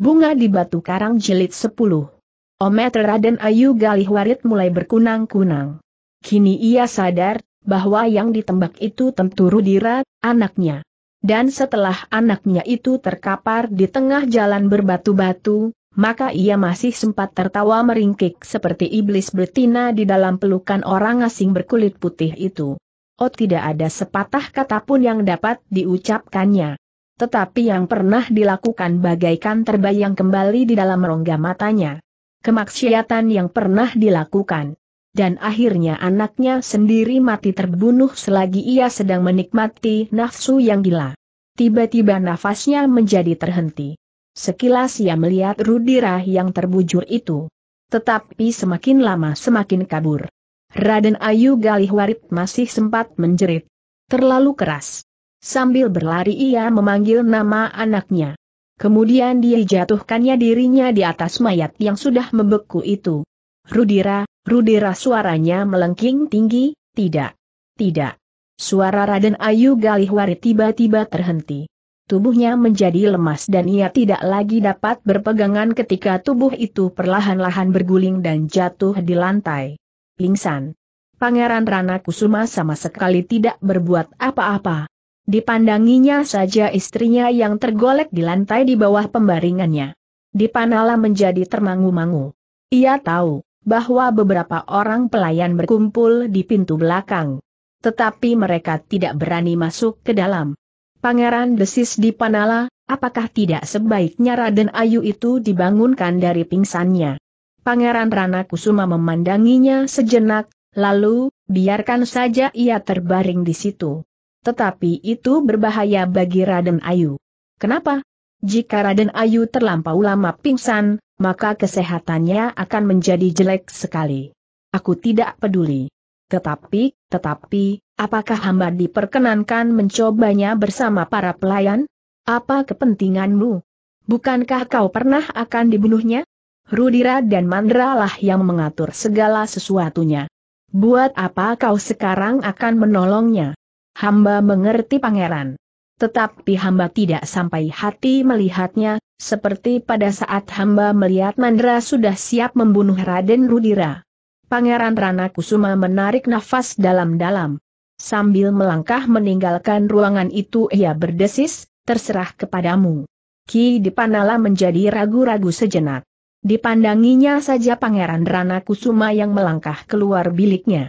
Bunga di Batu Karang Jilid 10 Omet Raden Ayu Galih Warit mulai berkunang-kunang. Kini ia sadar, bahwa yang ditembak itu tentu Rudira, anaknya. Dan setelah anaknya itu terkapar di tengah jalan berbatu-batu, maka ia masih sempat tertawa meringkik seperti iblis betina di dalam pelukan orang asing berkulit putih itu. Oh tidak ada sepatah kata pun yang dapat diucapkannya. Tetapi yang pernah dilakukan bagaikan terbayang kembali di dalam rongga matanya. Kemaksiatan yang pernah dilakukan. Dan akhirnya anaknya sendiri mati terbunuh selagi ia sedang menikmati nafsu yang gila. Tiba-tiba nafasnya menjadi terhenti. Sekilas ia melihat Rudira yang terbujur itu. Tetapi semakin lama semakin kabur. Raden Ayu Galihwarit masih sempat menjerit. Terlalu keras. Sambil berlari ia memanggil nama anaknya. Kemudian dia jatuhkannya dirinya di atas mayat yang sudah membeku itu. Rudira, Rudira suaranya melengking tinggi, tidak, tidak. Suara Raden Ayu Galihwari tiba-tiba terhenti. Tubuhnya menjadi lemas dan ia tidak lagi dapat berpegangan ketika tubuh itu perlahan-lahan berguling dan jatuh di lantai. Pingsan. Pangeran Rana Kusuma sama sekali tidak berbuat apa-apa. Dipandanginya saja istrinya yang tergolek di lantai di bawah pembaringannya. Dipanala menjadi termangu-mangu. Ia tahu bahwa beberapa orang pelayan berkumpul di pintu belakang. Tetapi mereka tidak berani masuk ke dalam. Pangeran desis Dipanala, apakah tidak sebaiknya Raden Ayu itu dibangunkan dari pingsannya? Pangeran Rana Kusuma memandanginya sejenak, lalu, biarkan saja ia terbaring di situ. Tetapi itu berbahaya bagi Raden Ayu. Kenapa? Jika Raden Ayu terlampau lama pingsan, maka kesehatannya akan menjadi jelek sekali. Aku tidak peduli. Tetapi, tetapi, apakah hamba diperkenankan mencobanya bersama para pelayan? Apa kepentinganmu? Bukankah kau pernah akan dibunuhnya? Rudira dan Mandra lah yang mengatur segala sesuatunya. Buat apa kau sekarang akan menolongnya? Hamba mengerti pangeran. Tetapi hamba tidak sampai hati melihatnya, seperti pada saat hamba melihat Mandra sudah siap membunuh Raden Rudira. Pangeran Rana Kusuma menarik nafas dalam-dalam. Sambil melangkah meninggalkan ruangan itu ia berdesis, terserah kepadamu. Ki Dipanala menjadi ragu-ragu sejenak. Dipandanginya saja Pangeran Rana Kusuma yang melangkah keluar biliknya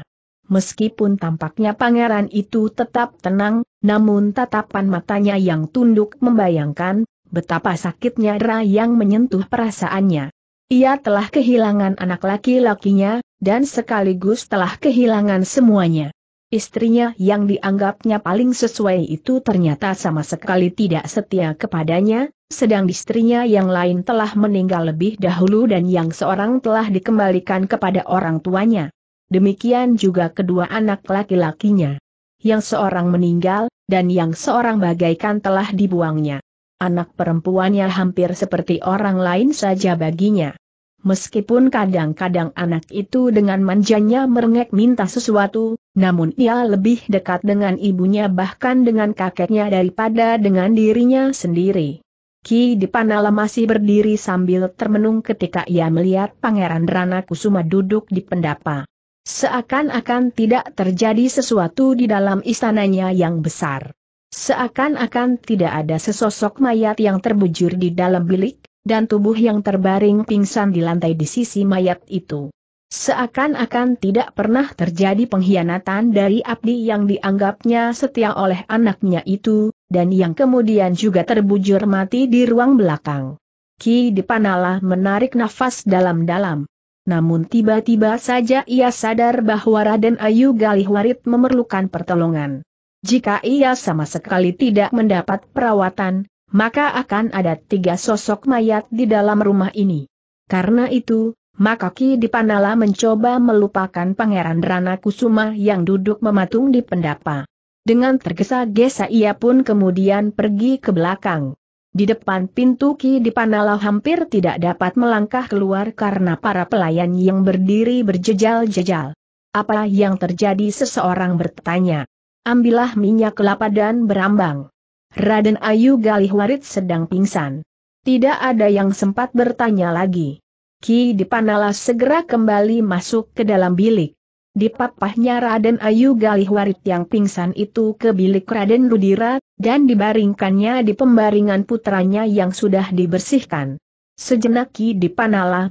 meskipun tampaknya pangeran itu tetap tenang, namun tatapan matanya yang tunduk membayangkan betapa sakitnya ra yang menyentuh perasaannya. Ia telah kehilangan anak laki-lakinya, dan sekaligus telah kehilangan semuanya. Istrinya yang dianggapnya paling sesuai itu ternyata sama sekali tidak setia kepadanya, sedang istrinya yang lain telah meninggal lebih dahulu dan yang seorang telah dikembalikan kepada orang tuanya demikian juga kedua anak laki-lakinya. Yang seorang meninggal, dan yang seorang bagaikan telah dibuangnya. Anak perempuannya hampir seperti orang lain saja baginya. Meskipun kadang-kadang anak itu dengan manjanya merengek minta sesuatu, namun ia lebih dekat dengan ibunya bahkan dengan kakeknya daripada dengan dirinya sendiri. Ki Dipanala masih berdiri sambil termenung ketika ia melihat Pangeran Rana Kusuma duduk di pendapa. Seakan-akan tidak terjadi sesuatu di dalam istananya yang besar. Seakan-akan tidak ada sesosok mayat yang terbujur di dalam bilik, dan tubuh yang terbaring pingsan di lantai di sisi mayat itu. Seakan-akan tidak pernah terjadi pengkhianatan dari abdi yang dianggapnya setia oleh anaknya itu, dan yang kemudian juga terbujur mati di ruang belakang. Ki Dipanala menarik nafas dalam-dalam, namun tiba-tiba saja ia sadar bahwa Raden Ayu Galih Warit memerlukan pertolongan. Jika ia sama sekali tidak mendapat perawatan, maka akan ada tiga sosok mayat di dalam rumah ini. Karena itu, maka Ki Dipanala mencoba melupakan Pangeran Rana Kusuma yang duduk mematung di pendapa. Dengan tergesa-gesa ia pun kemudian pergi ke belakang. Di depan pintu Ki Dipanala hampir tidak dapat melangkah keluar karena para pelayan yang berdiri berjejal-jejal. Apa yang terjadi seseorang bertanya. Ambillah minyak kelapa dan berambang. Raden Ayu Galih Warit sedang pingsan. Tidak ada yang sempat bertanya lagi. Ki Dipanala segera kembali masuk ke dalam bilik. Dipapahnya Raden Ayu Galih Warit yang pingsan itu ke bilik Raden Rudira, dan dibaringkannya di pembaringan putranya yang sudah dibersihkan. Sejenak di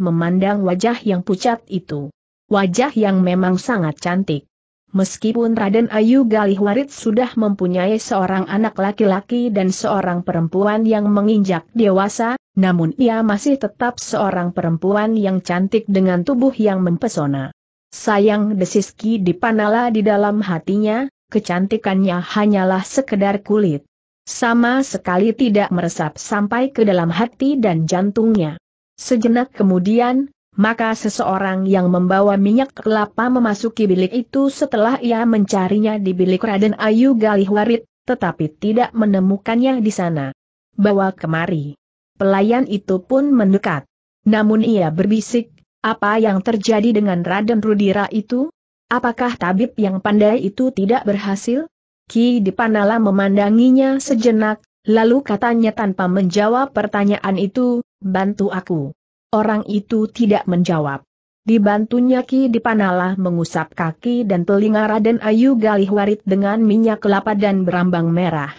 memandang wajah yang pucat itu. Wajah yang memang sangat cantik. Meskipun Raden Ayu Galih Warit sudah mempunyai seorang anak laki-laki dan seorang perempuan yang menginjak dewasa, namun ia masih tetap seorang perempuan yang cantik dengan tubuh yang mempesona. Sayang desis Ki Dipanala di dalam hatinya, kecantikannya hanyalah sekedar kulit. Sama sekali tidak meresap sampai ke dalam hati dan jantungnya. Sejenak kemudian, maka seseorang yang membawa minyak kelapa memasuki bilik itu setelah ia mencarinya di bilik Raden Ayu Galihwarit, tetapi tidak menemukannya di sana. Bawa kemari. Pelayan itu pun mendekat. Namun ia berbisik, apa yang terjadi dengan Raden Rudira itu? Apakah tabib yang pandai itu tidak berhasil? Ki Dipanala memandanginya sejenak, lalu katanya tanpa menjawab pertanyaan itu, bantu aku. Orang itu tidak menjawab. Dibantunya Ki Dipanala mengusap kaki dan telinga Raden Ayu Galihwarit dengan minyak kelapa dan berambang merah.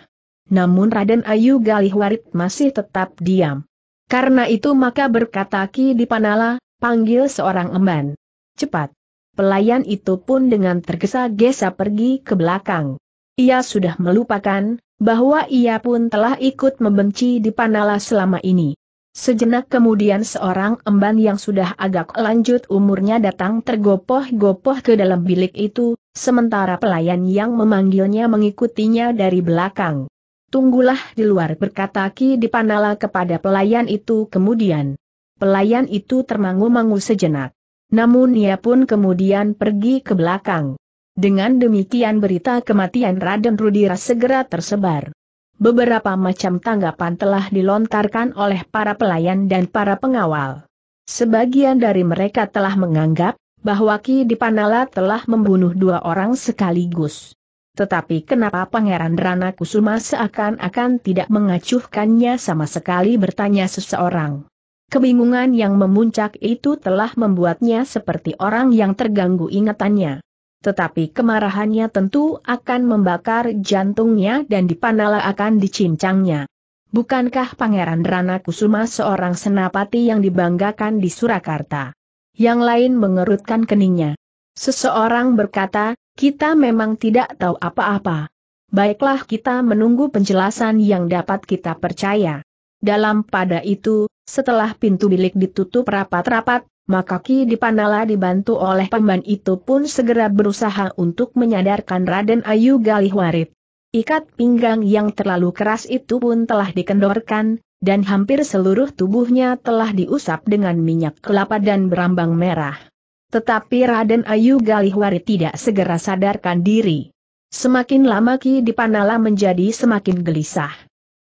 Namun Raden Ayu Galihwarit masih tetap diam. Karena itu maka berkata Ki Dipanala, Panggil seorang emban. Cepat. Pelayan itu pun dengan tergesa-gesa pergi ke belakang. Ia sudah melupakan, bahwa ia pun telah ikut membenci Dipanala selama ini. Sejenak kemudian seorang emban yang sudah agak lanjut umurnya datang tergopoh-gopoh ke dalam bilik itu, sementara pelayan yang memanggilnya mengikutinya dari belakang. Tunggulah di luar berkata Ki Dipanala kepada pelayan itu kemudian. Pelayan itu termangu-mangu sejenak. Namun ia pun kemudian pergi ke belakang. Dengan demikian berita kematian Raden Rudira segera tersebar. Beberapa macam tanggapan telah dilontarkan oleh para pelayan dan para pengawal. Sebagian dari mereka telah menganggap bahwa Ki Dipanala telah membunuh dua orang sekaligus. Tetapi kenapa Pangeran Rana Kusuma seakan-akan tidak mengacuhkannya sama sekali bertanya seseorang. Kebingungan yang memuncak itu telah membuatnya seperti orang yang terganggu ingatannya. Tetapi kemarahannya tentu akan membakar jantungnya dan dipanala akan dicincangnya. Bukankah Pangeran Rana Kusuma seorang senapati yang dibanggakan di Surakarta? Yang lain mengerutkan keningnya. Seseorang berkata, kita memang tidak tahu apa-apa. Baiklah kita menunggu penjelasan yang dapat kita percaya. Dalam pada itu, setelah pintu bilik ditutup rapat-rapat, maka Ki Dipanala dibantu oleh paman itu pun segera berusaha untuk menyadarkan Raden Ayu Galihwarit. Ikat pinggang yang terlalu keras itu pun telah dikendorkan, dan hampir seluruh tubuhnya telah diusap dengan minyak kelapa dan berambang merah. Tetapi Raden Ayu Galihwari tidak segera sadarkan diri. Semakin lama Ki Dipanala menjadi semakin gelisah.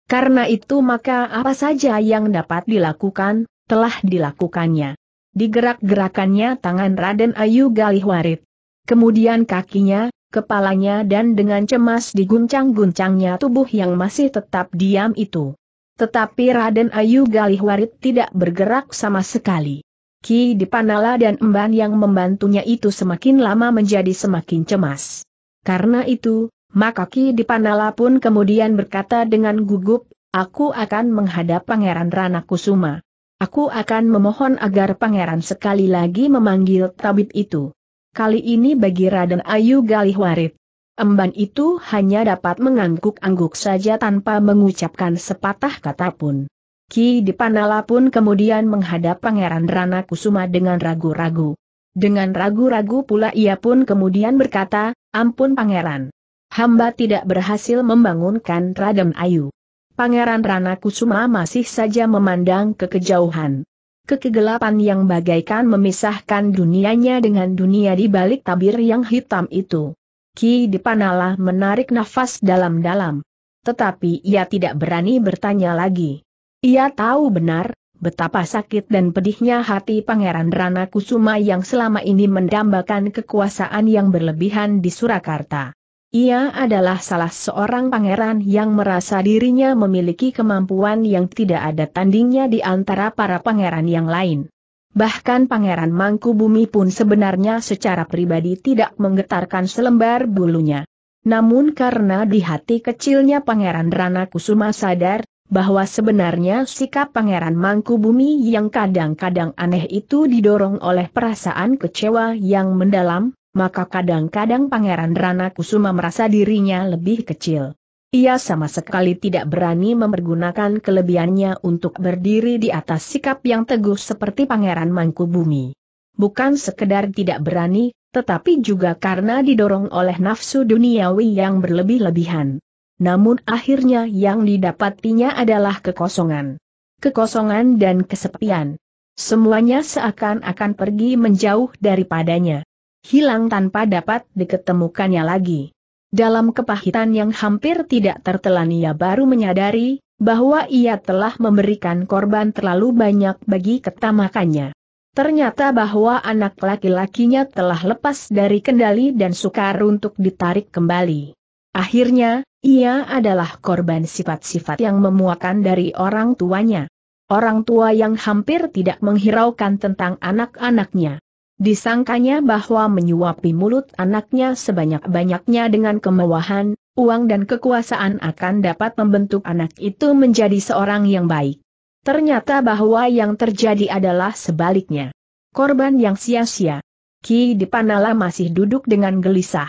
Karena itu maka apa saja yang dapat dilakukan, telah dilakukannya. Digerak-gerakannya tangan Raden Ayu Galih Galihwarit. Kemudian kakinya, kepalanya dan dengan cemas diguncang-guncangnya tubuh yang masih tetap diam itu. Tetapi Raden Ayu Galih Galihwarit tidak bergerak sama sekali. Ki Dipanala dan Emban yang membantunya itu semakin lama menjadi semakin cemas. Karena itu, maka Ki Dipanala pun kemudian berkata dengan gugup, aku akan menghadap Pangeran Rana Kusuma. Aku akan memohon agar Pangeran sekali lagi memanggil tabib itu. Kali ini bagi Raden Ayu Galihwarit. Emban itu hanya dapat mengangguk-angguk saja tanpa mengucapkan sepatah kata pun. Ki Dipanala pun kemudian menghadap Pangeran Rana Kusuma dengan ragu-ragu. Dengan ragu-ragu pula ia pun kemudian berkata, Ampun Pangeran hamba tidak berhasil membangunkan Raden Ayu. Pangeran Rana Kusuma masih saja memandang ke kejauhan. Kekegelapan yang bagaikan memisahkan dunianya dengan dunia di balik tabir yang hitam itu. Ki Dipanala menarik nafas dalam-dalam. Tetapi ia tidak berani bertanya lagi. Ia tahu benar, betapa sakit dan pedihnya hati Pangeran Rana Kusuma yang selama ini mendambakan kekuasaan yang berlebihan di Surakarta. Ia adalah salah seorang pangeran yang merasa dirinya memiliki kemampuan yang tidak ada tandingnya di antara para pangeran yang lain. Bahkan Pangeran Mangku Bumi pun sebenarnya secara pribadi tidak menggetarkan selembar bulunya. Namun karena di hati kecilnya Pangeran Rana Kusuma sadar, bahwa sebenarnya sikap Pangeran Mangku Bumi yang kadang-kadang aneh itu didorong oleh perasaan kecewa yang mendalam, maka kadang-kadang Pangeran Rana Kusuma merasa dirinya lebih kecil. Ia sama sekali tidak berani mempergunakan kelebihannya untuk berdiri di atas sikap yang teguh seperti Pangeran Mangkubumi. Bukan sekedar tidak berani, tetapi juga karena didorong oleh nafsu duniawi yang berlebih-lebihan. Namun akhirnya yang didapatinya adalah kekosongan. Kekosongan dan kesepian. Semuanya seakan-akan pergi menjauh daripadanya hilang tanpa dapat diketemukannya lagi. Dalam kepahitan yang hampir tidak tertelan ia baru menyadari, bahwa ia telah memberikan korban terlalu banyak bagi ketamakannya. Ternyata bahwa anak laki-lakinya telah lepas dari kendali dan sukar untuk ditarik kembali. Akhirnya, ia adalah korban sifat-sifat yang memuakan dari orang tuanya. Orang tua yang hampir tidak menghiraukan tentang anak-anaknya. Disangkanya bahwa menyuapi mulut anaknya sebanyak-banyaknya dengan kemewahan, uang dan kekuasaan akan dapat membentuk anak itu menjadi seorang yang baik. Ternyata bahwa yang terjadi adalah sebaliknya. Korban yang sia-sia. Ki Dipanala masih duduk dengan gelisah.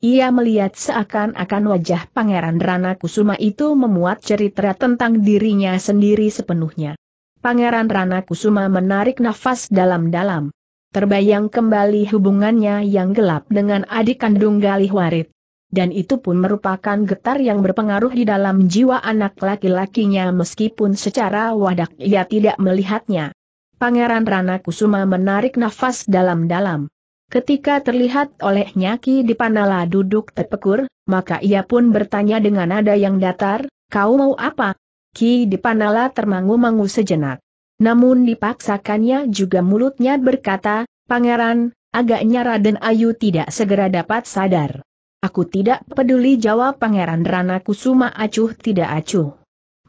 Ia melihat seakan-akan wajah Pangeran Rana Kusuma itu memuat cerita tentang dirinya sendiri sepenuhnya. Pangeran Rana Kusuma menarik nafas dalam-dalam terbayang kembali hubungannya yang gelap dengan adik kandung Galih Warit. Dan itu pun merupakan getar yang berpengaruh di dalam jiwa anak laki-lakinya meskipun secara wadak ia tidak melihatnya. Pangeran Rana Kusuma menarik nafas dalam-dalam. Ketika terlihat olehnya Ki Dipanala duduk terpekur, maka ia pun bertanya dengan nada yang datar, kau mau apa? Ki Dipanala termangu-mangu sejenak. Namun dipaksakannya juga mulutnya berkata, Pangeran, agaknya Raden Ayu tidak segera dapat sadar. Aku tidak peduli jawab Pangeran Rana Kusuma acuh tidak acuh.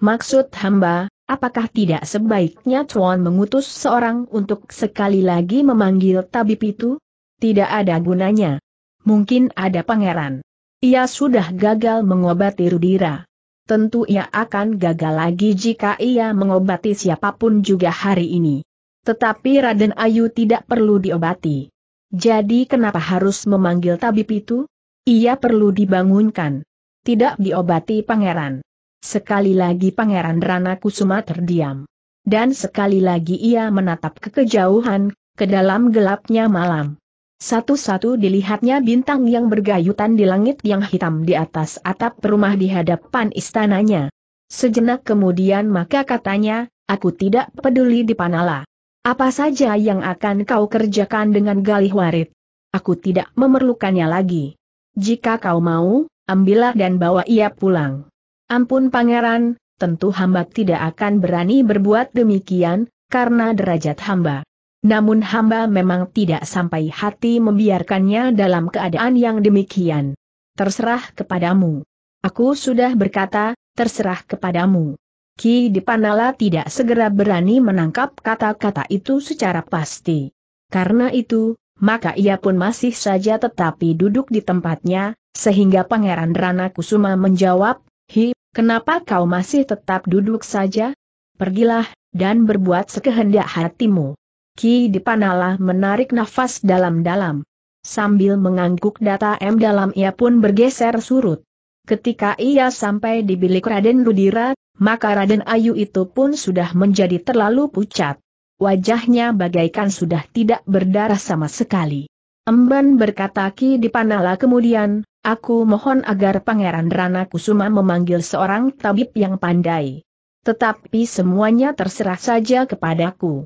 Maksud hamba, apakah tidak sebaiknya Tuan mengutus seorang untuk sekali lagi memanggil tabib itu? Tidak ada gunanya. Mungkin ada pangeran. Ia sudah gagal mengobati Rudira tentu ia akan gagal lagi jika ia mengobati siapapun juga hari ini. Tetapi Raden Ayu tidak perlu diobati. Jadi kenapa harus memanggil tabib itu? Ia perlu dibangunkan. Tidak diobati pangeran. Sekali lagi pangeran Rana Kusuma terdiam. Dan sekali lagi ia menatap kekejauhan, ke dalam gelapnya malam. Satu-satu dilihatnya bintang yang bergayutan di langit yang hitam di atas atap rumah di hadapan istananya. Sejenak kemudian maka katanya, aku tidak peduli di Panala. Apa saja yang akan kau kerjakan dengan galih warit? Aku tidak memerlukannya lagi. Jika kau mau, ambillah dan bawa ia pulang. Ampun pangeran, tentu hamba tidak akan berani berbuat demikian, karena derajat hamba. Namun hamba memang tidak sampai hati membiarkannya dalam keadaan yang demikian. Terserah kepadamu. Aku sudah berkata, terserah kepadamu. Ki Dipanala tidak segera berani menangkap kata-kata itu secara pasti. Karena itu, maka ia pun masih saja tetapi duduk di tempatnya, sehingga Pangeran Rana Kusuma menjawab, Hi, kenapa kau masih tetap duduk saja? Pergilah, dan berbuat sekehendak hatimu. Ki Dipanalah menarik nafas dalam-dalam. Sambil mengangguk data M dalam ia pun bergeser surut. Ketika ia sampai di bilik Raden Rudira, maka Raden Ayu itu pun sudah menjadi terlalu pucat. Wajahnya bagaikan sudah tidak berdarah sama sekali. Emban berkata Ki Dipanala kemudian, aku mohon agar Pangeran Rana Kusuma memanggil seorang tabib yang pandai. Tetapi semuanya terserah saja kepadaku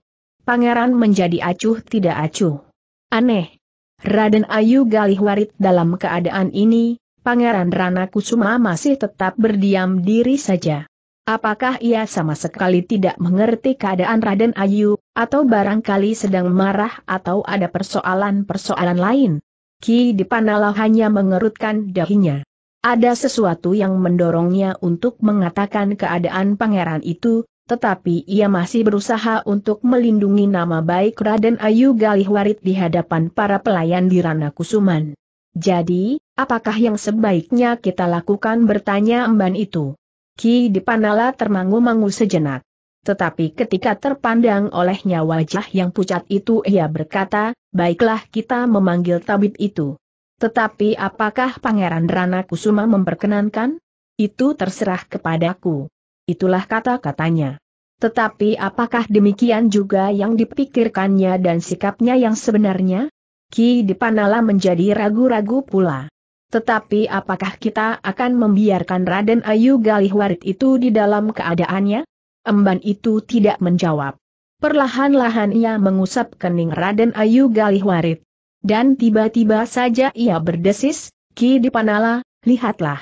pangeran menjadi acuh tidak acuh. Aneh. Raden Ayu Galih Warit dalam keadaan ini, Pangeran Rana Kusuma masih tetap berdiam diri saja. Apakah ia sama sekali tidak mengerti keadaan Raden Ayu, atau barangkali sedang marah atau ada persoalan-persoalan lain? Ki Dipanalah hanya mengerutkan dahinya. Ada sesuatu yang mendorongnya untuk mengatakan keadaan pangeran itu, tetapi ia masih berusaha untuk melindungi nama baik Raden Ayu Galih Galihwarit di hadapan para pelayan di Rana Kusuman. Jadi, apakah yang sebaiknya kita lakukan bertanya emban itu? Ki Dipanala termangu-mangu sejenak. Tetapi ketika terpandang olehnya wajah yang pucat itu ia berkata, baiklah kita memanggil tabib itu. Tetapi apakah Pangeran Rana Kusuma memperkenankan? Itu terserah kepadaku. Itulah kata-katanya. Tetapi apakah demikian juga yang dipikirkannya dan sikapnya yang sebenarnya? Ki Dipanala menjadi ragu-ragu pula. Tetapi apakah kita akan membiarkan Raden Ayu Galihwarit itu di dalam keadaannya? Emban itu tidak menjawab. Perlahan-lahan ia mengusap kening Raden Ayu Galihwarit. Dan tiba-tiba saja ia berdesis, Ki Dipanala, lihatlah.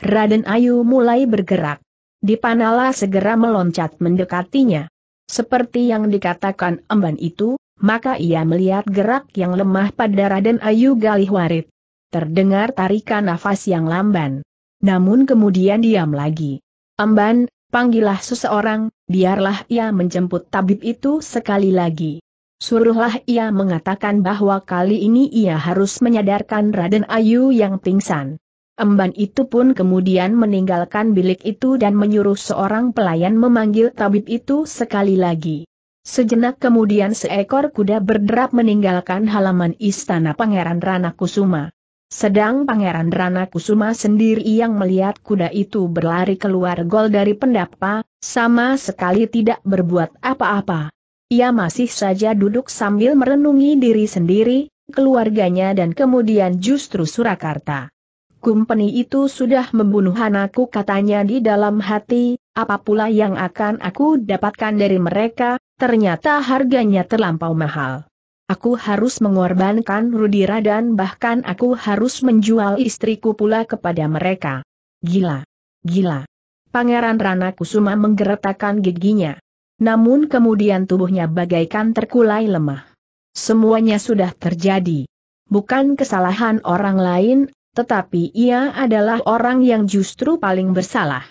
Raden Ayu mulai bergerak. Dipanala segera meloncat mendekatinya. Seperti yang dikatakan emban itu, maka ia melihat gerak yang lemah pada Raden Ayu Galihwarit. Terdengar tarikan nafas yang lamban. Namun kemudian diam lagi. Emban, panggillah seseorang, biarlah ia menjemput tabib itu sekali lagi. Suruhlah ia mengatakan bahwa kali ini ia harus menyadarkan Raden Ayu yang pingsan. Emban itu pun kemudian meninggalkan bilik itu dan menyuruh seorang pelayan memanggil tabib itu sekali lagi. Sejenak kemudian seekor kuda berderap meninggalkan halaman istana Pangeran Rana Kusuma. Sedang Pangeran Rana Kusuma sendiri yang melihat kuda itu berlari keluar gol dari pendapa, sama sekali tidak berbuat apa-apa. Ia masih saja duduk sambil merenungi diri sendiri, keluarganya dan kemudian justru Surakarta. Kumpeni itu sudah membunuh anakku katanya di dalam hati, apa pula yang akan aku dapatkan dari mereka, ternyata harganya terlampau mahal. Aku harus mengorbankan Rudira dan bahkan aku harus menjual istriku pula kepada mereka. Gila. Gila. Pangeran Rana Kusuma menggeretakkan giginya. Namun kemudian tubuhnya bagaikan terkulai lemah. Semuanya sudah terjadi. Bukan kesalahan orang lain tetapi ia adalah orang yang justru paling bersalah.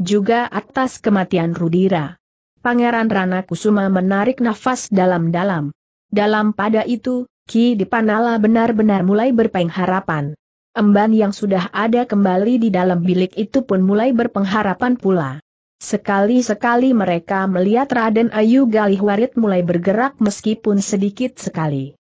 Juga atas kematian Rudira. Pangeran Rana Kusuma menarik nafas dalam-dalam. Dalam pada itu, Ki Dipanala benar-benar mulai berpengharapan. Emban yang sudah ada kembali di dalam bilik itu pun mulai berpengharapan pula. Sekali-sekali mereka melihat Raden Ayu Galihwarit mulai bergerak meskipun sedikit sekali.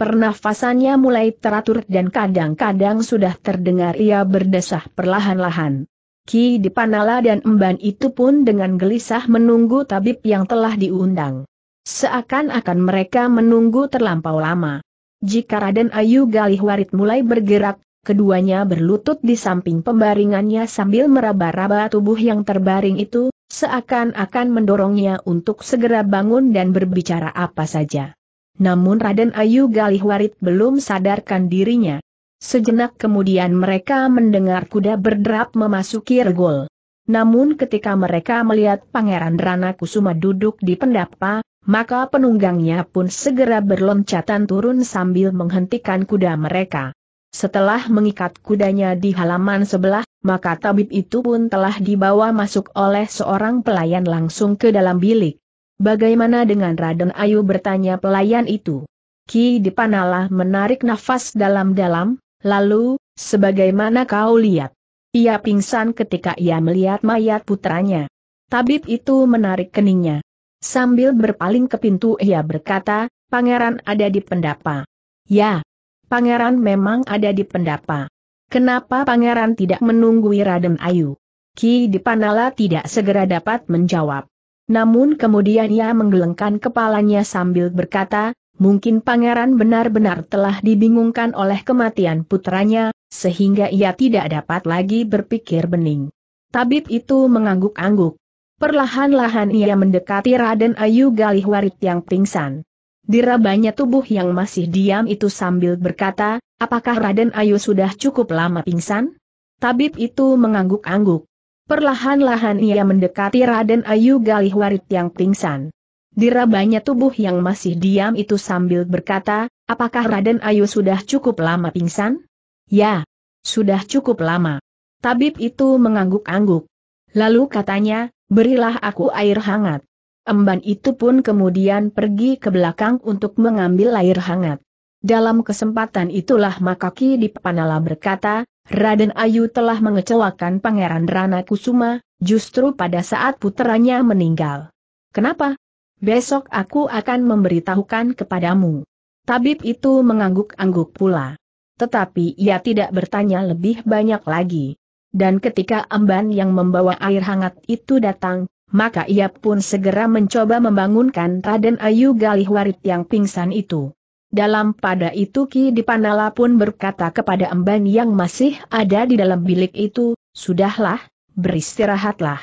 Pernafasannya mulai teratur dan kadang-kadang sudah terdengar ia berdesah perlahan-lahan. Ki Dipanala dan Emban itu pun dengan gelisah menunggu tabib yang telah diundang. Seakan-akan mereka menunggu terlampau lama. Jika Raden Ayu Galih Warit mulai bergerak, keduanya berlutut di samping pembaringannya sambil meraba-raba tubuh yang terbaring itu, seakan-akan mendorongnya untuk segera bangun dan berbicara apa saja. Namun Raden Ayu Galih Galihwarit belum sadarkan dirinya. Sejenak kemudian mereka mendengar kuda berderap memasuki regol. Namun ketika mereka melihat Pangeran Rana Kusuma duduk di pendapa, maka penunggangnya pun segera berloncatan turun sambil menghentikan kuda mereka. Setelah mengikat kudanya di halaman sebelah, maka tabib itu pun telah dibawa masuk oleh seorang pelayan langsung ke dalam bilik. Bagaimana dengan Raden Ayu bertanya pelayan itu? Ki Dipanala menarik nafas dalam-dalam, lalu, sebagaimana kau lihat? Ia pingsan ketika ia melihat mayat putranya. Tabib itu menarik keningnya. Sambil berpaling ke pintu ia berkata, pangeran ada di pendapa. Ya, pangeran memang ada di pendapa. Kenapa pangeran tidak menunggui Raden Ayu? Ki Dipanala tidak segera dapat menjawab. Namun kemudian ia menggelengkan kepalanya sambil berkata, mungkin pangeran benar-benar telah dibingungkan oleh kematian putranya, sehingga ia tidak dapat lagi berpikir bening. Tabib itu mengangguk-angguk. Perlahan-lahan ia mendekati Raden Ayu Galihwarit yang pingsan. Dirabanya tubuh yang masih diam itu sambil berkata, apakah Raden Ayu sudah cukup lama pingsan? Tabib itu mengangguk-angguk. Perlahan-lahan ia mendekati Raden Ayu Galihwarit yang pingsan. Dirabanya tubuh yang masih diam itu sambil berkata, apakah Raden Ayu sudah cukup lama pingsan? Ya, sudah cukup lama. Tabib itu mengangguk-angguk. Lalu katanya, berilah aku air hangat. Emban itu pun kemudian pergi ke belakang untuk mengambil air hangat. Dalam kesempatan itulah Makaki di Panala berkata, Raden Ayu telah mengecewakan Pangeran Rana Kusuma, justru pada saat puteranya meninggal. Kenapa? Besok aku akan memberitahukan kepadamu. Tabib itu mengangguk-angguk pula. Tetapi ia tidak bertanya lebih banyak lagi. Dan ketika amban yang membawa air hangat itu datang, maka ia pun segera mencoba membangunkan Raden Ayu Galihwarit yang pingsan itu. Dalam pada itu Ki Dipanala pun berkata kepada Emban yang masih ada di dalam bilik itu, Sudahlah, beristirahatlah.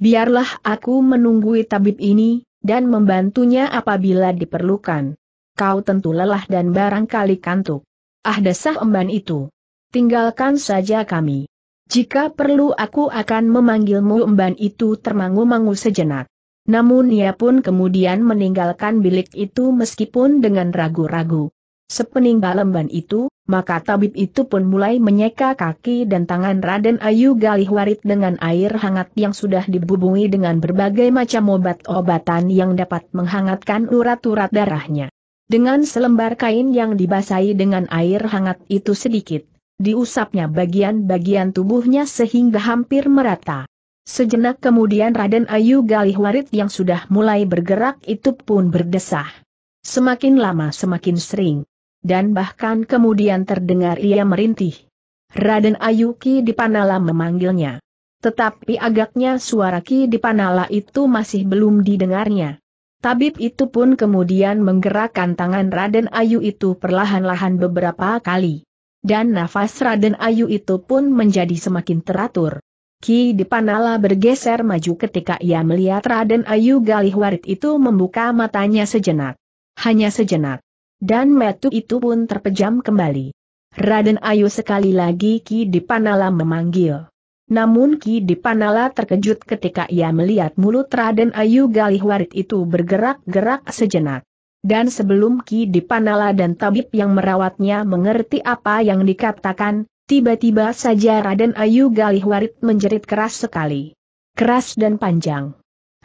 Biarlah aku menunggui tabib ini, dan membantunya apabila diperlukan. Kau tentu lelah dan barangkali kantuk. Ah desah Emban itu. Tinggalkan saja kami. Jika perlu aku akan memanggilmu Emban itu termangu-mangu sejenak. Namun ia pun kemudian meninggalkan bilik itu meskipun dengan ragu-ragu. Sepeninggal lemban itu, maka tabib itu pun mulai menyeka kaki dan tangan Raden Ayu Galih Warit dengan air hangat yang sudah dibubungi dengan berbagai macam obat-obatan yang dapat menghangatkan urat-urat darahnya. Dengan selembar kain yang dibasahi dengan air hangat itu sedikit, diusapnya bagian-bagian tubuhnya sehingga hampir merata. Sejenak kemudian Raden Ayu Galih Warit yang sudah mulai bergerak itu pun berdesah. Semakin lama semakin sering. Dan bahkan kemudian terdengar ia merintih. Raden Ayu Ki Dipanala memanggilnya. Tetapi agaknya suara Ki Dipanala itu masih belum didengarnya. Tabib itu pun kemudian menggerakkan tangan Raden Ayu itu perlahan-lahan beberapa kali. Dan nafas Raden Ayu itu pun menjadi semakin teratur. Ki Dipanala bergeser maju ketika ia melihat Raden Ayu Galihwarit itu membuka matanya sejenak. Hanya sejenak. Dan metu itu pun terpejam kembali. Raden Ayu sekali lagi Ki Dipanala memanggil. Namun Ki Dipanala terkejut ketika ia melihat mulut Raden Ayu Galihwarit itu bergerak-gerak sejenak. Dan sebelum Ki Dipanala dan tabib yang merawatnya mengerti apa yang dikatakan, Tiba-tiba saja Raden Ayu Galih Warit menjerit keras sekali. Keras dan panjang.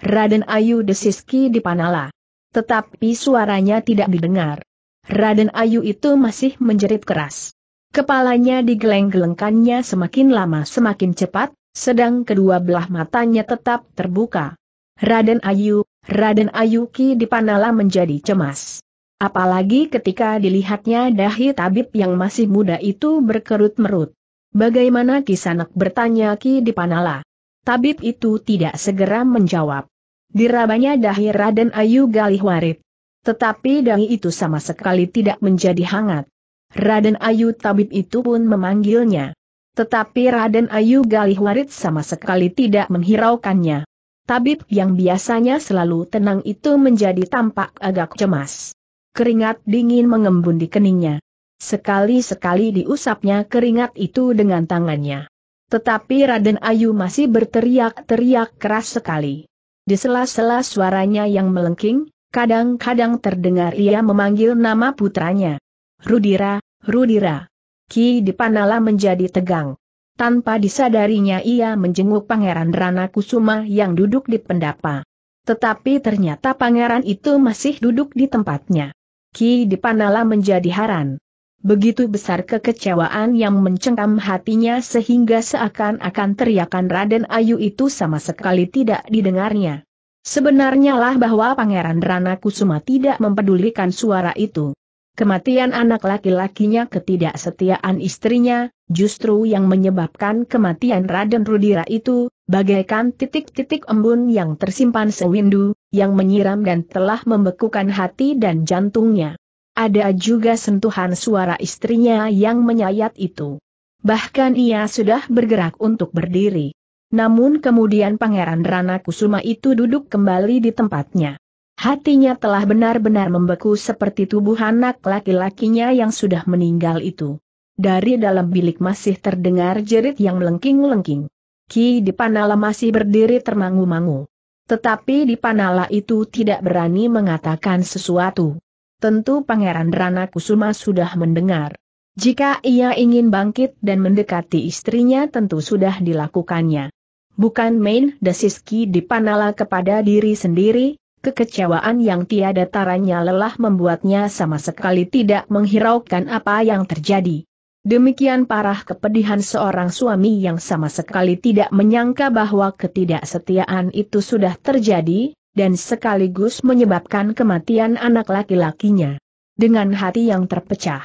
Raden Ayu desiski dipanala. Tetapi suaranya tidak didengar. Raden Ayu itu masih menjerit keras. Kepalanya digeleng-gelengkannya semakin lama semakin cepat, sedang kedua belah matanya tetap terbuka. Raden Ayu, Raden Ayuki dipanala menjadi cemas. Apalagi ketika dilihatnya dahi tabib yang masih muda itu berkerut merut. Bagaimana Kisanak bertanya Ki Dipanala? Tabib itu tidak segera menjawab. Dirabanya dahi Raden Ayu Galihwarit. Tetapi dahi itu sama sekali tidak menjadi hangat. Raden Ayu tabib itu pun memanggilnya. Tetapi Raden Ayu Galihwarit sama sekali tidak menghiraukannya. Tabib yang biasanya selalu tenang itu menjadi tampak agak cemas keringat dingin mengembun di keningnya. Sekali-sekali diusapnya keringat itu dengan tangannya. Tetapi Raden Ayu masih berteriak-teriak keras sekali. Di sela-sela suaranya yang melengking, kadang-kadang terdengar ia memanggil nama putranya. Rudira, Rudira. Ki Dipanala menjadi tegang. Tanpa disadarinya ia menjenguk Pangeran Rana Kusuma yang duduk di pendapa. Tetapi ternyata pangeran itu masih duduk di tempatnya. Ki Dipanala menjadi haran. Begitu besar kekecewaan yang mencengkam hatinya sehingga seakan-akan teriakan Raden Ayu itu sama sekali tidak didengarnya. Sebenarnya lah bahwa Pangeran Rana Kusuma tidak mempedulikan suara itu. Kematian anak laki-lakinya ketidaksetiaan istrinya, justru yang menyebabkan kematian Raden Rudira itu, Bagaikan titik-titik embun yang tersimpan sewindu, yang menyiram dan telah membekukan hati dan jantungnya. Ada juga sentuhan suara istrinya yang menyayat itu. Bahkan ia sudah bergerak untuk berdiri. Namun kemudian Pangeran Rana Kusuma itu duduk kembali di tempatnya. Hatinya telah benar-benar membeku seperti tubuh anak laki-lakinya yang sudah meninggal itu. Dari dalam bilik masih terdengar jerit yang melengking-lengking. Ki Dipanala masih berdiri termangu-mangu. Tetapi Dipanala itu tidak berani mengatakan sesuatu. Tentu Pangeran Rana Kusuma sudah mendengar. Jika ia ingin bangkit dan mendekati istrinya tentu sudah dilakukannya. Bukan main desis Ki Dipanala kepada diri sendiri, kekecewaan yang tiada taranya lelah membuatnya sama sekali tidak menghiraukan apa yang terjadi. Demikian parah kepedihan seorang suami yang sama sekali tidak menyangka bahwa ketidaksetiaan itu sudah terjadi, dan sekaligus menyebabkan kematian anak laki-lakinya. Dengan hati yang terpecah,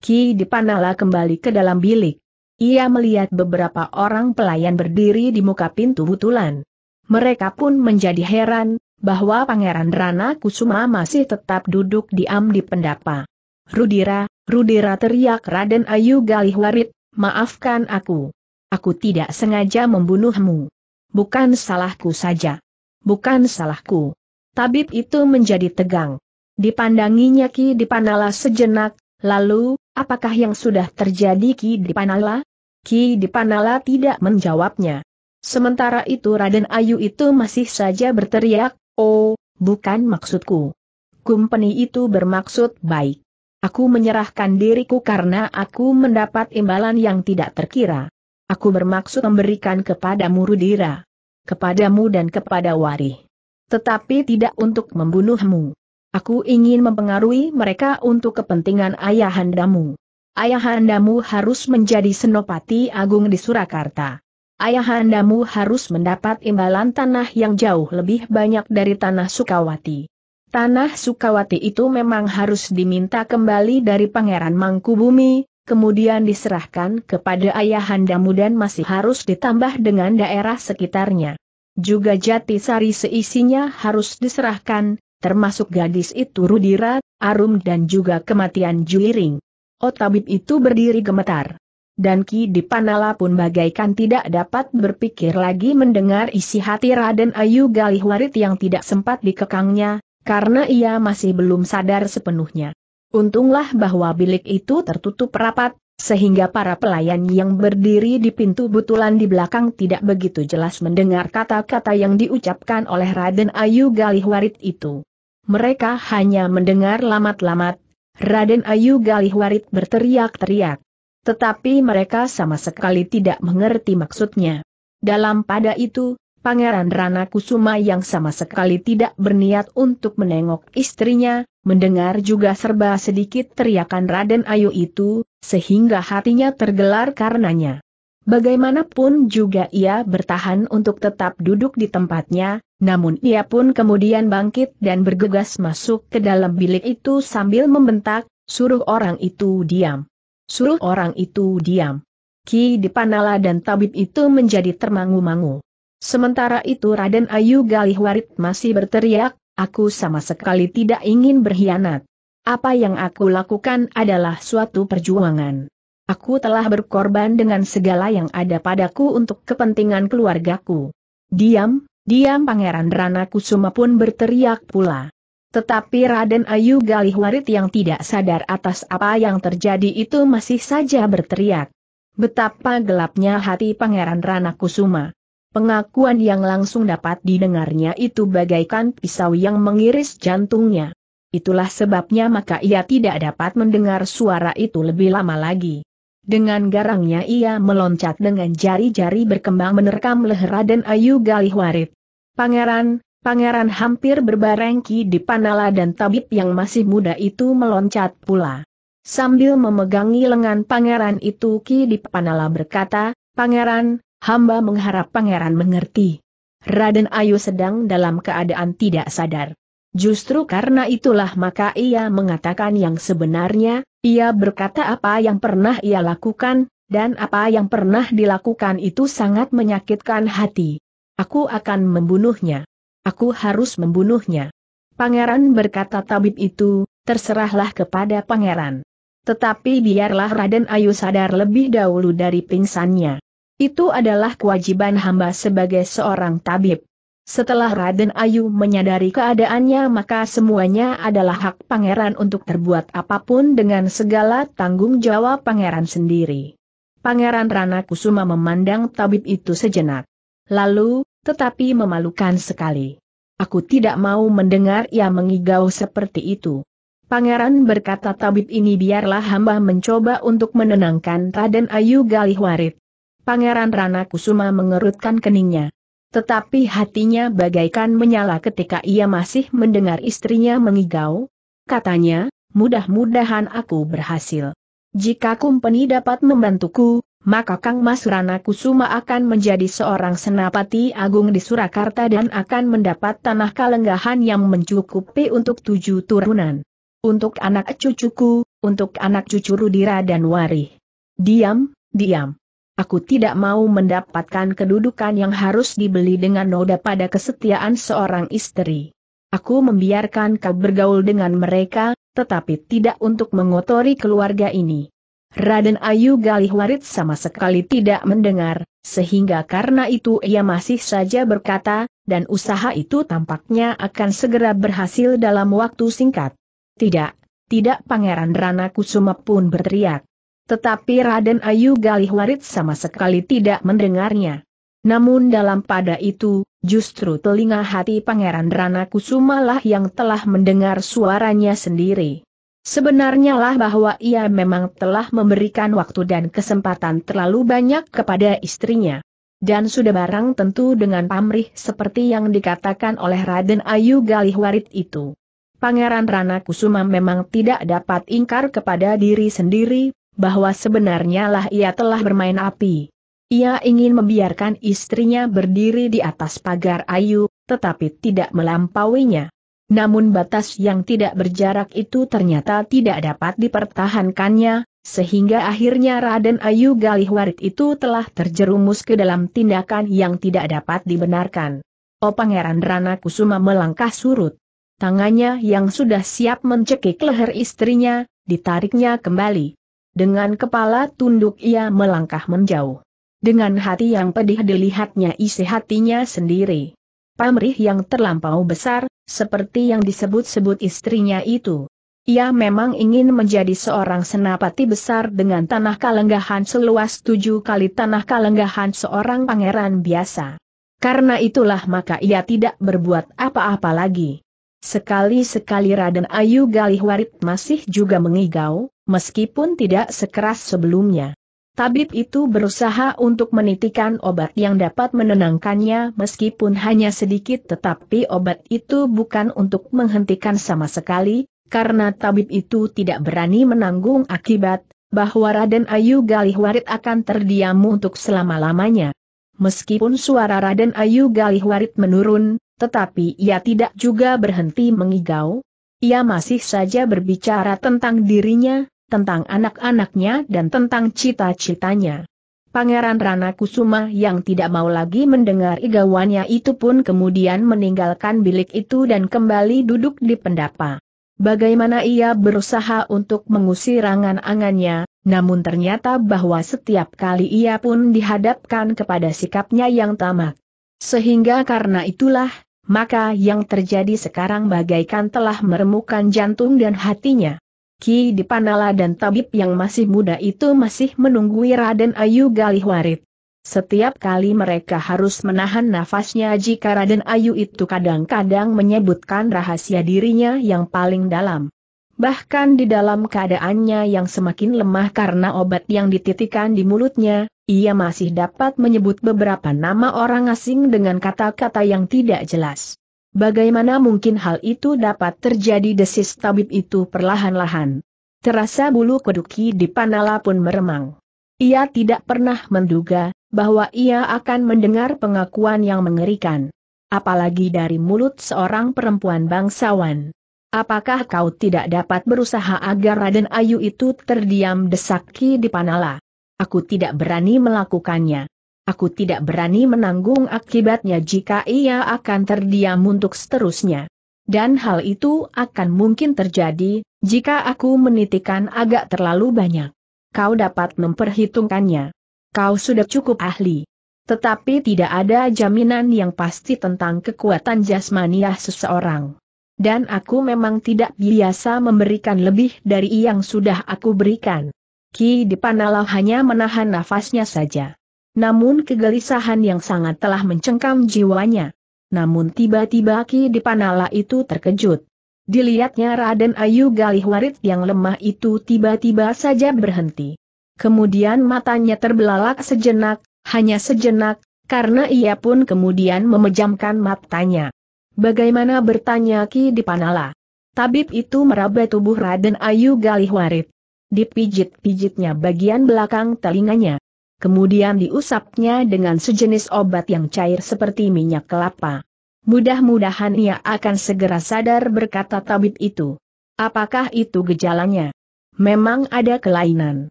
Ki Dipanala kembali ke dalam bilik. Ia melihat beberapa orang pelayan berdiri di muka pintu butulan. Mereka pun menjadi heran, bahwa Pangeran Rana Kusuma masih tetap duduk diam di pendapa. Rudira, Rudira teriak Raden Ayu Galih Galihwarit, maafkan aku. Aku tidak sengaja membunuhmu. Bukan salahku saja. Bukan salahku. Tabib itu menjadi tegang. Dipandanginya Ki Dipanala sejenak, lalu, apakah yang sudah terjadi Ki Dipanala? Ki Dipanala tidak menjawabnya. Sementara itu Raden Ayu itu masih saja berteriak, oh, bukan maksudku. Kumpeni itu bermaksud baik. Aku menyerahkan diriku karena aku mendapat imbalan yang tidak terkira. Aku bermaksud memberikan kepadamu Rudira, kepadamu dan kepada Wari. Tetapi tidak untuk membunuhmu. Aku ingin mempengaruhi mereka untuk kepentingan ayahandamu. Ayahandamu harus menjadi senopati agung di Surakarta. Ayahandamu harus mendapat imbalan tanah yang jauh lebih banyak dari tanah Sukawati. Tanah Sukawati itu memang harus diminta kembali dari Pangeran Mangkubumi, kemudian diserahkan kepada ayahandamu dan masih harus ditambah dengan daerah sekitarnya. Juga Jatisari seisinya harus diserahkan, termasuk gadis itu Rudira, Arum dan juga kematian Juiring. Otabib itu berdiri gemetar. Dan Ki Dipanala pun bagaikan tidak dapat berpikir lagi mendengar isi hati Raden Ayu Galihwarit yang tidak sempat dikekangnya, karena ia masih belum sadar sepenuhnya. Untunglah bahwa bilik itu tertutup rapat, sehingga para pelayan yang berdiri di pintu butulan di belakang tidak begitu jelas mendengar kata-kata yang diucapkan oleh Raden Ayu Galihwarit itu. Mereka hanya mendengar lamat-lamat, Raden Ayu Galihwarit berteriak-teriak. Tetapi mereka sama sekali tidak mengerti maksudnya. Dalam pada itu, Pangeran Rana Kusuma yang sama sekali tidak berniat untuk menengok istrinya, mendengar juga serba sedikit teriakan Raden Ayu itu, sehingga hatinya tergelar karenanya. Bagaimanapun juga ia bertahan untuk tetap duduk di tempatnya, namun ia pun kemudian bangkit dan bergegas masuk ke dalam bilik itu sambil membentak, suruh orang itu diam. Suruh orang itu diam. Ki Dipanala dan tabib itu menjadi termangu-mangu. Sementara itu Raden Ayu Galihwarit masih berteriak, aku sama sekali tidak ingin berkhianat. Apa yang aku lakukan adalah suatu perjuangan. Aku telah berkorban dengan segala yang ada padaku untuk kepentingan keluargaku. Diam, diam Pangeran Rana Kusuma pun berteriak pula. Tetapi Raden Ayu Galihwarit yang tidak sadar atas apa yang terjadi itu masih saja berteriak. Betapa gelapnya hati Pangeran Rana Kusuma. Pengakuan yang langsung dapat didengarnya itu bagaikan pisau yang mengiris jantungnya. Itulah sebabnya maka ia tidak dapat mendengar suara itu lebih lama lagi. Dengan garangnya ia meloncat dengan jari-jari berkembang menerkam leher Raden Ayu Galihwarit. Pangeran, pangeran hampir berbarengki di panala dan tabib yang masih muda itu meloncat pula. Sambil memegangi lengan pangeran itu Ki di panala berkata, Pangeran, hamba mengharap pangeran mengerti. Raden Ayu sedang dalam keadaan tidak sadar. Justru karena itulah maka ia mengatakan yang sebenarnya, ia berkata apa yang pernah ia lakukan, dan apa yang pernah dilakukan itu sangat menyakitkan hati. Aku akan membunuhnya. Aku harus membunuhnya. Pangeran berkata tabib itu, terserahlah kepada pangeran. Tetapi biarlah Raden Ayu sadar lebih dahulu dari pingsannya. Itu adalah kewajiban hamba sebagai seorang tabib. Setelah Raden Ayu menyadari keadaannya maka semuanya adalah hak pangeran untuk terbuat apapun dengan segala tanggung jawab pangeran sendiri. Pangeran Rana Kusuma memandang tabib itu sejenak. Lalu, tetapi memalukan sekali. Aku tidak mau mendengar ia mengigau seperti itu. Pangeran berkata tabib ini biarlah hamba mencoba untuk menenangkan Raden Ayu Galihwarit. Pangeran Rana Kusuma mengerutkan keningnya. Tetapi hatinya bagaikan menyala ketika ia masih mendengar istrinya mengigau. Katanya, mudah-mudahan aku berhasil. Jika kumpeni dapat membantuku, maka Kang Mas Rana Kusuma akan menjadi seorang senapati agung di Surakarta dan akan mendapat tanah kalenggahan yang mencukupi untuk tujuh turunan. Untuk anak cucuku, untuk anak cucu Rudira dan Wari. Diam, diam. Aku tidak mau mendapatkan kedudukan yang harus dibeli dengan noda pada kesetiaan seorang istri. Aku membiarkan kau bergaul dengan mereka, tetapi tidak untuk mengotori keluarga ini. Raden Ayu Galih Warit sama sekali tidak mendengar, sehingga karena itu ia masih saja berkata, dan usaha itu tampaknya akan segera berhasil dalam waktu singkat. Tidak, tidak Pangeran Rana Kusuma pun berteriak. Tetapi Raden Ayu Galih Warid sama sekali tidak mendengarnya. Namun dalam pada itu, justru telinga hati Pangeran Rana Kusumalah yang telah mendengar suaranya sendiri. Sebenarnya lah bahwa ia memang telah memberikan waktu dan kesempatan terlalu banyak kepada istrinya. Dan sudah barang tentu dengan pamrih seperti yang dikatakan oleh Raden Ayu Galih Warid itu. Pangeran Rana Kusuma memang tidak dapat ingkar kepada diri sendiri bahwa sebenarnya lah ia telah bermain api. Ia ingin membiarkan istrinya berdiri di atas pagar ayu, tetapi tidak melampauinya. Namun batas yang tidak berjarak itu ternyata tidak dapat dipertahankannya, sehingga akhirnya Raden Ayu Galihwarit itu telah terjerumus ke dalam tindakan yang tidak dapat dibenarkan. O Pangeran Rana Kusuma melangkah surut. Tangannya yang sudah siap mencekik leher istrinya, ditariknya kembali. Dengan kepala tunduk ia melangkah menjauh. Dengan hati yang pedih dilihatnya isi hatinya sendiri. Pamrih yang terlampau besar, seperti yang disebut-sebut istrinya itu. Ia memang ingin menjadi seorang senapati besar dengan tanah kalenggahan seluas tujuh kali tanah kalenggahan seorang pangeran biasa. Karena itulah maka ia tidak berbuat apa-apa lagi. Sekali-sekali Raden Ayu Galih Warit masih juga mengigau, meskipun tidak sekeras sebelumnya. Tabib itu berusaha untuk menitikan obat yang dapat menenangkannya meskipun hanya sedikit tetapi obat itu bukan untuk menghentikan sama sekali, karena tabib itu tidak berani menanggung akibat, bahwa Raden Ayu Galih Warit akan terdiam untuk selama-lamanya. Meskipun suara Raden Ayu Galih Warit menurun, tetapi ia tidak juga berhenti mengigau. Ia masih saja berbicara tentang dirinya, tentang anak-anaknya dan tentang cita-citanya. Pangeran Rana Kusuma yang tidak mau lagi mendengar igauannya itu pun kemudian meninggalkan bilik itu dan kembali duduk di pendapa. Bagaimana ia berusaha untuk mengusir angan-angannya, namun ternyata bahwa setiap kali ia pun dihadapkan kepada sikapnya yang tamak. Sehingga karena itulah, maka yang terjadi sekarang bagaikan telah meremukan jantung dan hatinya. Ki Dipanala dan tabib yang masih muda itu masih menunggui Raden Ayu Galihwarit. Setiap kali mereka harus menahan nafasnya jika Raden Ayu itu kadang-kadang menyebutkan rahasia dirinya yang paling dalam. Bahkan di dalam keadaannya yang semakin lemah karena obat yang dititikan di mulutnya, ia masih dapat menyebut beberapa nama orang asing dengan kata-kata yang tidak jelas. Bagaimana mungkin hal itu dapat terjadi desis tabib itu perlahan-lahan. Terasa bulu keduki di panala pun meremang. Ia tidak pernah menduga, bahwa ia akan mendengar pengakuan yang mengerikan. Apalagi dari mulut seorang perempuan bangsawan. Apakah kau tidak dapat berusaha agar Raden Ayu itu terdiam desaki di Panala? Aku tidak berani melakukannya. Aku tidak berani menanggung akibatnya jika ia akan terdiam untuk seterusnya. Dan hal itu akan mungkin terjadi, jika aku menitikan agak terlalu banyak. Kau dapat memperhitungkannya. Kau sudah cukup ahli. Tetapi tidak ada jaminan yang pasti tentang kekuatan jasmaniah seseorang. Dan aku memang tidak biasa memberikan lebih dari yang sudah aku berikan. Ki Dipanala hanya menahan nafasnya saja. Namun kegelisahan yang sangat telah mencengkam jiwanya. Namun tiba-tiba Ki Dipanala itu terkejut. Dilihatnya Raden Ayu Galih Warid yang lemah itu tiba-tiba saja berhenti. Kemudian matanya terbelalak sejenak, hanya sejenak, karena ia pun kemudian memejamkan matanya. Bagaimana bertanya Ki Dipanala? Tabib itu meraba tubuh Raden Ayu Galihwarit dipijit-pijitnya bagian belakang telinganya. Kemudian diusapnya dengan sejenis obat yang cair seperti minyak kelapa. Mudah-mudahan ia akan segera sadar berkata tabib itu. Apakah itu gejalanya? Memang ada kelainan.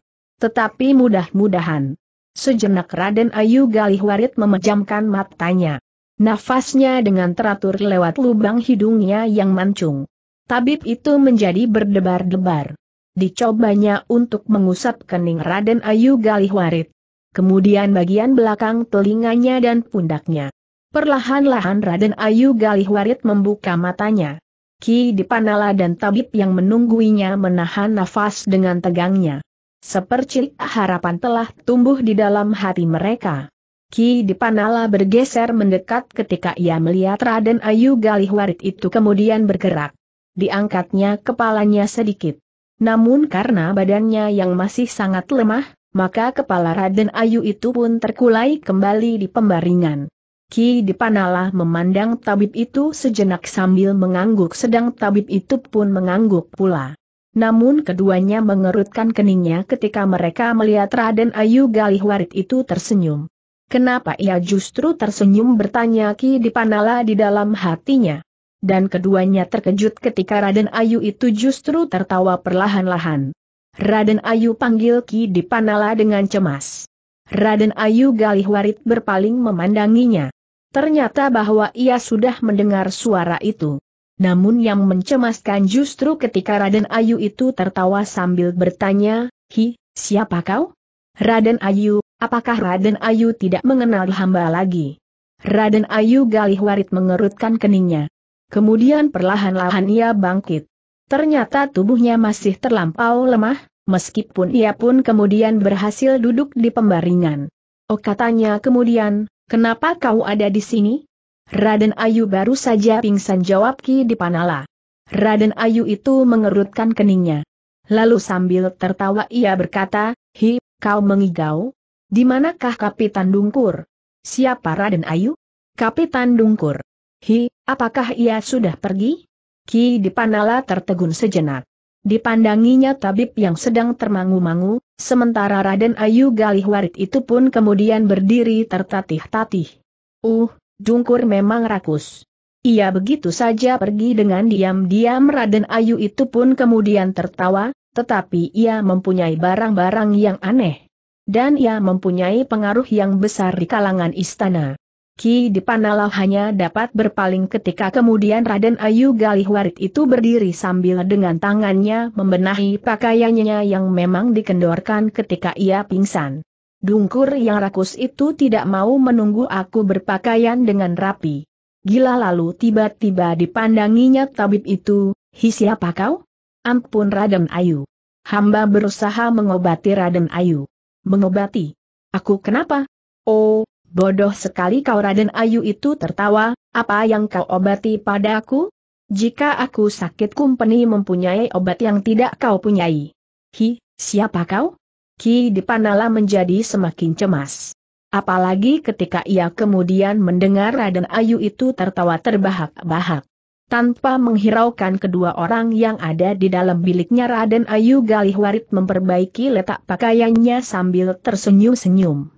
Tetapi mudah-mudahan. Sejenak Raden Ayu Galih Warit memejamkan matanya. Nafasnya dengan teratur lewat lubang hidungnya yang mancung. Tabib itu menjadi berdebar-debar dicobanya untuk mengusap kening Raden Ayu Galih Galihwarit. Kemudian bagian belakang telinganya dan pundaknya. Perlahan-lahan Raden Ayu Galih Galihwarit membuka matanya. Ki Dipanala dan tabib yang menungguinya menahan nafas dengan tegangnya. Sepercik harapan telah tumbuh di dalam hati mereka. Ki Dipanala bergeser mendekat ketika ia melihat Raden Ayu Galih Galihwarit itu kemudian bergerak. Diangkatnya kepalanya sedikit. Namun karena badannya yang masih sangat lemah, maka kepala Raden Ayu itu pun terkulai kembali di pembaringan. Ki Dipanala memandang tabib itu sejenak sambil mengangguk sedang tabib itu pun mengangguk pula. Namun keduanya mengerutkan keningnya ketika mereka melihat Raden Ayu Galihwarit itu tersenyum. Kenapa ia justru tersenyum bertanya Ki Dipanala di dalam hatinya dan keduanya terkejut ketika Raden Ayu itu justru tertawa perlahan-lahan. Raden Ayu panggil Ki Dipanala dengan cemas. Raden Ayu Galih Warit berpaling memandanginya. Ternyata bahwa ia sudah mendengar suara itu. Namun yang mencemaskan justru ketika Raden Ayu itu tertawa sambil bertanya, Hi, siapa kau? Raden Ayu, apakah Raden Ayu tidak mengenal hamba lagi? Raden Ayu Galih Warit mengerutkan keningnya. Kemudian perlahan-lahan ia bangkit. Ternyata tubuhnya masih terlampau lemah, meskipun ia pun kemudian berhasil duduk di pembaringan. Oh katanya kemudian, kenapa kau ada di sini? Raden Ayu baru saja pingsan jawab Ki Dipanala. Raden Ayu itu mengerutkan keningnya. Lalu sambil tertawa ia berkata, Hi, kau mengigau? Di manakah Kapitan Dungkur? Siapa Raden Ayu? Kapitan Dungkur. Hi, Apakah ia sudah pergi? Ki Dipanala tertegun sejenak. Dipandanginya tabib yang sedang termangu-mangu, sementara Raden Ayu Galih Galihwarit itu pun kemudian berdiri tertatih-tatih. Uh, Jungkur memang rakus. Ia begitu saja pergi dengan diam-diam Raden Ayu itu pun kemudian tertawa, tetapi ia mempunyai barang-barang yang aneh. Dan ia mempunyai pengaruh yang besar di kalangan istana. Ki Dipanala hanya dapat berpaling ketika kemudian Raden Ayu Galihwarit itu berdiri sambil dengan tangannya membenahi pakaiannya yang memang dikendorkan ketika ia pingsan. Dungkur yang rakus itu tidak mau menunggu aku berpakaian dengan rapi. Gila lalu tiba-tiba dipandanginya tabib itu, hi siapa kau? Ampun Raden Ayu. Hamba berusaha mengobati Raden Ayu. Mengobati? Aku kenapa? Oh, Bodoh sekali kau Raden Ayu itu tertawa, apa yang kau obati padaku? Jika aku sakit kumpeni mempunyai obat yang tidak kau punyai. Hi, siapa kau? Ki Dipanala menjadi semakin cemas. Apalagi ketika ia kemudian mendengar Raden Ayu itu tertawa terbahak-bahak. Tanpa menghiraukan kedua orang yang ada di dalam biliknya Raden Ayu Galihwarit memperbaiki letak pakaiannya sambil tersenyum-senyum.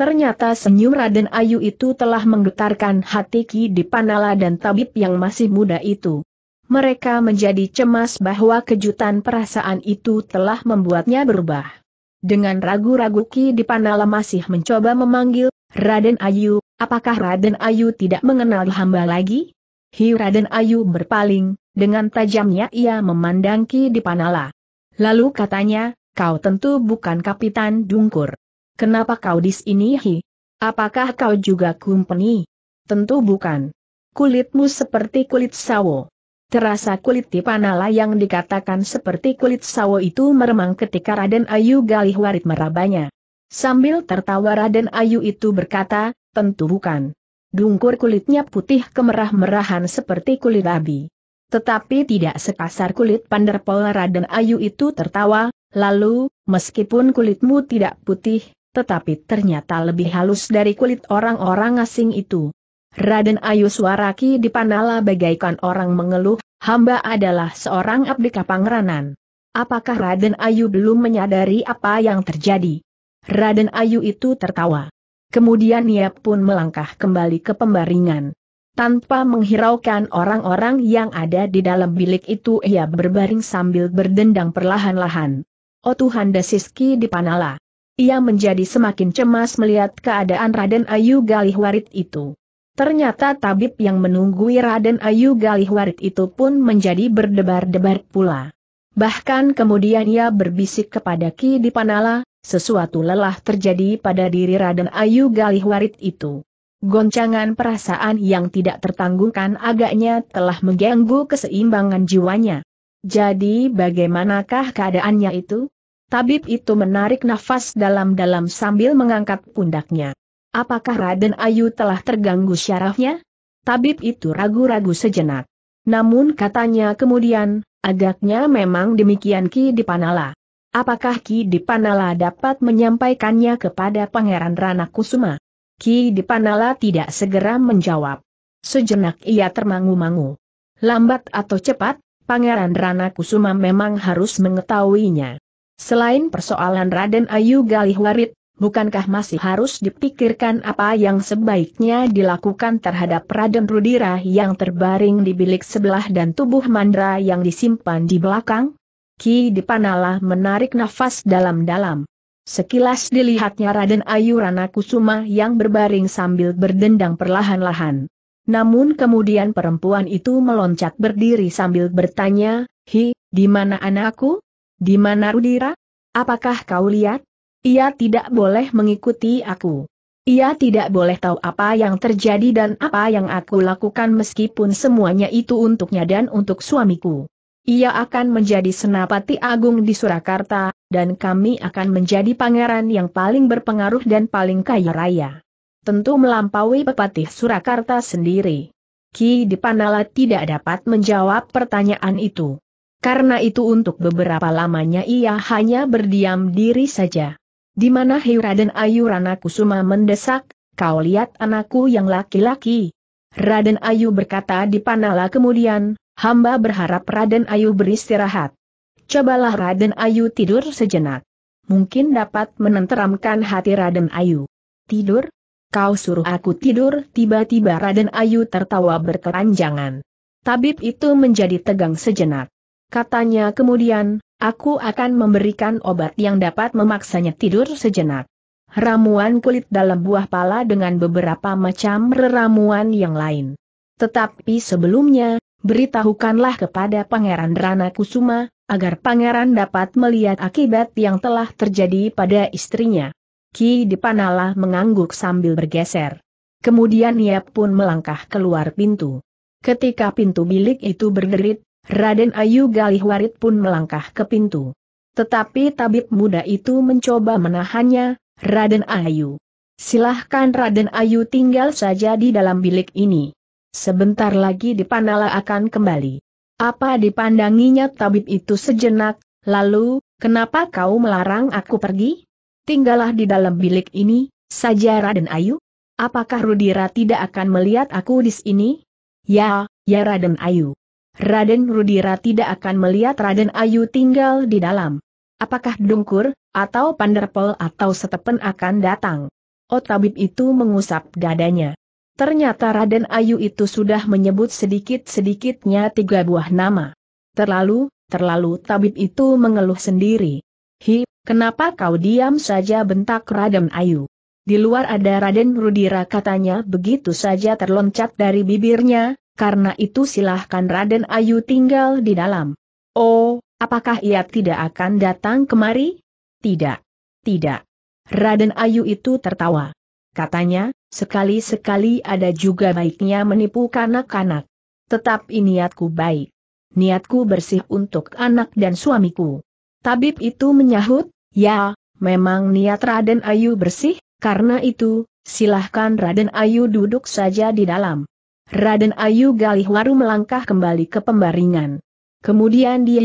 Ternyata senyum Raden Ayu itu telah menggetarkan hati Ki Dipanala dan tabib yang masih muda itu. Mereka menjadi cemas bahwa kejutan perasaan itu telah membuatnya berubah. Dengan ragu-ragu Ki Dipanala masih mencoba memanggil, Raden Ayu, apakah Raden Ayu tidak mengenal hamba lagi? Hi Raden Ayu berpaling, dengan tajamnya ia memandang Ki Dipanala. Lalu katanya, kau tentu bukan Kapitan Dungkur. Kenapa kau di sini hi? Apakah kau juga kumpeni? Tentu bukan. Kulitmu seperti kulit sawo. Terasa kulit Tipanala yang dikatakan seperti kulit sawo itu meremang ketika Raden Ayu galih warit merabanya. Sambil tertawa Raden Ayu itu berkata, tentu bukan. Dungkur kulitnya putih kemerah-merahan seperti kulit babi. Tetapi tidak sekasar kulit panderpol Raden Ayu itu tertawa, lalu, meskipun kulitmu tidak putih, tetapi ternyata lebih halus dari kulit orang-orang asing itu. Raden Ayu Suaraki dipanala bagaikan orang mengeluh, hamba adalah seorang abdi kapangeranan. Apakah Raden Ayu belum menyadari apa yang terjadi? Raden Ayu itu tertawa. Kemudian ia pun melangkah kembali ke pembaringan. Tanpa menghiraukan orang-orang yang ada di dalam bilik itu ia berbaring sambil berdendang perlahan-lahan. Oh Tuhan Desiski dipanala. Ia menjadi semakin cemas melihat keadaan Raden Ayu Galihwarit itu. Ternyata tabib yang menunggui Raden Ayu Galihwarit itu pun menjadi berdebar-debar pula. Bahkan kemudian ia berbisik kepada Ki Dipanala, sesuatu lelah terjadi pada diri Raden Ayu Galihwarit itu. Goncangan perasaan yang tidak tertanggungkan agaknya telah mengganggu keseimbangan jiwanya. Jadi bagaimanakah keadaannya itu? Tabib itu menarik nafas dalam-dalam sambil mengangkat pundaknya. Apakah Raden Ayu telah terganggu syarafnya? Tabib itu ragu-ragu sejenak. Namun katanya kemudian, agaknya memang demikian Ki Dipanala. Apakah Ki Dipanala dapat menyampaikannya kepada Pangeran Rana Kusuma? Ki Dipanala tidak segera menjawab. Sejenak ia termangu-mangu. Lambat atau cepat, Pangeran Rana Kusuma memang harus mengetahuinya. Selain persoalan Raden Ayu Galihwarit, bukankah masih harus dipikirkan apa yang sebaiknya dilakukan terhadap Raden Rudira yang terbaring di bilik sebelah dan tubuh Mandra yang disimpan di belakang? Ki Dipanala menarik nafas dalam-dalam. Sekilas dilihatnya Raden Ayu Rana Kusuma yang berbaring sambil berdendang perlahan-lahan. Namun kemudian perempuan itu meloncat berdiri sambil bertanya, Hi, di mana anakku? Di mana Rudira? Apakah kau lihat? Ia tidak boleh mengikuti aku. Ia tidak boleh tahu apa yang terjadi dan apa yang aku lakukan meskipun semuanya itu untuknya dan untuk suamiku. Ia akan menjadi senapati agung di Surakarta, dan kami akan menjadi pangeran yang paling berpengaruh dan paling kaya raya. Tentu melampaui pepatih Surakarta sendiri. Ki Dipanala tidak dapat menjawab pertanyaan itu. Karena itu untuk beberapa lamanya ia hanya berdiam diri saja. Di mana Hira dan Ayu Rana Kusuma mendesak, kau lihat anakku yang laki-laki. Raden Ayu berkata di Panala kemudian, hamba berharap Raden Ayu beristirahat. Cobalah Raden Ayu tidur sejenak. Mungkin dapat menenteramkan hati Raden Ayu. Tidur? Kau suruh aku tidur, tiba-tiba Raden Ayu tertawa berkeranjangan. Tabib itu menjadi tegang sejenak. Katanya kemudian, aku akan memberikan obat yang dapat memaksanya tidur sejenak. Ramuan kulit dalam buah pala dengan beberapa macam ramuan yang lain. Tetapi sebelumnya, beritahukanlah kepada Pangeran Rana Kusuma, agar pangeran dapat melihat akibat yang telah terjadi pada istrinya. Ki Dipanala mengangguk sambil bergeser. Kemudian ia pun melangkah keluar pintu. Ketika pintu bilik itu berderit, Raden Ayu Galih Galihwarit pun melangkah ke pintu. Tetapi tabib muda itu mencoba menahannya, Raden Ayu. Silahkan Raden Ayu tinggal saja di dalam bilik ini. Sebentar lagi Dipanala akan kembali. Apa dipandanginya tabib itu sejenak, lalu, kenapa kau melarang aku pergi? Tinggallah di dalam bilik ini, saja Raden Ayu. Apakah Rudira tidak akan melihat aku di sini? Ya, ya Raden Ayu. Raden Rudira tidak akan melihat Raden Ayu tinggal di dalam. Apakah Dungkur, atau Panderpol atau Setepen akan datang? Otabib itu mengusap dadanya. Ternyata Raden Ayu itu sudah menyebut sedikit-sedikitnya tiga buah nama. Terlalu, terlalu tabib itu mengeluh sendiri. Hi, kenapa kau diam saja bentak Raden Ayu? Di luar ada Raden Rudira katanya begitu saja terloncat dari bibirnya, karena itu silahkan Raden Ayu tinggal di dalam. Oh, apakah ia tidak akan datang kemari? Tidak. Tidak. Raden Ayu itu tertawa. Katanya, sekali-sekali ada juga baiknya menipu kanak-kanak. Tetap niatku baik. Niatku bersih untuk anak dan suamiku. Tabib itu menyahut, ya, memang niat Raden Ayu bersih, karena itu, silahkan Raden Ayu duduk saja di dalam. Raden Ayu Galihwaru melangkah kembali ke pembaringan. Kemudian dia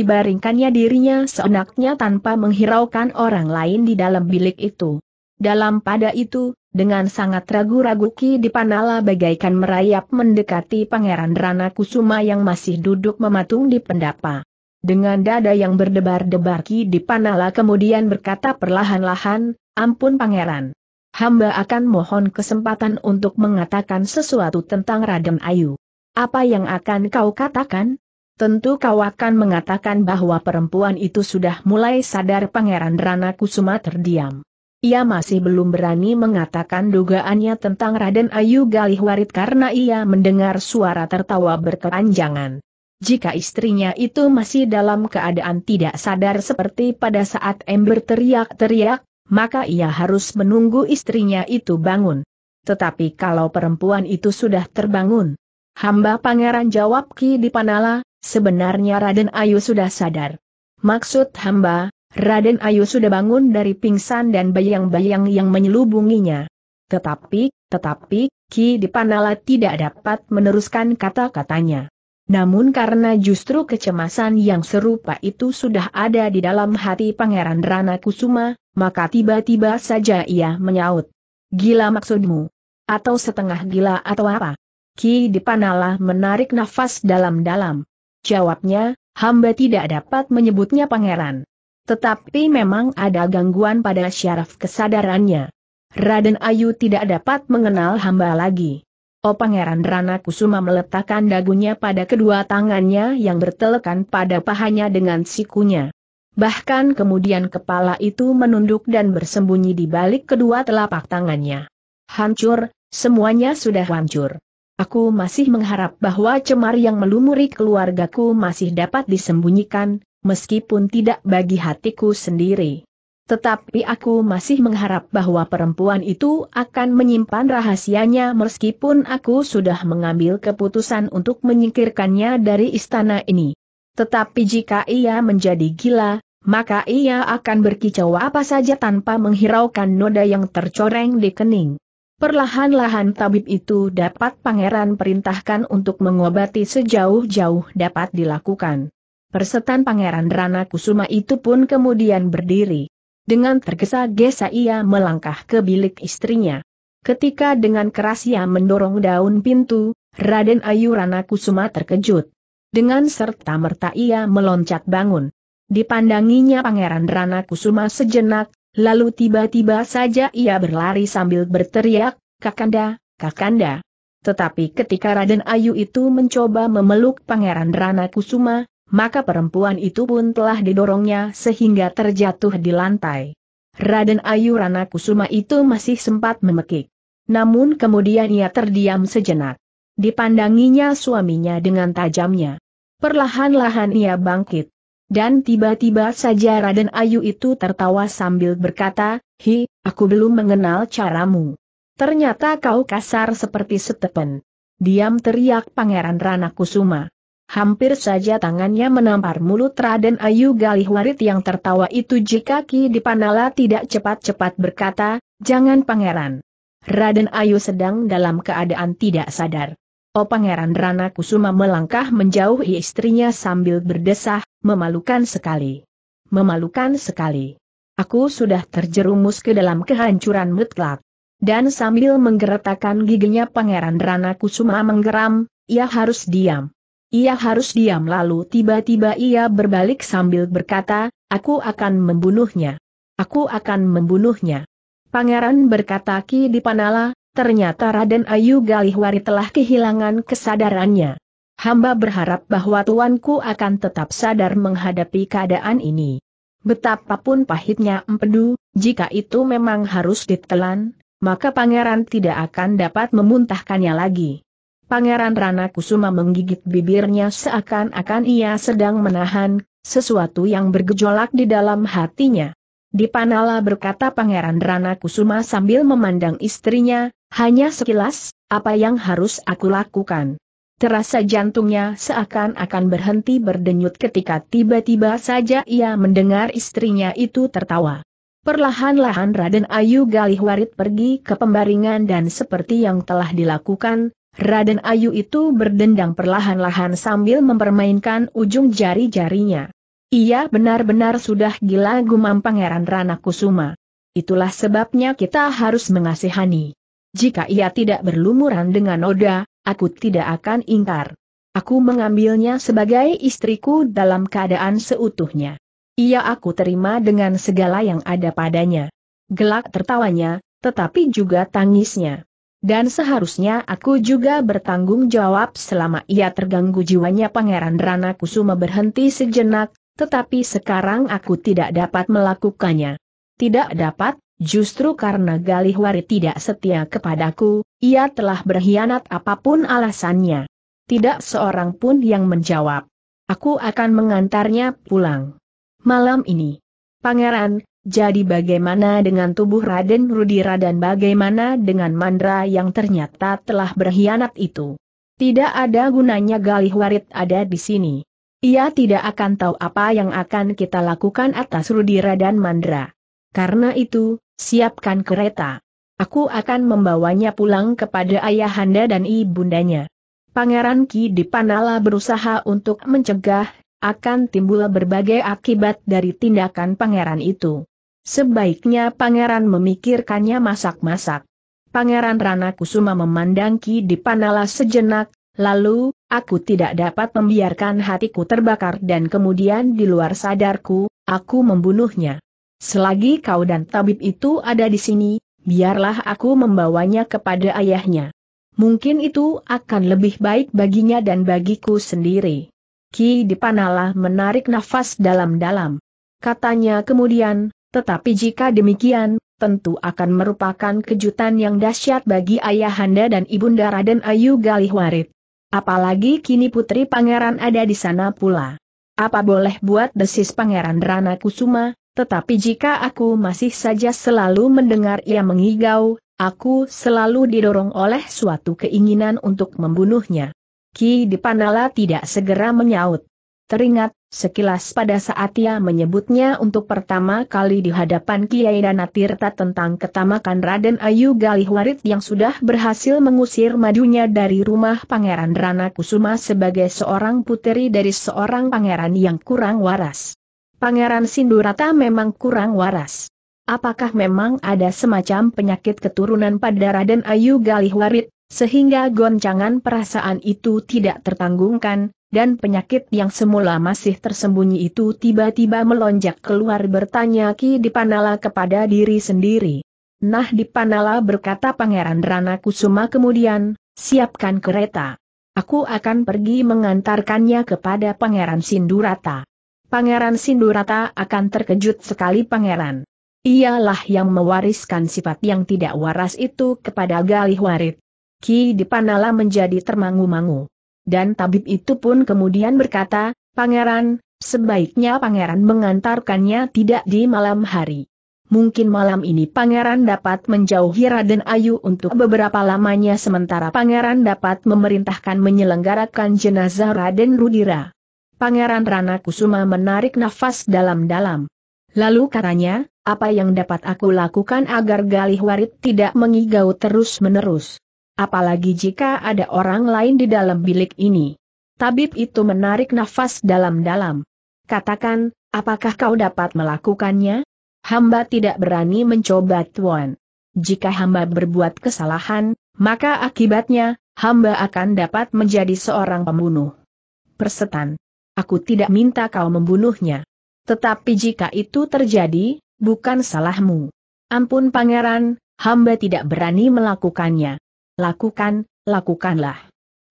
dirinya seenaknya tanpa menghiraukan orang lain di dalam bilik itu. Dalam pada itu, dengan sangat ragu-ragu Ki Dipanala bagaikan merayap mendekati Pangeran Rana Kusuma yang masih duduk mematung di pendapa. Dengan dada yang berdebar-debar Ki Dipanala kemudian berkata perlahan-lahan, Ampun Pangeran hamba akan mohon kesempatan untuk mengatakan sesuatu tentang Raden Ayu. Apa yang akan kau katakan? Tentu kau akan mengatakan bahwa perempuan itu sudah mulai sadar Pangeran Rana Kusuma terdiam. Ia masih belum berani mengatakan dugaannya tentang Raden Ayu Galih Warid karena ia mendengar suara tertawa berkepanjangan. Jika istrinya itu masih dalam keadaan tidak sadar seperti pada saat Ember teriak-teriak, maka ia harus menunggu istrinya itu bangun. Tetapi kalau perempuan itu sudah terbangun, hamba pangeran jawab Ki Dipanala, sebenarnya Raden Ayu sudah sadar. Maksud hamba, Raden Ayu sudah bangun dari pingsan dan bayang-bayang yang menyelubunginya. Tetapi, tetapi, Ki Dipanala tidak dapat meneruskan kata-katanya. Namun karena justru kecemasan yang serupa itu sudah ada di dalam hati Pangeran Rana Kusuma, maka tiba-tiba saja ia menyaut. Gila maksudmu? Atau setengah gila atau apa? Ki Dipanala menarik nafas dalam-dalam. Jawabnya, hamba tidak dapat menyebutnya pangeran. Tetapi memang ada gangguan pada syaraf kesadarannya. Raden Ayu tidak dapat mengenal hamba lagi. O Pangeran Rana Kusuma meletakkan dagunya pada kedua tangannya yang bertelekan pada pahanya dengan sikunya. Bahkan kemudian kepala itu menunduk dan bersembunyi di balik kedua telapak tangannya. Hancur, semuanya sudah hancur. Aku masih mengharap bahwa cemar yang melumuri keluargaku masih dapat disembunyikan, meskipun tidak bagi hatiku sendiri. Tetapi aku masih mengharap bahwa perempuan itu akan menyimpan rahasianya meskipun aku sudah mengambil keputusan untuk menyingkirkannya dari istana ini. Tetapi jika ia menjadi gila, maka ia akan berkicau apa saja tanpa menghiraukan noda yang tercoreng di kening. Perlahan-lahan tabib itu dapat pangeran perintahkan untuk mengobati sejauh-jauh dapat dilakukan. Persetan pangeran Rana Kusuma itu pun kemudian berdiri. Dengan tergesa-gesa ia melangkah ke bilik istrinya. Ketika dengan keras ia mendorong daun pintu, Raden Ayu Rana Kusuma terkejut. Dengan serta merta ia meloncat bangun. Dipandanginya Pangeran Rana Kusuma sejenak, lalu tiba-tiba saja ia berlari sambil berteriak, Kakanda, Kakanda. Tetapi ketika Raden Ayu itu mencoba memeluk Pangeran Rana Kusuma, maka perempuan itu pun telah didorongnya sehingga terjatuh di lantai. Raden Ayu Rana Kusuma itu masih sempat memekik. Namun kemudian ia terdiam sejenak. Dipandanginya suaminya dengan tajamnya. Perlahan-lahan ia bangkit. Dan tiba-tiba saja Raden Ayu itu tertawa sambil berkata, Hi, aku belum mengenal caramu. Ternyata kau kasar seperti setepen. Diam teriak Pangeran Rana Kusuma. Hampir saja tangannya menampar mulut Raden Ayu Galih Galihwarit yang tertawa itu jika Ki Dipanala tidak cepat-cepat berkata, jangan Pangeran. Raden Ayu sedang dalam keadaan tidak sadar. O Pangeran Rana Kusuma melangkah menjauhi istrinya sambil berdesah, memalukan sekali. Memalukan sekali. Aku sudah terjerumus ke dalam kehancuran mutlak. Dan sambil menggeretakkan giginya Pangeran Rana Kusuma menggeram, ia harus diam. Ia harus diam lalu tiba-tiba ia berbalik sambil berkata, aku akan membunuhnya. Aku akan membunuhnya. Pangeran berkata Ki Dipanala, ternyata Raden Ayu Galihwari telah kehilangan kesadarannya. Hamba berharap bahwa tuanku akan tetap sadar menghadapi keadaan ini. Betapapun pahitnya empedu, jika itu memang harus ditelan, maka pangeran tidak akan dapat memuntahkannya lagi. Pangeran Rana Kusuma menggigit bibirnya seakan-akan ia sedang menahan sesuatu yang bergejolak di dalam hatinya. Dipanala berkata Pangeran Rana Kusuma sambil memandang istrinya, hanya sekilas, apa yang harus aku lakukan? Terasa jantungnya seakan-akan berhenti berdenyut ketika tiba-tiba saja ia mendengar istrinya itu tertawa. Perlahan-lahan Raden Ayu Galih Galihwarit pergi ke pembaringan dan seperti yang telah dilakukan, Raden Ayu itu berdendang perlahan-lahan sambil mempermainkan ujung jari-jarinya. Ia benar-benar sudah gila gumam Pangeran Rana Kusuma. Itulah sebabnya kita harus mengasihani. Jika ia tidak berlumuran dengan noda, aku tidak akan ingkar. Aku mengambilnya sebagai istriku dalam keadaan seutuhnya. Ia aku terima dengan segala yang ada padanya. Gelak tertawanya, tetapi juga tangisnya. Dan seharusnya aku juga bertanggung jawab selama ia terganggu jiwanya Pangeran Rana Kusuma berhenti sejenak, tetapi sekarang aku tidak dapat melakukannya. Tidak dapat, Justru karena Galihwari tidak setia kepadaku, ia telah berkhianat apapun alasannya. Tidak seorang pun yang menjawab. Aku akan mengantarnya pulang. Malam ini. Pangeran, jadi bagaimana dengan tubuh Raden Rudira dan bagaimana dengan Mandra yang ternyata telah berkhianat itu? Tidak ada gunanya Galih ada di sini. Ia tidak akan tahu apa yang akan kita lakukan atas Rudira dan Mandra. Karena itu, Siapkan kereta. Aku akan membawanya pulang kepada ayahanda dan ibundanya. Pangeran Ki Dipanala berusaha untuk mencegah, akan timbul berbagai akibat dari tindakan pangeran itu. Sebaiknya pangeran memikirkannya masak-masak. Pangeran Rana Kusuma memandang Ki Dipanala sejenak, lalu, aku tidak dapat membiarkan hatiku terbakar dan kemudian di luar sadarku, aku membunuhnya. Selagi kau dan tabib itu ada di sini, biarlah aku membawanya kepada ayahnya. Mungkin itu akan lebih baik baginya dan bagiku sendiri. Ki Dipanala menarik nafas dalam-dalam. Katanya kemudian, tetapi jika demikian, tentu akan merupakan kejutan yang dahsyat bagi ayahanda dan ibunda Raden Ayu Galihwarit. Apalagi kini putri pangeran ada di sana pula. Apa boleh buat desis pangeran Rana Kusuma, tetapi jika aku masih saja selalu mendengar ia mengigau, aku selalu didorong oleh suatu keinginan untuk membunuhnya. Ki Dipanala tidak segera menyaut. Teringat, sekilas pada saat ia menyebutnya untuk pertama kali di hadapan Kiai Danatirta tentang ketamakan Raden Ayu Galihwarit yang sudah berhasil mengusir madunya dari rumah Pangeran Rana Kusuma sebagai seorang puteri dari seorang pangeran yang kurang waras. Pangeran Sindurata memang kurang waras. Apakah memang ada semacam penyakit keturunan pada Raden Ayu Galih Warit, sehingga goncangan perasaan itu tidak tertanggungkan, dan penyakit yang semula masih tersembunyi itu tiba-tiba melonjak keluar bertanya Ki Dipanala kepada diri sendiri. Nah Dipanala berkata Pangeran Rana Kusuma kemudian, siapkan kereta. Aku akan pergi mengantarkannya kepada Pangeran Sindurata. Pangeran Sindurata akan terkejut sekali pangeran. Ialah yang mewariskan sifat yang tidak waras itu kepada Galih Warit. Ki Dipanala menjadi termangu-mangu. Dan tabib itu pun kemudian berkata, Pangeran, sebaiknya pangeran mengantarkannya tidak di malam hari. Mungkin malam ini pangeran dapat menjauhi Raden Ayu untuk beberapa lamanya sementara pangeran dapat memerintahkan menyelenggarakan jenazah Raden Rudira. Pangeran Rana Kusuma menarik nafas dalam-dalam. Lalu katanya, apa yang dapat aku lakukan agar Galih Warit tidak mengigau terus-menerus? Apalagi jika ada orang lain di dalam bilik ini. Tabib itu menarik nafas dalam-dalam. Katakan, apakah kau dapat melakukannya? Hamba tidak berani mencoba tuan. Jika hamba berbuat kesalahan, maka akibatnya, hamba akan dapat menjadi seorang pembunuh. Persetan. Aku tidak minta kau membunuhnya. Tetapi jika itu terjadi, bukan salahmu. Ampun pangeran, hamba tidak berani melakukannya. Lakukan, lakukanlah.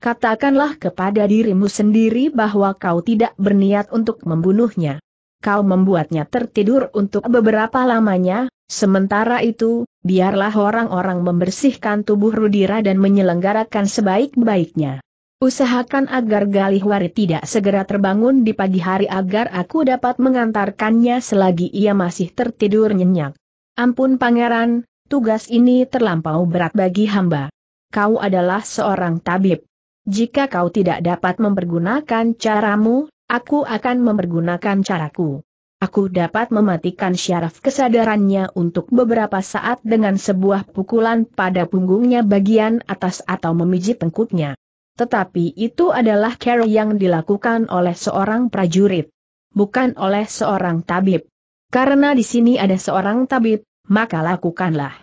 Katakanlah kepada dirimu sendiri bahwa kau tidak berniat untuk membunuhnya. Kau membuatnya tertidur untuk beberapa lamanya, sementara itu, biarlah orang-orang membersihkan tubuh Rudira dan menyelenggarakan sebaik-baiknya. Usahakan agar Galih tidak segera terbangun di pagi hari agar aku dapat mengantarkannya selagi ia masih tertidur nyenyak. Ampun pangeran, tugas ini terlampau berat bagi hamba. Kau adalah seorang tabib. Jika kau tidak dapat mempergunakan caramu, aku akan mempergunakan caraku. Aku dapat mematikan syaraf kesadarannya untuk beberapa saat dengan sebuah pukulan pada punggungnya bagian atas atau memijit tengkuknya. Tetapi itu adalah cara yang dilakukan oleh seorang prajurit, bukan oleh seorang tabib. Karena di sini ada seorang tabib, maka lakukanlah.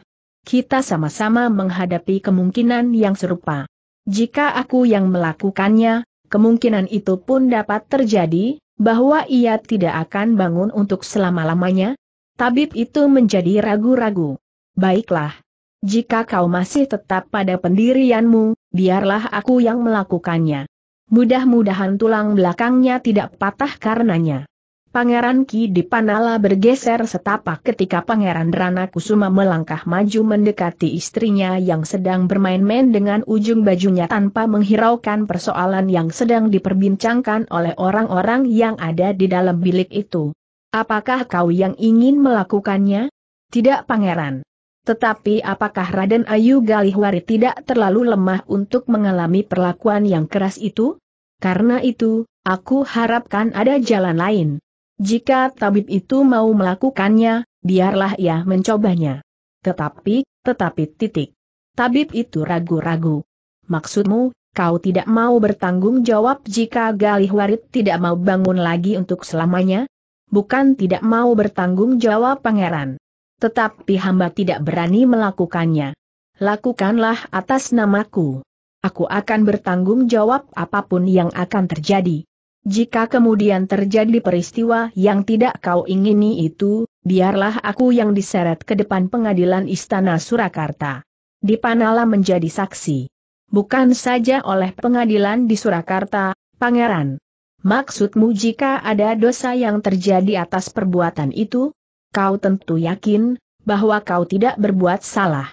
Kita sama-sama menghadapi kemungkinan yang serupa. Jika aku yang melakukannya, kemungkinan itu pun dapat terjadi, bahwa ia tidak akan bangun untuk selama-lamanya. Tabib itu menjadi ragu-ragu. Baiklah, jika kau masih tetap pada pendirianmu, biarlah aku yang melakukannya. Mudah-mudahan tulang belakangnya tidak patah karenanya. Pangeran Ki Dipanala bergeser setapak ketika Pangeran Rana Kusuma melangkah maju mendekati istrinya yang sedang bermain-main dengan ujung bajunya tanpa menghiraukan persoalan yang sedang diperbincangkan oleh orang-orang yang ada di dalam bilik itu. Apakah kau yang ingin melakukannya? Tidak Pangeran. Tetapi apakah Raden Ayu Galihwari tidak terlalu lemah untuk mengalami perlakuan yang keras itu? Karena itu, aku harapkan ada jalan lain. Jika tabib itu mau melakukannya, biarlah ia mencobanya. Tetapi, tetapi titik. Tabib itu ragu-ragu. Maksudmu, kau tidak mau bertanggung jawab jika Galihwarit tidak mau bangun lagi untuk selamanya? Bukan tidak mau bertanggung jawab pangeran. Tetapi hamba tidak berani melakukannya. Lakukanlah atas namaku. Aku akan bertanggung jawab apapun yang akan terjadi. Jika kemudian terjadi peristiwa yang tidak kau ingini itu, biarlah aku yang diseret ke depan pengadilan Istana Surakarta. Dipanala menjadi saksi. Bukan saja oleh pengadilan di Surakarta, Pangeran. Maksudmu jika ada dosa yang terjadi atas perbuatan itu? Kau tentu yakin, bahwa kau tidak berbuat salah.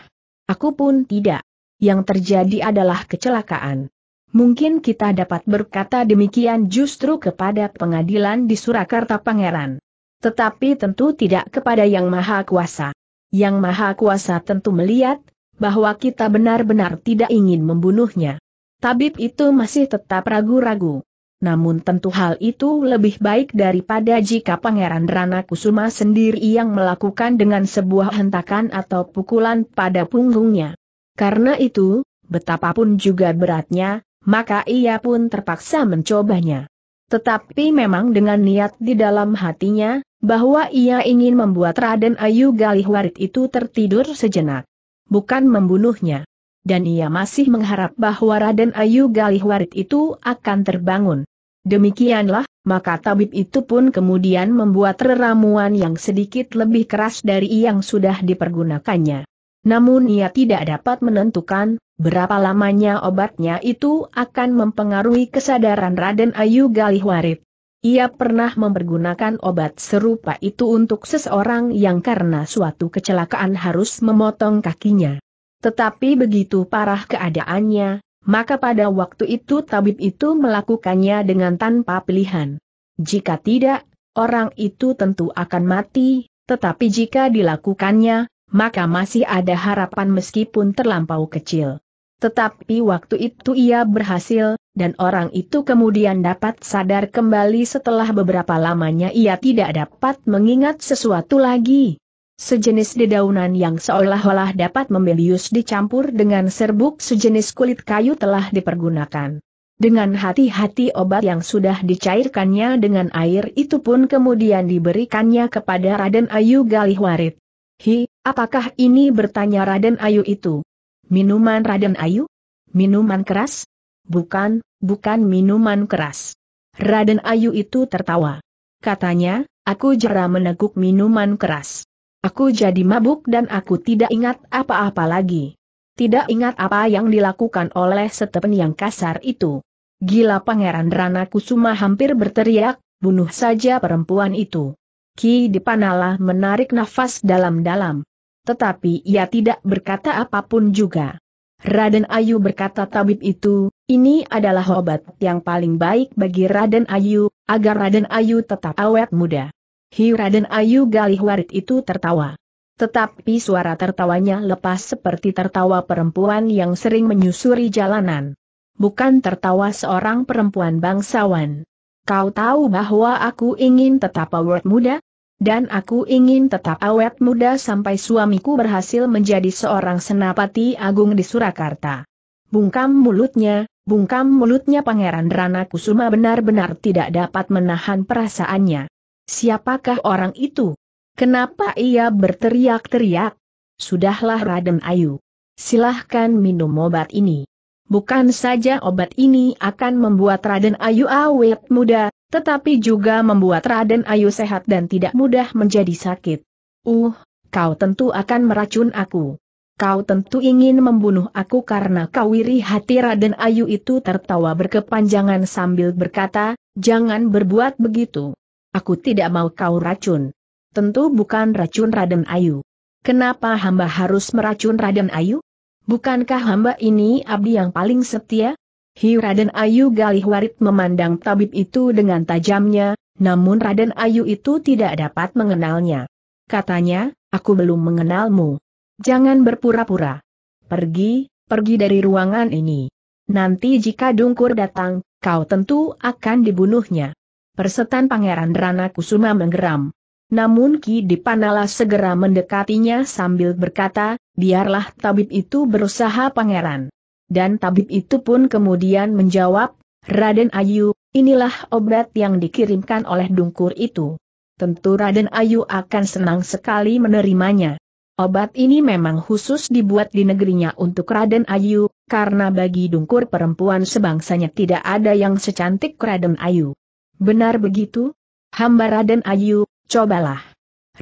Aku pun tidak. Yang terjadi adalah kecelakaan. Mungkin kita dapat berkata demikian justru kepada pengadilan di Surakarta Pangeran. Tetapi tentu tidak kepada Yang Maha Kuasa. Yang Maha Kuasa tentu melihat, bahwa kita benar-benar tidak ingin membunuhnya. Tabib itu masih tetap ragu-ragu. Namun tentu hal itu lebih baik daripada jika Pangeran Rana Kusuma sendiri yang melakukan dengan sebuah hentakan atau pukulan pada punggungnya. Karena itu, betapapun juga beratnya, maka ia pun terpaksa mencobanya. Tetapi memang dengan niat di dalam hatinya, bahwa ia ingin membuat Raden Ayu Galihwarit itu tertidur sejenak. Bukan membunuhnya dan ia masih mengharap bahwa Raden Ayu Galih Warid itu akan terbangun. Demikianlah, maka tabib itu pun kemudian membuat reramuan yang sedikit lebih keras dari yang sudah dipergunakannya. Namun ia tidak dapat menentukan berapa lamanya obatnya itu akan mempengaruhi kesadaran Raden Ayu Galih Warid. Ia pernah mempergunakan obat serupa itu untuk seseorang yang karena suatu kecelakaan harus memotong kakinya. Tetapi begitu parah keadaannya, maka pada waktu itu tabib itu melakukannya dengan tanpa pilihan. Jika tidak, orang itu tentu akan mati, tetapi jika dilakukannya, maka masih ada harapan meskipun terlampau kecil. Tetapi waktu itu ia berhasil, dan orang itu kemudian dapat sadar kembali setelah beberapa lamanya ia tidak dapat mengingat sesuatu lagi. Sejenis dedaunan yang seolah-olah dapat membelius dicampur dengan serbuk sejenis kulit kayu telah dipergunakan. Dengan hati-hati obat yang sudah dicairkannya dengan air itu pun kemudian diberikannya kepada Raden Ayu Galihwarit. Hi, apakah ini bertanya Raden Ayu itu? Minuman Raden Ayu? Minuman keras? Bukan, bukan minuman keras. Raden Ayu itu tertawa. Katanya, aku jera meneguk minuman keras. Aku jadi mabuk dan aku tidak ingat apa-apa lagi. Tidak ingat apa yang dilakukan oleh setepen yang kasar itu. Gila Pangeran Rana Kusuma hampir berteriak, bunuh saja perempuan itu. Ki Dipanala menarik nafas dalam-dalam. Tetapi ia tidak berkata apapun juga. Raden Ayu berkata tabib itu, ini adalah obat yang paling baik bagi Raden Ayu, agar Raden Ayu tetap awet muda. Hira Raden Ayu Galih Warid itu tertawa. Tetapi suara tertawanya lepas seperti tertawa perempuan yang sering menyusuri jalanan. Bukan tertawa seorang perempuan bangsawan. Kau tahu bahwa aku ingin tetap awet muda? Dan aku ingin tetap awet muda sampai suamiku berhasil menjadi seorang senapati agung di Surakarta. Bungkam mulutnya, bungkam mulutnya Pangeran Rana Kusuma benar-benar tidak dapat menahan perasaannya. Siapakah orang itu? Kenapa ia berteriak-teriak? Sudahlah Raden Ayu. Silahkan minum obat ini. Bukan saja obat ini akan membuat Raden Ayu awet muda, tetapi juga membuat Raden Ayu sehat dan tidak mudah menjadi sakit. Uh, kau tentu akan meracun aku. Kau tentu ingin membunuh aku karena kau iri hati Raden Ayu itu tertawa berkepanjangan sambil berkata, jangan berbuat begitu. Aku tidak mau kau racun. Tentu bukan racun Raden Ayu. Kenapa hamba harus meracun Raden Ayu? Bukankah hamba ini abdi yang paling setia? Hi Raden Ayu Galih Warit memandang tabib itu dengan tajamnya, namun Raden Ayu itu tidak dapat mengenalnya. Katanya, aku belum mengenalmu. Jangan berpura-pura. Pergi, pergi dari ruangan ini. Nanti jika Dungkur datang, kau tentu akan dibunuhnya. Persetan Pangeran Rana Kusuma menggeram. Namun Ki Dipanala segera mendekatinya sambil berkata, biarlah tabib itu berusaha pangeran. Dan tabib itu pun kemudian menjawab, Raden Ayu, inilah obat yang dikirimkan oleh dungkur itu. Tentu Raden Ayu akan senang sekali menerimanya. Obat ini memang khusus dibuat di negerinya untuk Raden Ayu, karena bagi dungkur perempuan sebangsanya tidak ada yang secantik Raden Ayu. Benar begitu? Hamba Raden Ayu, cobalah.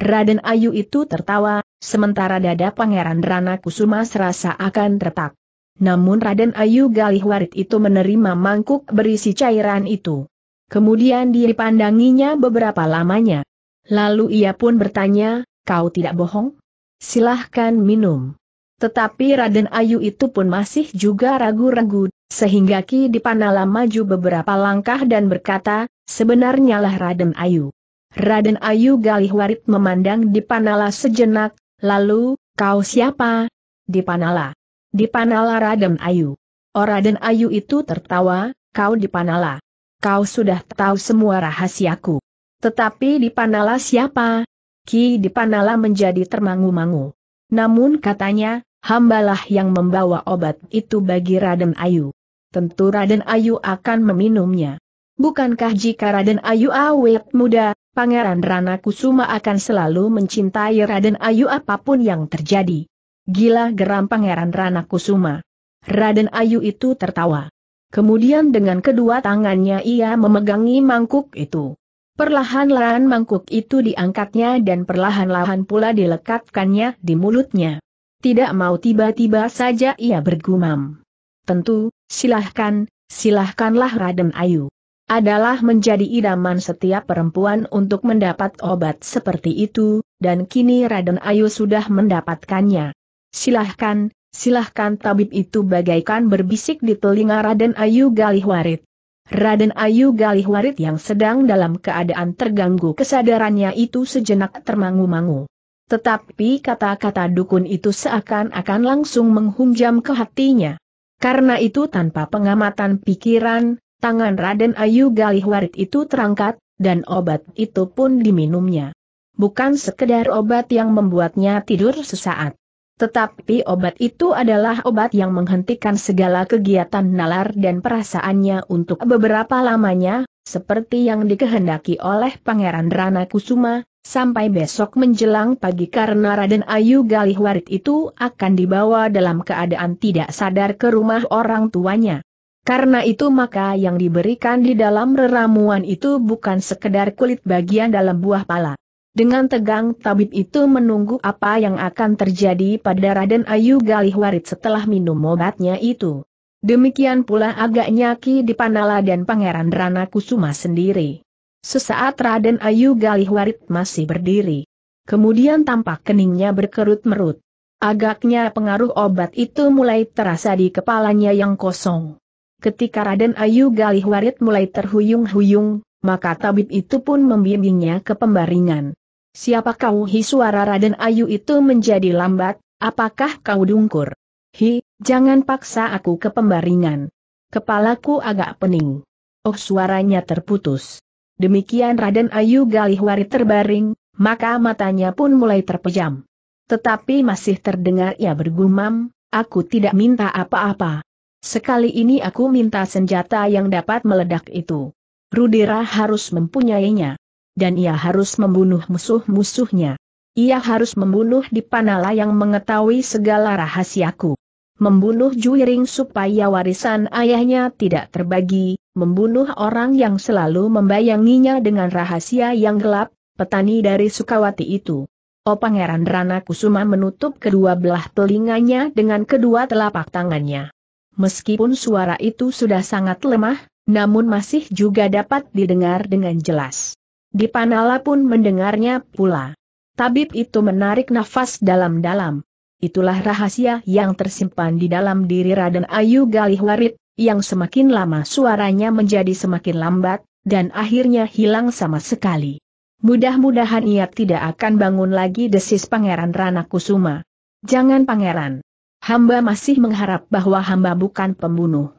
Raden Ayu itu tertawa, sementara dada Pangeran Rana Kusuma serasa akan retak. Namun Raden Ayu Galih Warid itu menerima mangkuk berisi cairan itu. Kemudian dipandanginya beberapa lamanya. Lalu ia pun bertanya, kau tidak bohong? Silahkan minum. Tetapi Raden Ayu itu pun masih juga ragu-ragu, sehingga Ki Dipanala maju beberapa langkah dan berkata, Sebenarnya lah Raden Ayu. Raden Ayu Galih Warit memandang Dipanala sejenak, lalu, kau siapa? Dipanala. Dipanala Raden Ayu. Oh Raden Ayu itu tertawa, kau Dipanala. Kau sudah tahu semua rahasiaku. Tetapi Dipanala siapa? Ki Dipanala menjadi termangu-mangu. Namun katanya, hambalah yang membawa obat itu bagi Raden Ayu. Tentu Raden Ayu akan meminumnya. Bukankah jika Raden Ayu awet muda, Pangeran Rana Kusuma akan selalu mencintai Raden Ayu apapun yang terjadi? Gila geram Pangeran Rana Kusuma. Raden Ayu itu tertawa. Kemudian dengan kedua tangannya ia memegangi mangkuk itu. Perlahan-lahan mangkuk itu diangkatnya dan perlahan-lahan pula dilekatkannya di mulutnya. Tidak mau tiba-tiba saja ia bergumam. Tentu, silahkan, silahkanlah Raden Ayu adalah menjadi idaman setiap perempuan untuk mendapat obat seperti itu, dan kini Raden Ayu sudah mendapatkannya. Silahkan, silahkan tabib itu bagaikan berbisik di telinga Raden Ayu Galihwarit. Raden Ayu Galihwarit yang sedang dalam keadaan terganggu kesadarannya itu sejenak termangu-mangu. Tetapi kata-kata dukun itu seakan-akan langsung menghunjam ke hatinya. Karena itu tanpa pengamatan pikiran, Tangan Raden Ayu Galihwarit itu terangkat, dan obat itu pun diminumnya. Bukan sekedar obat yang membuatnya tidur sesaat. Tetapi obat itu adalah obat yang menghentikan segala kegiatan nalar dan perasaannya untuk beberapa lamanya, seperti yang dikehendaki oleh Pangeran Rana Kusuma, sampai besok menjelang pagi karena Raden Ayu Galihwarit itu akan dibawa dalam keadaan tidak sadar ke rumah orang tuanya. Karena itu maka yang diberikan di dalam reramuan itu bukan sekedar kulit bagian dalam buah pala. Dengan tegang tabib itu menunggu apa yang akan terjadi pada Raden Ayu Galihwarit setelah minum obatnya itu. Demikian pula agaknya Ki Dipanala dan Pangeran Rana Kusuma sendiri. Sesaat Raden Ayu Galihwarit masih berdiri. Kemudian tampak keningnya berkerut merut. Agaknya pengaruh obat itu mulai terasa di kepalanya yang kosong. Ketika Raden Ayu Galih Warid mulai terhuyung-huyung, maka tabib itu pun membimbingnya ke pembaringan. Siapa kau hi suara Raden Ayu itu menjadi lambat, apakah kau dungkur? Hi, jangan paksa aku ke pembaringan. Kepalaku agak pening. Oh suaranya terputus. Demikian Raden Ayu Galih Warid terbaring, maka matanya pun mulai terpejam. Tetapi masih terdengar ia bergumam, aku tidak minta apa-apa. Sekali ini aku minta senjata yang dapat meledak itu. Rudera harus mempunyainya. Dan ia harus membunuh musuh-musuhnya. Ia harus membunuh Dipanala yang mengetahui segala rahasiaku. Membunuh Juiring supaya warisan ayahnya tidak terbagi, membunuh orang yang selalu membayanginya dengan rahasia yang gelap, petani dari Sukawati itu. O oh Pangeran Rana Kusuma menutup kedua belah telinganya dengan kedua telapak tangannya meskipun suara itu sudah sangat lemah, namun masih juga dapat didengar dengan jelas. Dipanala pun mendengarnya pula. Tabib itu menarik nafas dalam-dalam. Itulah rahasia yang tersimpan di dalam diri Raden Ayu Galihwarit, yang semakin lama suaranya menjadi semakin lambat, dan akhirnya hilang sama sekali. Mudah-mudahan ia tidak akan bangun lagi desis Pangeran Rana Kusuma. Jangan Pangeran. Hamba masih mengharap bahwa hamba bukan pembunuh.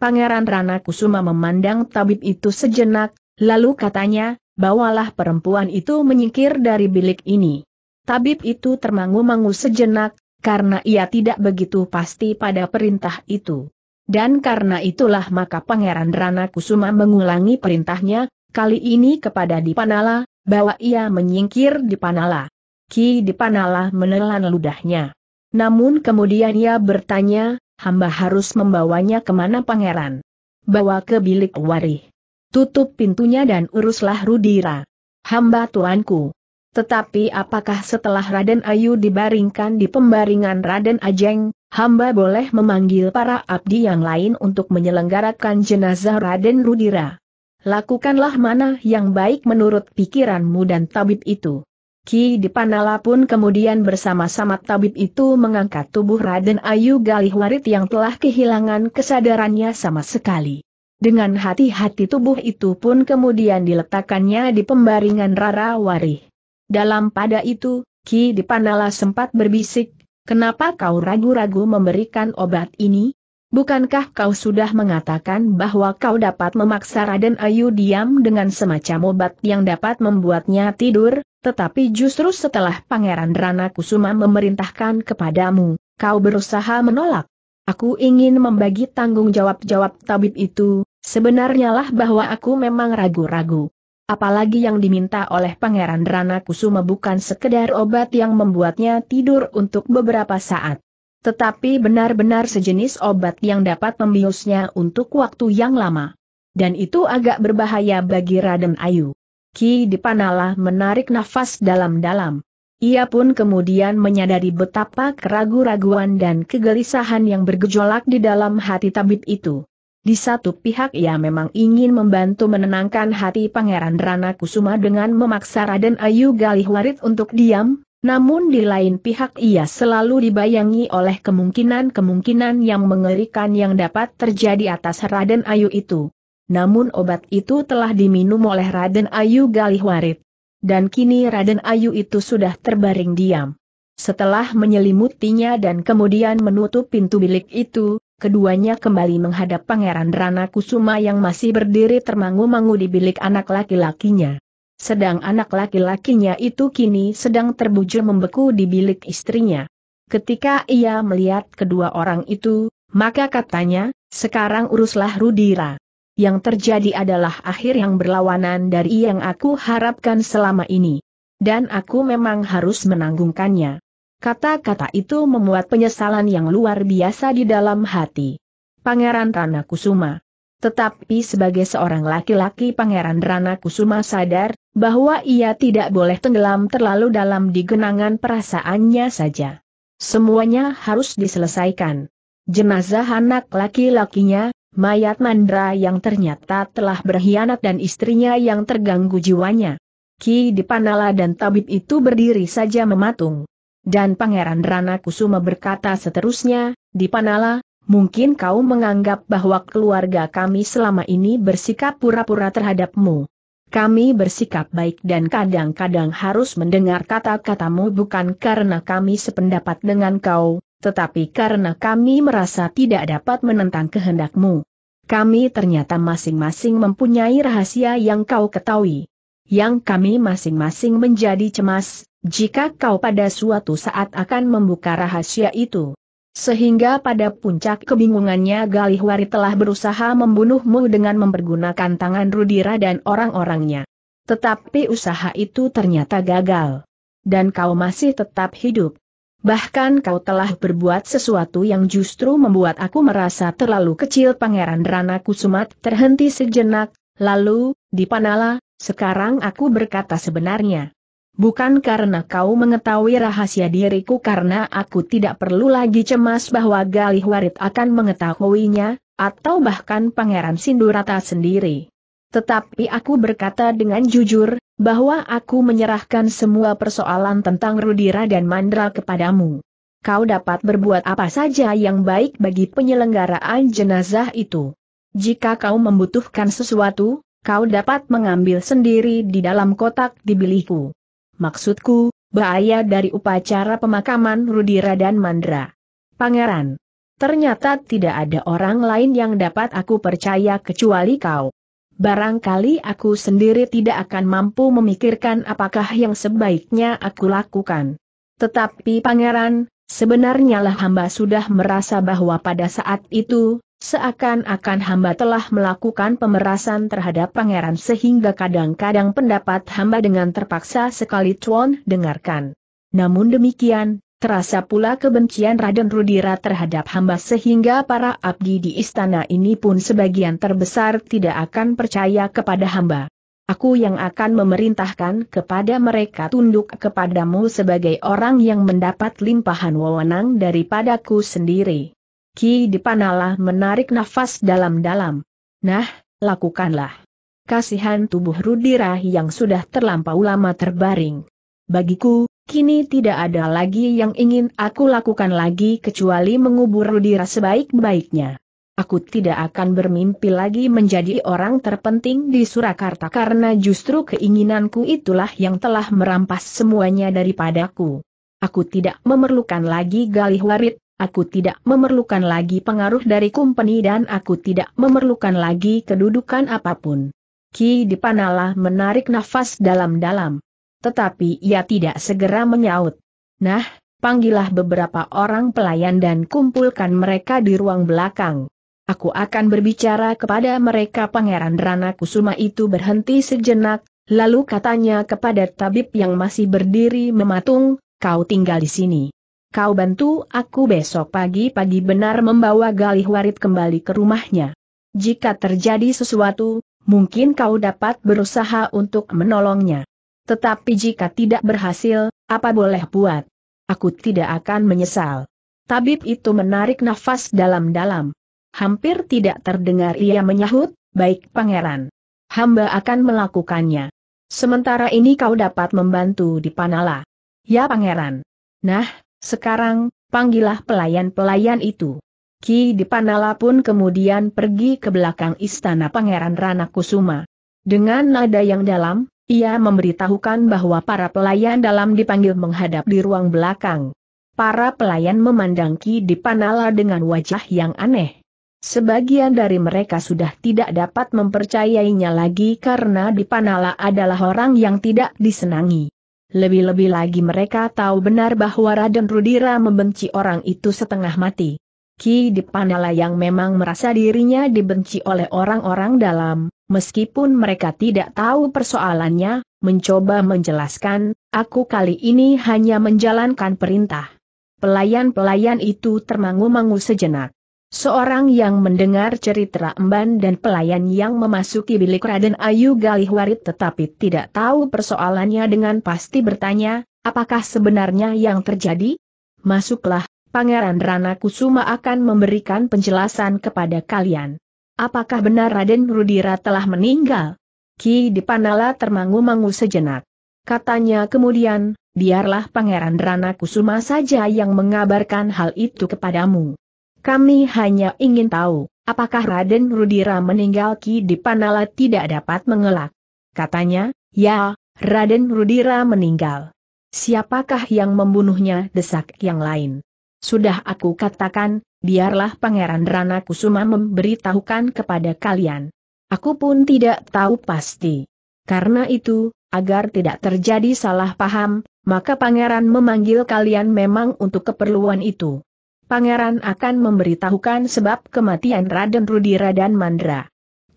Pangeran Rana Kusuma memandang tabib itu sejenak, lalu katanya, bawalah perempuan itu menyingkir dari bilik ini. Tabib itu termangu-mangu sejenak, karena ia tidak begitu pasti pada perintah itu. Dan karena itulah maka Pangeran Rana Kusuma mengulangi perintahnya, kali ini kepada Dipanala, bahwa ia menyingkir Dipanala. Ki Dipanala menelan ludahnya. Namun kemudian ia bertanya, hamba harus membawanya kemana pangeran? Bawa ke bilik warih. Tutup pintunya dan uruslah Rudira. Hamba tuanku. Tetapi apakah setelah Raden Ayu dibaringkan di pembaringan Raden Ajeng, hamba boleh memanggil para abdi yang lain untuk menyelenggarakan jenazah Raden Rudira? Lakukanlah mana yang baik menurut pikiranmu dan tabib itu. Ki Dipanala pun kemudian bersama-sama tabib itu mengangkat tubuh Raden Ayu Galihwarit yang telah kehilangan kesadarannya sama sekali. Dengan hati-hati tubuh itu pun kemudian diletakkannya di pembaringan Rara Warih. Dalam pada itu, Ki Dipanala sempat berbisik, kenapa kau ragu-ragu memberikan obat ini? Bukankah kau sudah mengatakan bahwa kau dapat memaksa Raden Ayu diam dengan semacam obat yang dapat membuatnya tidur? Tetapi justru setelah Pangeran Rana Kusuma memerintahkan kepadamu, kau berusaha menolak. Aku ingin membagi tanggung jawab-jawab tabib itu, sebenarnya lah bahwa aku memang ragu-ragu. Apalagi yang diminta oleh Pangeran Rana Kusuma bukan sekedar obat yang membuatnya tidur untuk beberapa saat. Tetapi benar-benar sejenis obat yang dapat membiusnya untuk waktu yang lama. Dan itu agak berbahaya bagi Raden Ayu. Ki Dipanala menarik nafas dalam-dalam. Ia pun kemudian menyadari betapa keraguan-raguan dan kegelisahan yang bergejolak di dalam hati tabib itu. Di satu pihak ia memang ingin membantu menenangkan hati Pangeran Rana Kusuma dengan memaksa Raden Ayu Galih Warit untuk diam, namun di lain pihak ia selalu dibayangi oleh kemungkinan-kemungkinan yang mengerikan yang dapat terjadi atas Raden Ayu itu. Namun obat itu telah diminum oleh Raden Ayu Galihwarit. Dan kini Raden Ayu itu sudah terbaring diam. Setelah menyelimutinya dan kemudian menutup pintu bilik itu, keduanya kembali menghadap Pangeran Rana Kusuma yang masih berdiri termangu-mangu di bilik anak laki-lakinya. Sedang anak laki-lakinya itu kini sedang terbujur membeku di bilik istrinya. Ketika ia melihat kedua orang itu, maka katanya, sekarang uruslah Rudira yang terjadi adalah akhir yang berlawanan dari yang aku harapkan selama ini. Dan aku memang harus menanggungkannya. Kata-kata itu memuat penyesalan yang luar biasa di dalam hati. Pangeran Rana Kusuma. Tetapi sebagai seorang laki-laki Pangeran Rana Kusuma sadar, bahwa ia tidak boleh tenggelam terlalu dalam di genangan perasaannya saja. Semuanya harus diselesaikan. Jenazah anak laki-lakinya, mayat Mandra yang ternyata telah berkhianat dan istrinya yang terganggu jiwanya. Ki Dipanala dan tabib itu berdiri saja mematung. Dan Pangeran Rana Kusuma berkata seterusnya, Dipanala, mungkin kau menganggap bahwa keluarga kami selama ini bersikap pura-pura terhadapmu. Kami bersikap baik dan kadang-kadang harus mendengar kata-katamu bukan karena kami sependapat dengan kau, tetapi karena kami merasa tidak dapat menentang kehendakmu. Kami ternyata masing-masing mempunyai rahasia yang kau ketahui. Yang kami masing-masing menjadi cemas, jika kau pada suatu saat akan membuka rahasia itu. Sehingga pada puncak kebingungannya Galihwari telah berusaha membunuhmu dengan mempergunakan tangan Rudira dan orang-orangnya. Tetapi usaha itu ternyata gagal. Dan kau masih tetap hidup. Bahkan kau telah berbuat sesuatu yang justru membuat aku merasa terlalu kecil Pangeran Rana Kusumat terhenti sejenak, lalu, dipanala, sekarang aku berkata sebenarnya. Bukan karena kau mengetahui rahasia diriku karena aku tidak perlu lagi cemas bahwa Galih Warit akan mengetahuinya, atau bahkan Pangeran Sindurata sendiri. Tetapi aku berkata dengan jujur, bahwa aku menyerahkan semua persoalan tentang Rudira dan Mandra kepadamu. Kau dapat berbuat apa saja yang baik bagi penyelenggaraan jenazah itu. Jika kau membutuhkan sesuatu, kau dapat mengambil sendiri di dalam kotak di bilikku. Maksudku, bahaya dari upacara pemakaman Rudira dan Mandra. Pangeran. Ternyata tidak ada orang lain yang dapat aku percaya kecuali kau. Barangkali aku sendiri tidak akan mampu memikirkan apakah yang sebaiknya aku lakukan. Tetapi pangeran, sebenarnya lah hamba sudah merasa bahwa pada saat itu, seakan-akan hamba telah melakukan pemerasan terhadap pangeran sehingga kadang-kadang pendapat hamba dengan terpaksa sekali cuan dengarkan. Namun demikian, Terasa pula kebencian Raden Rudira terhadap hamba sehingga para abdi di istana ini pun sebagian terbesar tidak akan percaya kepada hamba. Aku yang akan memerintahkan kepada mereka tunduk kepadamu sebagai orang yang mendapat limpahan wewenang daripadaku sendiri. Ki Dipanala menarik nafas dalam-dalam. Nah, lakukanlah. Kasihan tubuh Rudira yang sudah terlampau lama terbaring. Bagiku, kini tidak ada lagi yang ingin aku lakukan lagi kecuali mengubur Rudira sebaik-baiknya. Aku tidak akan bermimpi lagi menjadi orang terpenting di Surakarta karena justru keinginanku itulah yang telah merampas semuanya daripadaku. Aku tidak memerlukan lagi galih warit, aku tidak memerlukan lagi pengaruh dari kumpeni dan aku tidak memerlukan lagi kedudukan apapun. Ki Dipanala menarik nafas dalam-dalam. Tetapi ia tidak segera menyaut. Nah, panggillah beberapa orang pelayan dan kumpulkan mereka di ruang belakang. Aku akan berbicara kepada mereka Pangeran Rana Kusuma itu berhenti sejenak, lalu katanya kepada tabib yang masih berdiri mematung, kau tinggal di sini. Kau bantu aku besok pagi-pagi benar membawa Galih Warit kembali ke rumahnya. Jika terjadi sesuatu, mungkin kau dapat berusaha untuk menolongnya. Tetapi jika tidak berhasil, apa boleh buat? Aku tidak akan menyesal. Tabib itu menarik nafas dalam-dalam. Hampir tidak terdengar ia menyahut, baik pangeran. Hamba akan melakukannya. Sementara ini kau dapat membantu di Panala. Ya pangeran. Nah, sekarang, panggillah pelayan-pelayan itu. Ki Dipanala pun kemudian pergi ke belakang istana Pangeran Ranakusuma. Dengan nada yang dalam, ia memberitahukan bahwa para pelayan dalam dipanggil menghadap di ruang belakang. Para pelayan memandang Ki Dipanala dengan wajah yang aneh. Sebagian dari mereka sudah tidak dapat mempercayainya lagi karena Dipanala adalah orang yang tidak disenangi. Lebih-lebih lagi mereka tahu benar bahwa Raden Rudira membenci orang itu setengah mati. Ki Dipanala yang memang merasa dirinya dibenci oleh orang-orang dalam, meskipun mereka tidak tahu persoalannya, mencoba menjelaskan, aku kali ini hanya menjalankan perintah. Pelayan-pelayan itu termangu-mangu sejenak. Seorang yang mendengar cerita Emban dan pelayan yang memasuki bilik Raden Ayu Galihwarit tetapi tidak tahu persoalannya dengan pasti bertanya, apakah sebenarnya yang terjadi? Masuklah, Pangeran Rana Kusuma akan memberikan penjelasan kepada kalian. Apakah benar Raden Rudira telah meninggal? Ki Dipanala termangu-mangu sejenak. Katanya kemudian, biarlah Pangeran Rana Kusuma saja yang mengabarkan hal itu kepadamu. Kami hanya ingin tahu, apakah Raden Rudira meninggal Ki Dipanala tidak dapat mengelak. Katanya, ya, Raden Rudira meninggal. Siapakah yang membunuhnya desak yang lain? Sudah aku katakan, biarlah Pangeran Rana Kusuma memberitahukan kepada kalian. Aku pun tidak tahu pasti. Karena itu, agar tidak terjadi salah paham, maka Pangeran memanggil kalian memang untuk keperluan itu. Pangeran akan memberitahukan sebab kematian Raden Rudira dan Mandra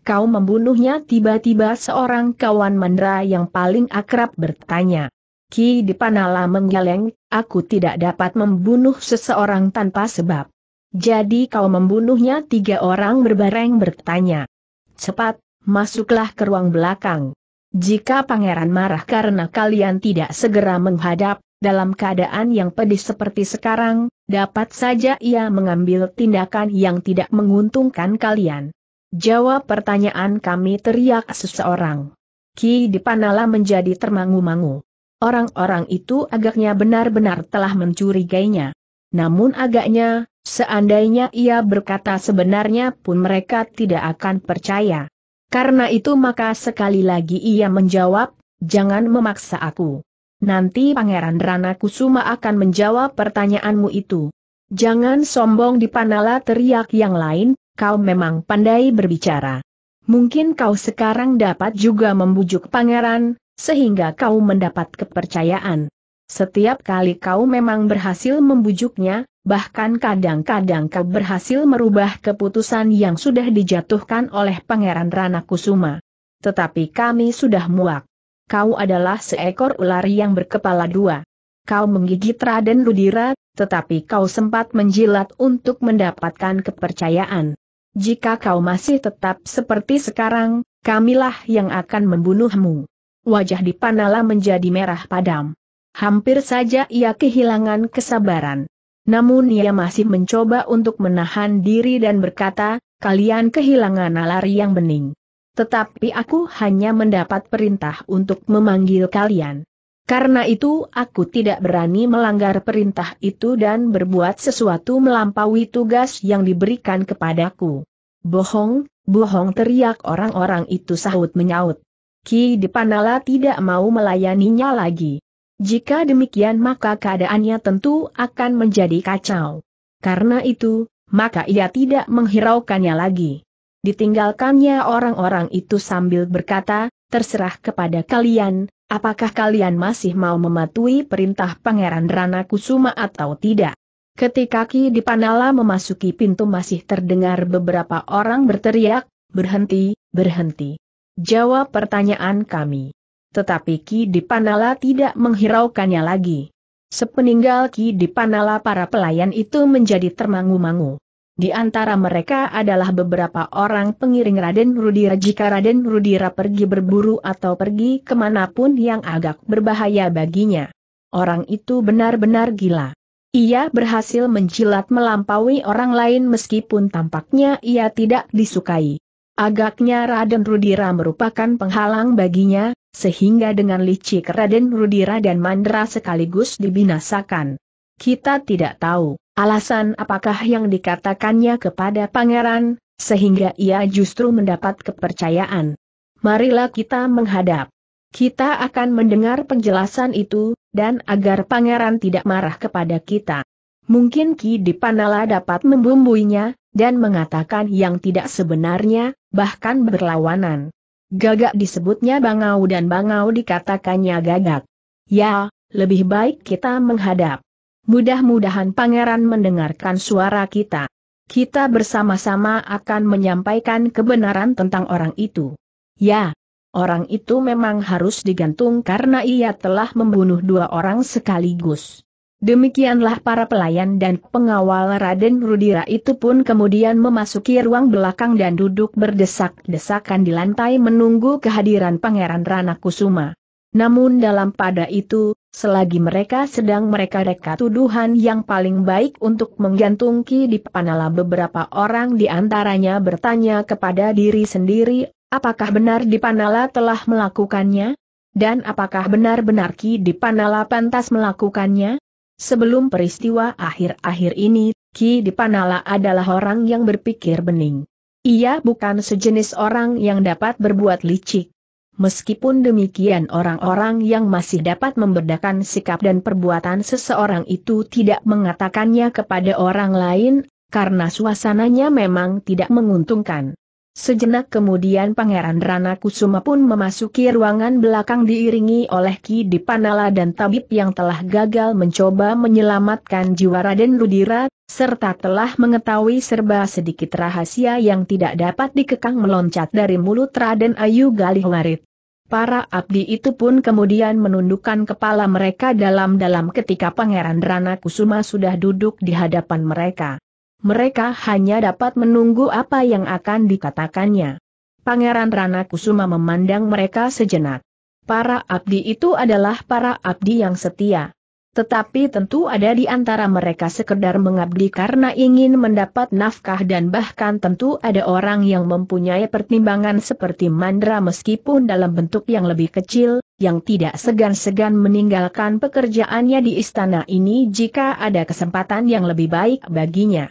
kau membunuhnya tiba-tiba seorang kawan Mandra yang paling akrab bertanya. Ki Dipanala menggeleng, aku tidak dapat membunuh seseorang tanpa sebab. Jadi kau membunuhnya tiga orang berbareng bertanya. Cepat, masuklah ke ruang belakang. Jika pangeran marah karena kalian tidak segera menghadap, dalam keadaan yang pedih seperti sekarang, dapat saja ia mengambil tindakan yang tidak menguntungkan kalian. Jawab pertanyaan kami teriak seseorang. Ki Dipanala menjadi termangu-mangu. Orang-orang itu agaknya benar-benar telah mencurigainya. Namun agaknya, seandainya ia berkata sebenarnya pun mereka tidak akan percaya. Karena itu maka sekali lagi ia menjawab, jangan memaksa aku. Nanti Pangeran Rana Kusuma akan menjawab pertanyaanmu itu. Jangan sombong di panala teriak yang lain, kau memang pandai berbicara. Mungkin kau sekarang dapat juga membujuk pangeran, sehingga kau mendapat kepercayaan. Setiap kali kau memang berhasil membujuknya, bahkan kadang-kadang kau berhasil merubah keputusan yang sudah dijatuhkan oleh Pangeran Rana Kusuma. Tetapi kami sudah muak. Kau adalah seekor ular yang berkepala dua. Kau menggigit Raden Ludira, tetapi kau sempat menjilat untuk mendapatkan kepercayaan. Jika kau masih tetap seperti sekarang, kamilah yang akan membunuhmu wajah Dipanala menjadi merah padam. Hampir saja ia kehilangan kesabaran. Namun ia masih mencoba untuk menahan diri dan berkata, kalian kehilangan nalar yang bening. Tetapi aku hanya mendapat perintah untuk memanggil kalian. Karena itu aku tidak berani melanggar perintah itu dan berbuat sesuatu melampaui tugas yang diberikan kepadaku. Bohong, bohong teriak orang-orang itu sahut menyaut. Ki Dipanala tidak mau melayaninya lagi. Jika demikian maka keadaannya tentu akan menjadi kacau. Karena itu, maka ia tidak menghiraukannya lagi. Ditinggalkannya orang-orang itu sambil berkata, terserah kepada kalian, apakah kalian masih mau mematuhi perintah Pangeran Rana Kusuma atau tidak. Ketika Ki Dipanala memasuki pintu masih terdengar beberapa orang berteriak, berhenti, berhenti. Jawab pertanyaan kami. Tetapi Ki Dipanala tidak menghiraukannya lagi. Sepeninggal Ki Dipanala para pelayan itu menjadi termangu-mangu. Di antara mereka adalah beberapa orang pengiring Raden Rudira jika Raden Rudira pergi berburu atau pergi kemanapun yang agak berbahaya baginya. Orang itu benar-benar gila. Ia berhasil menjilat melampaui orang lain meskipun tampaknya ia tidak disukai. Agaknya Raden Rudira merupakan penghalang baginya, sehingga dengan licik Raden Rudira dan Mandra sekaligus dibinasakan. Kita tidak tahu alasan apakah yang dikatakannya kepada pangeran, sehingga ia justru mendapat kepercayaan. Marilah kita menghadap. Kita akan mendengar penjelasan itu, dan agar pangeran tidak marah kepada kita. Mungkin Ki Dipanala dapat membumbuinya, dan mengatakan yang tidak sebenarnya, bahkan berlawanan. Gagak disebutnya bangau dan bangau dikatakannya gagak. Ya, lebih baik kita menghadap. Mudah-mudahan pangeran mendengarkan suara kita. Kita bersama-sama akan menyampaikan kebenaran tentang orang itu. Ya, orang itu memang harus digantung karena ia telah membunuh dua orang sekaligus. Demikianlah para pelayan dan pengawal Raden Rudira itu pun kemudian memasuki ruang belakang dan duduk berdesak-desakan di lantai menunggu kehadiran Pangeran Rana Kusuma. Namun dalam pada itu, selagi mereka sedang mereka-reka tuduhan yang paling baik untuk menggantungki di Panala beberapa orang di antaranya bertanya kepada diri sendiri, apakah benar di Panala telah melakukannya? Dan apakah benar-benar Ki Dipanala pantas melakukannya? Sebelum peristiwa akhir-akhir ini, Ki Dipanala adalah orang yang berpikir bening. Ia bukan sejenis orang yang dapat berbuat licik. Meskipun demikian orang-orang yang masih dapat membedakan sikap dan perbuatan seseorang itu tidak mengatakannya kepada orang lain, karena suasananya memang tidak menguntungkan. Sejenak kemudian Pangeran Rana Kusuma pun memasuki ruangan belakang diiringi oleh Ki Dipanala dan tabib yang telah gagal mencoba menyelamatkan jiwa Raden Rudira, serta telah mengetahui serba sedikit rahasia yang tidak dapat dikekang meloncat dari mulut Raden Ayu Galih Warit. Para abdi itu pun kemudian menundukkan kepala mereka dalam-dalam ketika Pangeran Rana Kusuma sudah duduk di hadapan mereka mereka hanya dapat menunggu apa yang akan dikatakannya. Pangeran Rana Kusuma memandang mereka sejenak. Para abdi itu adalah para abdi yang setia. Tetapi tentu ada di antara mereka sekedar mengabdi karena ingin mendapat nafkah dan bahkan tentu ada orang yang mempunyai pertimbangan seperti mandra meskipun dalam bentuk yang lebih kecil, yang tidak segan-segan meninggalkan pekerjaannya di istana ini jika ada kesempatan yang lebih baik baginya.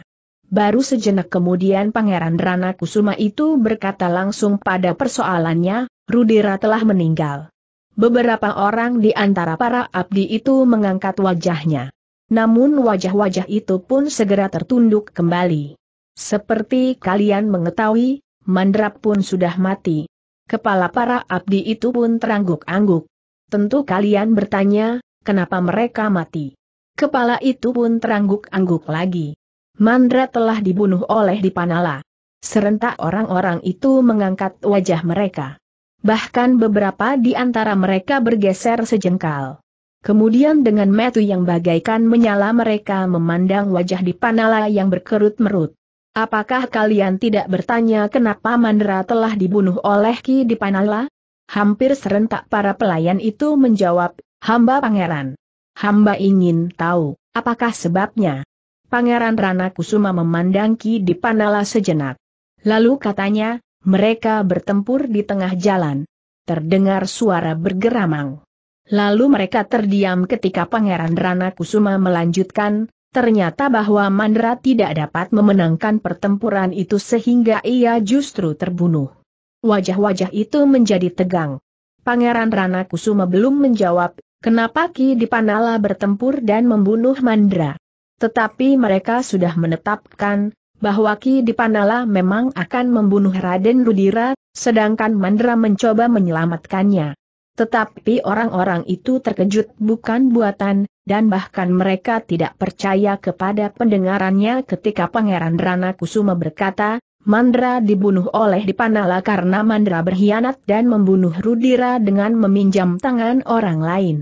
Baru sejenak kemudian Pangeran Rana Kusuma itu berkata langsung pada persoalannya, Rudira telah meninggal. Beberapa orang di antara para abdi itu mengangkat wajahnya. Namun wajah-wajah itu pun segera tertunduk kembali. Seperti kalian mengetahui, Mandrap pun sudah mati. Kepala para abdi itu pun terangguk-angguk. Tentu kalian bertanya, kenapa mereka mati? Kepala itu pun terangguk-angguk lagi. Mandra telah dibunuh oleh Dipanala. Serentak orang-orang itu mengangkat wajah mereka. Bahkan beberapa di antara mereka bergeser sejengkal. Kemudian dengan metu yang bagaikan menyala mereka memandang wajah Dipanala yang berkerut merut. Apakah kalian tidak bertanya kenapa Mandra telah dibunuh oleh Ki Dipanala? Hampir serentak para pelayan itu menjawab, hamba pangeran. Hamba ingin tahu, apakah sebabnya? Pangeran Rana Kusuma memandang Ki Dipanala sejenak. Lalu katanya, mereka bertempur di tengah jalan. Terdengar suara bergeramang. Lalu mereka terdiam ketika Pangeran Rana Kusuma melanjutkan, Ternyata bahwa Mandra tidak dapat memenangkan pertempuran itu sehingga ia justru terbunuh. Wajah-wajah itu menjadi tegang. Pangeran Rana Kusuma belum menjawab, kenapa Ki Dipanala bertempur dan membunuh Mandra. Tetapi mereka sudah menetapkan bahwa Ki Dipanala memang akan membunuh Raden Rudira, sedangkan Mandra mencoba menyelamatkannya. Tetapi orang-orang itu terkejut bukan buatan, dan bahkan mereka tidak percaya kepada pendengarannya ketika Pangeran Rana Kusuma berkata, Mandra dibunuh oleh Dipanala karena Mandra berkhianat dan membunuh Rudira dengan meminjam tangan orang lain.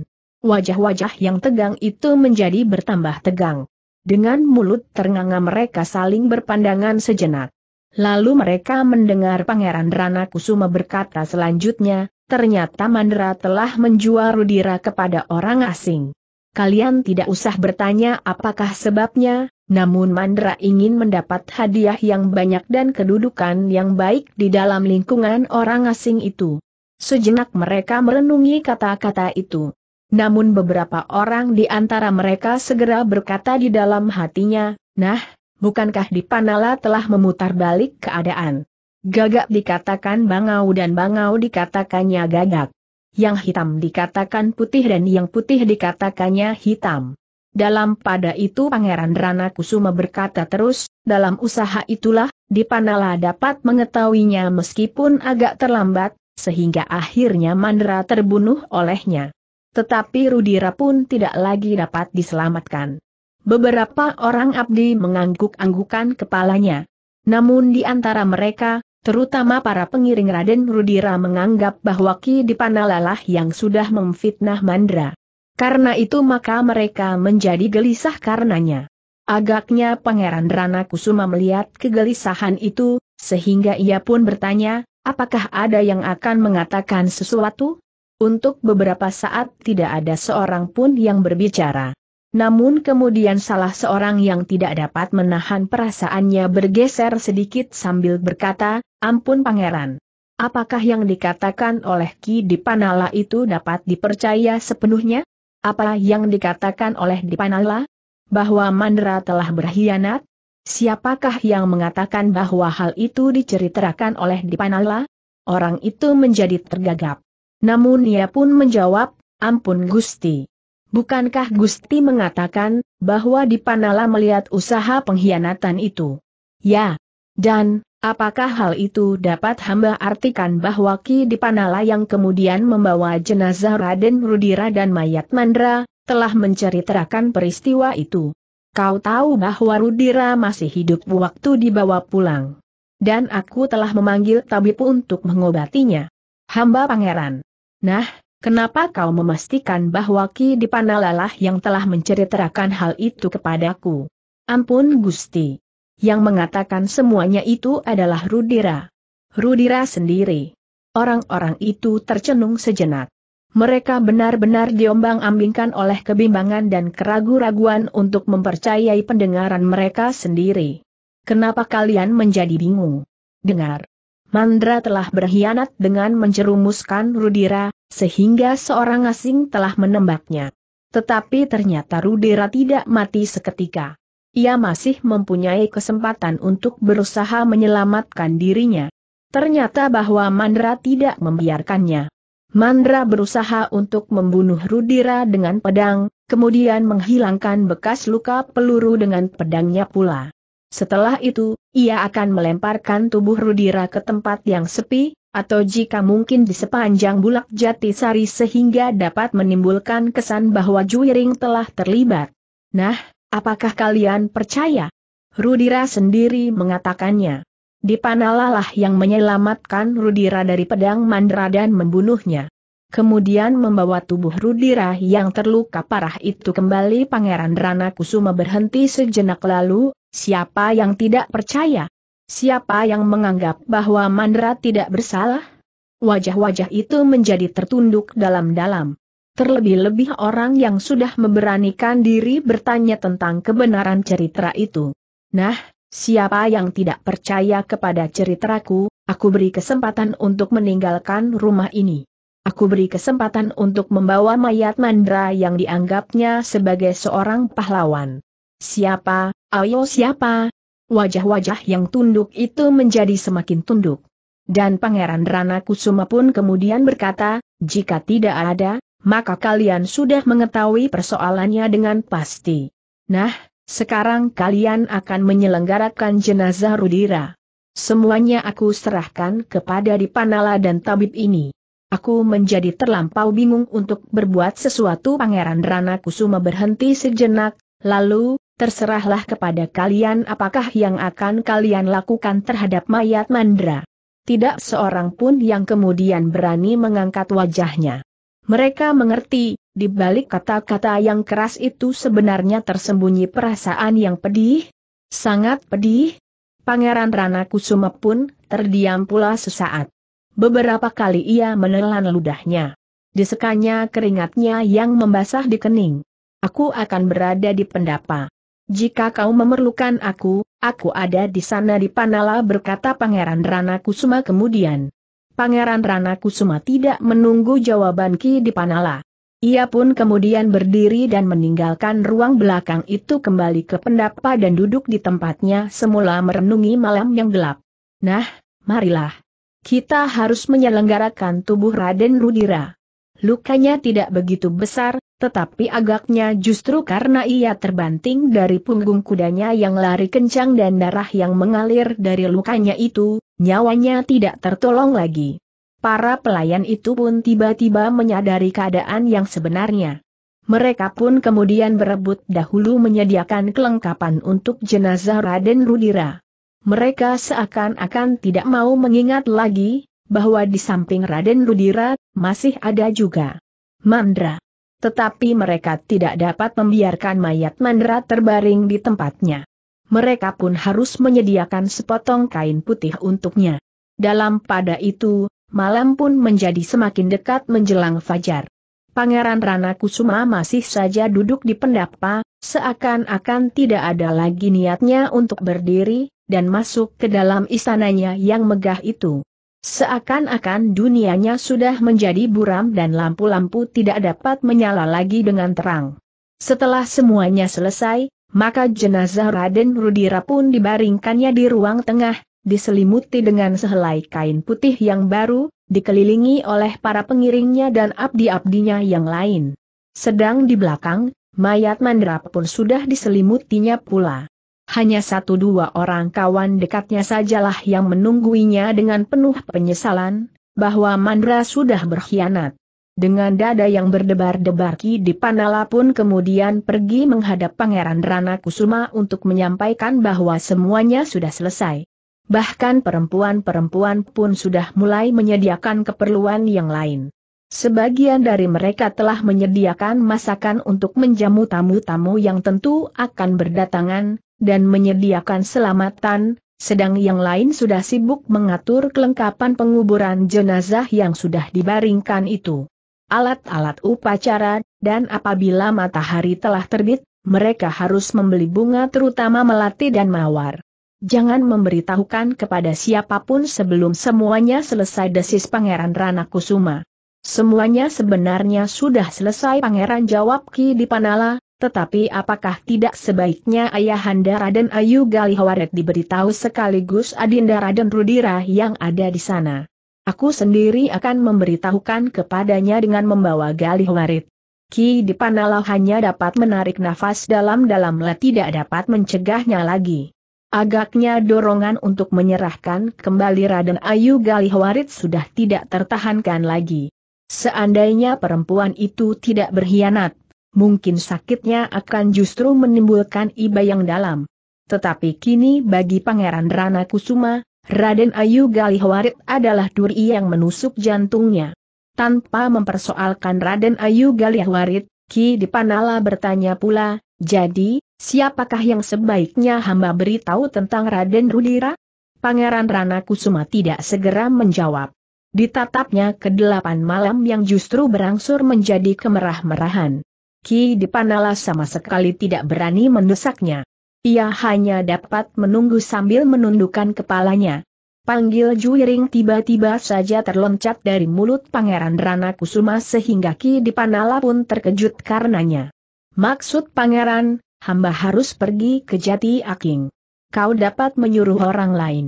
Wajah-wajah yang tegang itu menjadi bertambah tegang. Dengan mulut ternganga mereka saling berpandangan sejenak. Lalu mereka mendengar Pangeran Rana Kusuma berkata selanjutnya, ternyata Mandra telah menjual Rudira kepada orang asing. Kalian tidak usah bertanya apakah sebabnya, namun Mandra ingin mendapat hadiah yang banyak dan kedudukan yang baik di dalam lingkungan orang asing itu. Sejenak mereka merenungi kata-kata itu. Namun beberapa orang di antara mereka segera berkata di dalam hatinya, nah, bukankah Dipanala telah memutar balik keadaan? Gagak dikatakan bangau dan bangau dikatakannya gagak. Yang hitam dikatakan putih dan yang putih dikatakannya hitam. Dalam pada itu Pangeran Rana Kusuma berkata terus, dalam usaha itulah, Dipanala dapat mengetahuinya meskipun agak terlambat, sehingga akhirnya Mandra terbunuh olehnya. Tetapi Rudira pun tidak lagi dapat diselamatkan. Beberapa orang abdi mengangguk-anggukan kepalanya. Namun di antara mereka, terutama para pengiring Raden Rudira menganggap bahwa Ki Dipanalalah yang sudah memfitnah Mandra. Karena itu maka mereka menjadi gelisah karenanya. Agaknya Pangeran Rana Kusuma melihat kegelisahan itu, sehingga ia pun bertanya, apakah ada yang akan mengatakan sesuatu? Untuk beberapa saat tidak ada seorang pun yang berbicara. Namun kemudian salah seorang yang tidak dapat menahan perasaannya bergeser sedikit sambil berkata, ampun pangeran. Apakah yang dikatakan oleh Ki Dipanala itu dapat dipercaya sepenuhnya? Apa yang dikatakan oleh Dipanala? Bahwa Mandra telah berkhianat? Siapakah yang mengatakan bahwa hal itu diceritakan oleh Dipanala? Orang itu menjadi tergagap. Namun ia pun menjawab, ampun Gusti. Bukankah Gusti mengatakan, bahwa Dipanala melihat usaha pengkhianatan itu? Ya. Dan, apakah hal itu dapat hamba artikan bahwa Ki Dipanala yang kemudian membawa jenazah Raden Rudira dan mayat Mandra, telah menceritakan peristiwa itu? Kau tahu bahwa Rudira masih hidup waktu dibawa pulang. Dan aku telah memanggil tabib untuk mengobatinya. Hamba pangeran. Nah, kenapa kau memastikan bahwa Ki Dipanalalah yang telah menceritakan hal itu kepadaku? Ampun Gusti. Yang mengatakan semuanya itu adalah Rudira. Rudira sendiri. Orang-orang itu tercenung sejenak. Mereka benar-benar diombang-ambingkan oleh kebimbangan dan keragu-raguan untuk mempercayai pendengaran mereka sendiri. Kenapa kalian menjadi bingung? Dengar. Mandra telah berkhianat dengan menjerumuskan Rudira, sehingga seorang asing telah menembaknya. Tetapi ternyata Rudira tidak mati seketika. Ia masih mempunyai kesempatan untuk berusaha menyelamatkan dirinya. Ternyata bahwa Mandra tidak membiarkannya. Mandra berusaha untuk membunuh Rudira dengan pedang, kemudian menghilangkan bekas luka peluru dengan pedangnya pula. Setelah itu, ia akan melemparkan tubuh Rudira ke tempat yang sepi, atau jika mungkin di sepanjang bulak jati sari sehingga dapat menimbulkan kesan bahwa Juiring telah terlibat. Nah, apakah kalian percaya? Rudira sendiri mengatakannya. Dipanalalah yang menyelamatkan Rudira dari pedang Mandra dan membunuhnya. Kemudian membawa tubuh Rudira yang terluka parah itu kembali Pangeran Rana Kusuma berhenti sejenak lalu, siapa yang tidak percaya? Siapa yang menganggap bahwa Mandra tidak bersalah? Wajah-wajah itu menjadi tertunduk dalam-dalam. Terlebih-lebih orang yang sudah memberanikan diri bertanya tentang kebenaran cerita itu. Nah, siapa yang tidak percaya kepada ceritaku, aku beri kesempatan untuk meninggalkan rumah ini. Aku beri kesempatan untuk membawa mayat Mandra yang dianggapnya sebagai seorang pahlawan. Siapa, ayo siapa? Wajah-wajah yang tunduk itu menjadi semakin tunduk. Dan Pangeran Rana Kusuma pun kemudian berkata, jika tidak ada, maka kalian sudah mengetahui persoalannya dengan pasti. Nah, sekarang kalian akan menyelenggarakan jenazah Rudira. Semuanya aku serahkan kepada Dipanala dan tabib ini. Aku menjadi terlampau bingung untuk berbuat sesuatu Pangeran Rana Kusuma berhenti sejenak, lalu, terserahlah kepada kalian apakah yang akan kalian lakukan terhadap mayat Mandra. Tidak seorang pun yang kemudian berani mengangkat wajahnya. Mereka mengerti, di balik kata-kata yang keras itu sebenarnya tersembunyi perasaan yang pedih, sangat pedih. Pangeran Rana Kusuma pun terdiam pula sesaat. Beberapa kali ia menelan ludahnya. Disekanya keringatnya yang membasah di kening. Aku akan berada di pendapa. Jika kau memerlukan aku, aku ada di sana di Panala berkata Pangeran Rana Kusuma kemudian. Pangeran Rana Kusuma tidak menunggu jawaban Ki di Panala. Ia pun kemudian berdiri dan meninggalkan ruang belakang itu kembali ke pendapa dan duduk di tempatnya semula merenungi malam yang gelap. Nah, marilah. Kita harus menyelenggarakan tubuh Raden Rudira. Lukanya tidak begitu besar, tetapi agaknya justru karena ia terbanting dari punggung kudanya yang lari kencang dan darah yang mengalir dari lukanya itu, nyawanya tidak tertolong lagi. Para pelayan itu pun tiba-tiba menyadari keadaan yang sebenarnya. Mereka pun kemudian berebut dahulu menyediakan kelengkapan untuk jenazah Raden Rudira mereka seakan-akan tidak mau mengingat lagi, bahwa di samping Raden Rudira, masih ada juga Mandra. Tetapi mereka tidak dapat membiarkan mayat Mandra terbaring di tempatnya. Mereka pun harus menyediakan sepotong kain putih untuknya. Dalam pada itu, malam pun menjadi semakin dekat menjelang fajar. Pangeran Rana Kusuma masih saja duduk di pendapa, seakan-akan tidak ada lagi niatnya untuk berdiri, dan masuk ke dalam istananya yang megah itu. Seakan-akan dunianya sudah menjadi buram dan lampu-lampu tidak dapat menyala lagi dengan terang. Setelah semuanya selesai, maka jenazah Raden Rudira pun dibaringkannya di ruang tengah, diselimuti dengan sehelai kain putih yang baru, dikelilingi oleh para pengiringnya dan abdi-abdinya yang lain. Sedang di belakang, mayat Mandra pun sudah diselimutinya pula hanya satu dua orang kawan dekatnya sajalah yang menungguinya dengan penuh penyesalan, bahwa Mandra sudah berkhianat. Dengan dada yang berdebar-debar Ki Dipanala pun kemudian pergi menghadap Pangeran Rana Kusuma untuk menyampaikan bahwa semuanya sudah selesai. Bahkan perempuan-perempuan pun sudah mulai menyediakan keperluan yang lain. Sebagian dari mereka telah menyediakan masakan untuk menjamu tamu-tamu yang tentu akan berdatangan, dan menyediakan selamatan, sedang yang lain sudah sibuk mengatur kelengkapan penguburan jenazah yang sudah dibaringkan itu. Alat-alat upacara, dan apabila matahari telah terbit, mereka harus membeli bunga terutama melati dan mawar. Jangan memberitahukan kepada siapapun sebelum semuanya selesai desis Pangeran Rana Kusuma. Semuanya sebenarnya sudah selesai Pangeran jawab Ki Dipanala, tetapi apakah tidak sebaiknya Ayahanda Raden Ayu Galihawaret diberitahu sekaligus Adinda Raden Rudira yang ada di sana? Aku sendiri akan memberitahukan kepadanya dengan membawa Galihawaret. Ki Dipanala hanya dapat menarik nafas dalam-dalam lah tidak dapat mencegahnya lagi. Agaknya dorongan untuk menyerahkan kembali Raden Ayu Galihwarit sudah tidak tertahankan lagi. Seandainya perempuan itu tidak berkhianat, mungkin sakitnya akan justru menimbulkan iba yang dalam. Tetapi kini bagi Pangeran Rana Kusuma, Raden Ayu Galihwarit adalah duri yang menusuk jantungnya. Tanpa mempersoalkan Raden Ayu Galihwarit, Ki Dipanala bertanya pula, jadi, siapakah yang sebaiknya hamba beritahu tentang Raden Rudira? Pangeran Rana Kusuma tidak segera menjawab. Ditatapnya ke delapan malam yang justru berangsur menjadi kemerah-merahan. Ki Dipanala sama sekali tidak berani mendesaknya. Ia hanya dapat menunggu sambil menundukkan kepalanya. Panggil Juiring tiba-tiba saja terloncat dari mulut Pangeran Rana Kusuma sehingga Ki Dipanala pun terkejut karenanya. Maksud Pangeran, hamba harus pergi ke Jati Aking. Kau dapat menyuruh orang lain.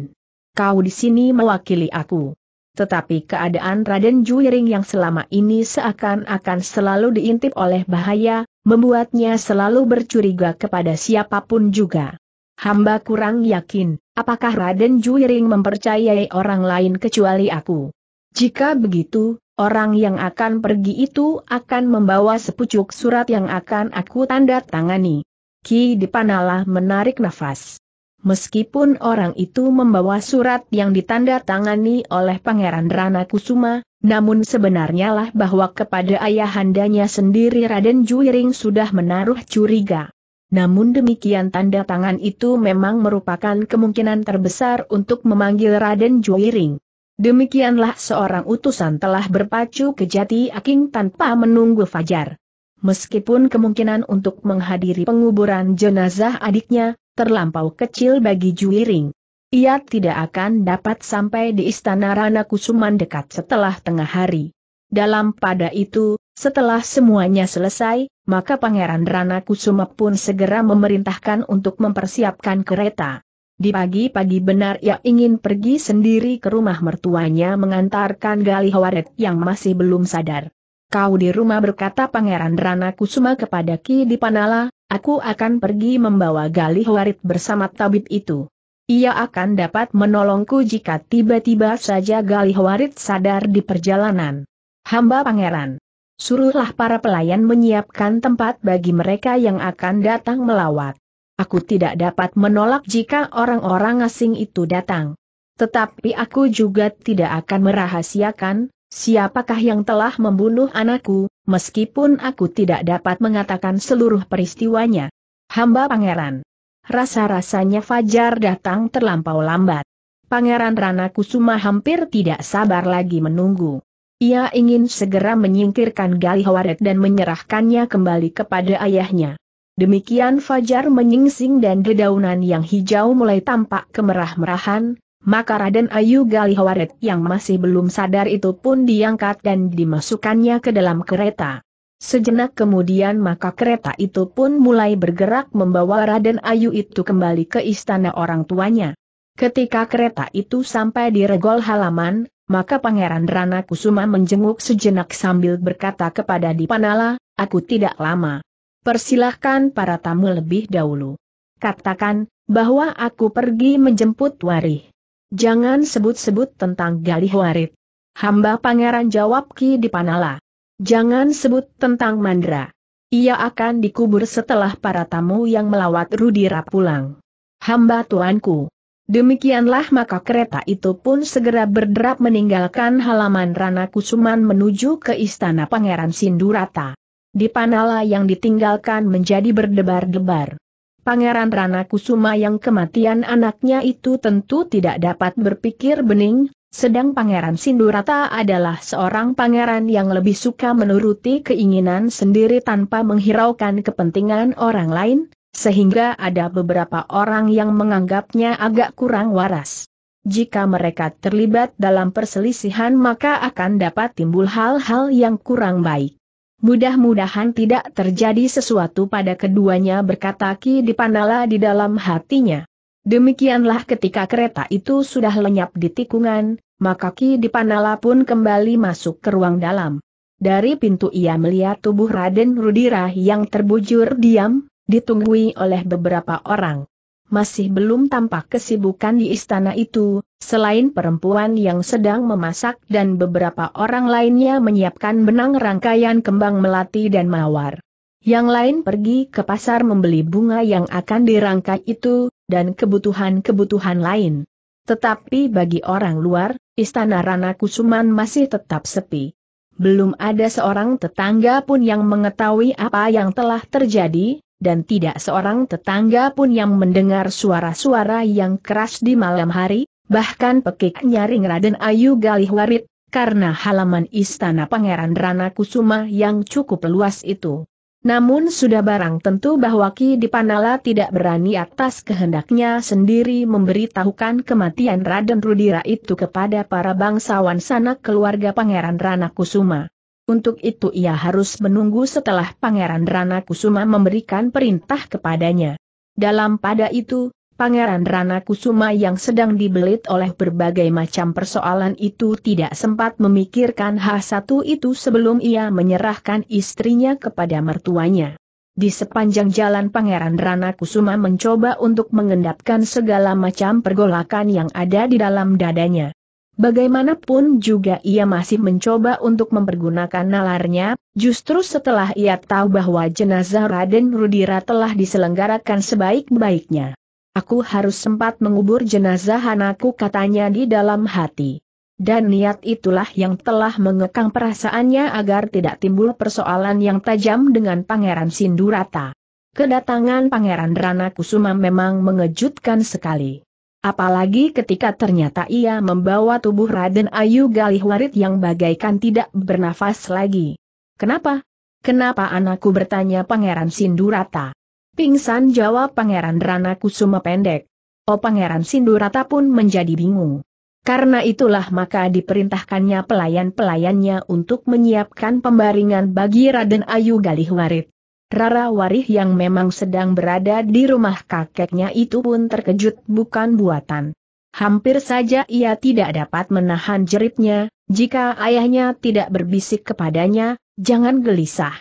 Kau di sini mewakili aku. Tetapi keadaan Raden Juiring yang selama ini seakan-akan selalu diintip oleh bahaya, membuatnya selalu bercuriga kepada siapapun juga. Hamba kurang yakin, apakah Raden Juiring mempercayai orang lain kecuali aku. Jika begitu, orang yang akan pergi itu akan membawa sepucuk surat yang akan aku tanda tangani. Ki Dipanalah menarik nafas. Meskipun orang itu membawa surat yang ditandatangani oleh Pangeran Rana Kusuma, namun sebenarnya lah bahwa kepada ayahandanya sendiri Raden Juiring sudah menaruh curiga. Namun demikian tanda tangan itu memang merupakan kemungkinan terbesar untuk memanggil Raden Juiring. Demikianlah seorang utusan telah berpacu ke Jati Aking tanpa menunggu Fajar. Meskipun kemungkinan untuk menghadiri penguburan jenazah adiknya, terlampau kecil bagi Juiring. Ia tidak akan dapat sampai di istana Rana Kusuman dekat setelah tengah hari. Dalam pada itu, setelah semuanya selesai, maka Pangeran Rana Kusuma pun segera memerintahkan untuk mempersiapkan kereta. Di pagi-pagi benar ia ingin pergi sendiri ke rumah mertuanya mengantarkan Gali Hawaret yang masih belum sadar. Kau di rumah berkata Pangeran Rana Kusuma kepada Ki Dipanala, Aku akan pergi membawa Galih Warit bersama tabib itu. Ia akan dapat menolongku jika tiba-tiba saja Galih Warit sadar di perjalanan. Hamba pangeran. Suruhlah para pelayan menyiapkan tempat bagi mereka yang akan datang melawat. Aku tidak dapat menolak jika orang-orang asing itu datang. Tetapi aku juga tidak akan merahasiakan, siapakah yang telah membunuh anakku, meskipun aku tidak dapat mengatakan seluruh peristiwanya. Hamba pangeran. Rasa-rasanya Fajar datang terlampau lambat. Pangeran Rana Kusuma hampir tidak sabar lagi menunggu. Ia ingin segera menyingkirkan Gali Hawaret dan menyerahkannya kembali kepada ayahnya. Demikian Fajar menyingsing dan dedaunan yang hijau mulai tampak kemerah-merahan, maka Raden Ayu Galihawaret yang masih belum sadar itu pun diangkat dan dimasukkannya ke dalam kereta. Sejenak kemudian maka kereta itu pun mulai bergerak membawa Raden Ayu itu kembali ke istana orang tuanya. Ketika kereta itu sampai di regol halaman, maka Pangeran Rana Kusuma menjenguk sejenak sambil berkata kepada Dipanala, aku tidak lama. Persilahkan para tamu lebih dahulu. Katakan, bahwa aku pergi menjemput Warih. Jangan sebut-sebut tentang Galih Warit. Hamba pangeran jawab Ki Dipanala. Jangan sebut tentang Mandra. Ia akan dikubur setelah para tamu yang melawat Rudira pulang. Hamba tuanku. Demikianlah maka kereta itu pun segera berderap meninggalkan halaman Rana Kusuman menuju ke istana Pangeran Sindurata. Dipanala yang ditinggalkan menjadi berdebar-debar. Pangeran Rana Kusuma yang kematian anaknya itu tentu tidak dapat berpikir bening, sedang Pangeran Sindurata adalah seorang pangeran yang lebih suka menuruti keinginan sendiri tanpa menghiraukan kepentingan orang lain, sehingga ada beberapa orang yang menganggapnya agak kurang waras. Jika mereka terlibat dalam perselisihan maka akan dapat timbul hal-hal yang kurang baik. Mudah-mudahan tidak terjadi sesuatu pada keduanya berkata Ki Dipanala di dalam hatinya. Demikianlah ketika kereta itu sudah lenyap di tikungan, maka Ki Dipanala pun kembali masuk ke ruang dalam. Dari pintu ia melihat tubuh Raden Rudira yang terbujur diam, ditunggui oleh beberapa orang masih belum tampak kesibukan di istana itu, selain perempuan yang sedang memasak dan beberapa orang lainnya menyiapkan benang rangkaian kembang melati dan mawar. Yang lain pergi ke pasar membeli bunga yang akan dirangkai itu, dan kebutuhan-kebutuhan lain. Tetapi bagi orang luar, istana Rana Kusuman masih tetap sepi. Belum ada seorang tetangga pun yang mengetahui apa yang telah terjadi, dan tidak seorang tetangga pun yang mendengar suara-suara yang keras di malam hari, bahkan pekik nyaring Raden Ayu Galih Warid, karena halaman istana Pangeran Rana Kusuma yang cukup luas itu. Namun sudah barang tentu bahwa Ki Dipanala tidak berani atas kehendaknya sendiri memberitahukan kematian Raden Rudira itu kepada para bangsawan sanak keluarga Pangeran Rana Kusuma. Untuk itu ia harus menunggu setelah Pangeran Rana Kusuma memberikan perintah kepadanya. Dalam pada itu, Pangeran Rana Kusuma yang sedang dibelit oleh berbagai macam persoalan itu tidak sempat memikirkan hal satu itu sebelum ia menyerahkan istrinya kepada mertuanya. Di sepanjang jalan Pangeran Rana Kusuma mencoba untuk mengendapkan segala macam pergolakan yang ada di dalam dadanya. Bagaimanapun juga ia masih mencoba untuk mempergunakan nalarnya, justru setelah ia tahu bahwa jenazah Raden Rudira telah diselenggarakan sebaik-baiknya. Aku harus sempat mengubur jenazah anakku katanya di dalam hati. Dan niat itulah yang telah mengekang perasaannya agar tidak timbul persoalan yang tajam dengan Pangeran Sindurata. Kedatangan Pangeran Rana Kusuma memang mengejutkan sekali. Apalagi ketika ternyata ia membawa tubuh Raden Ayu Galih Warit yang bagaikan tidak bernafas lagi. Kenapa? Kenapa anakku bertanya Pangeran Sindurata? Pingsan jawab Pangeran Rana Kusuma pendek. Oh Pangeran Sindurata pun menjadi bingung. Karena itulah maka diperintahkannya pelayan-pelayannya untuk menyiapkan pembaringan bagi Raden Ayu Galih Warit. Rara Warih yang memang sedang berada di rumah kakeknya itu pun terkejut bukan buatan. Hampir saja ia tidak dapat menahan jeritnya, jika ayahnya tidak berbisik kepadanya, jangan gelisah.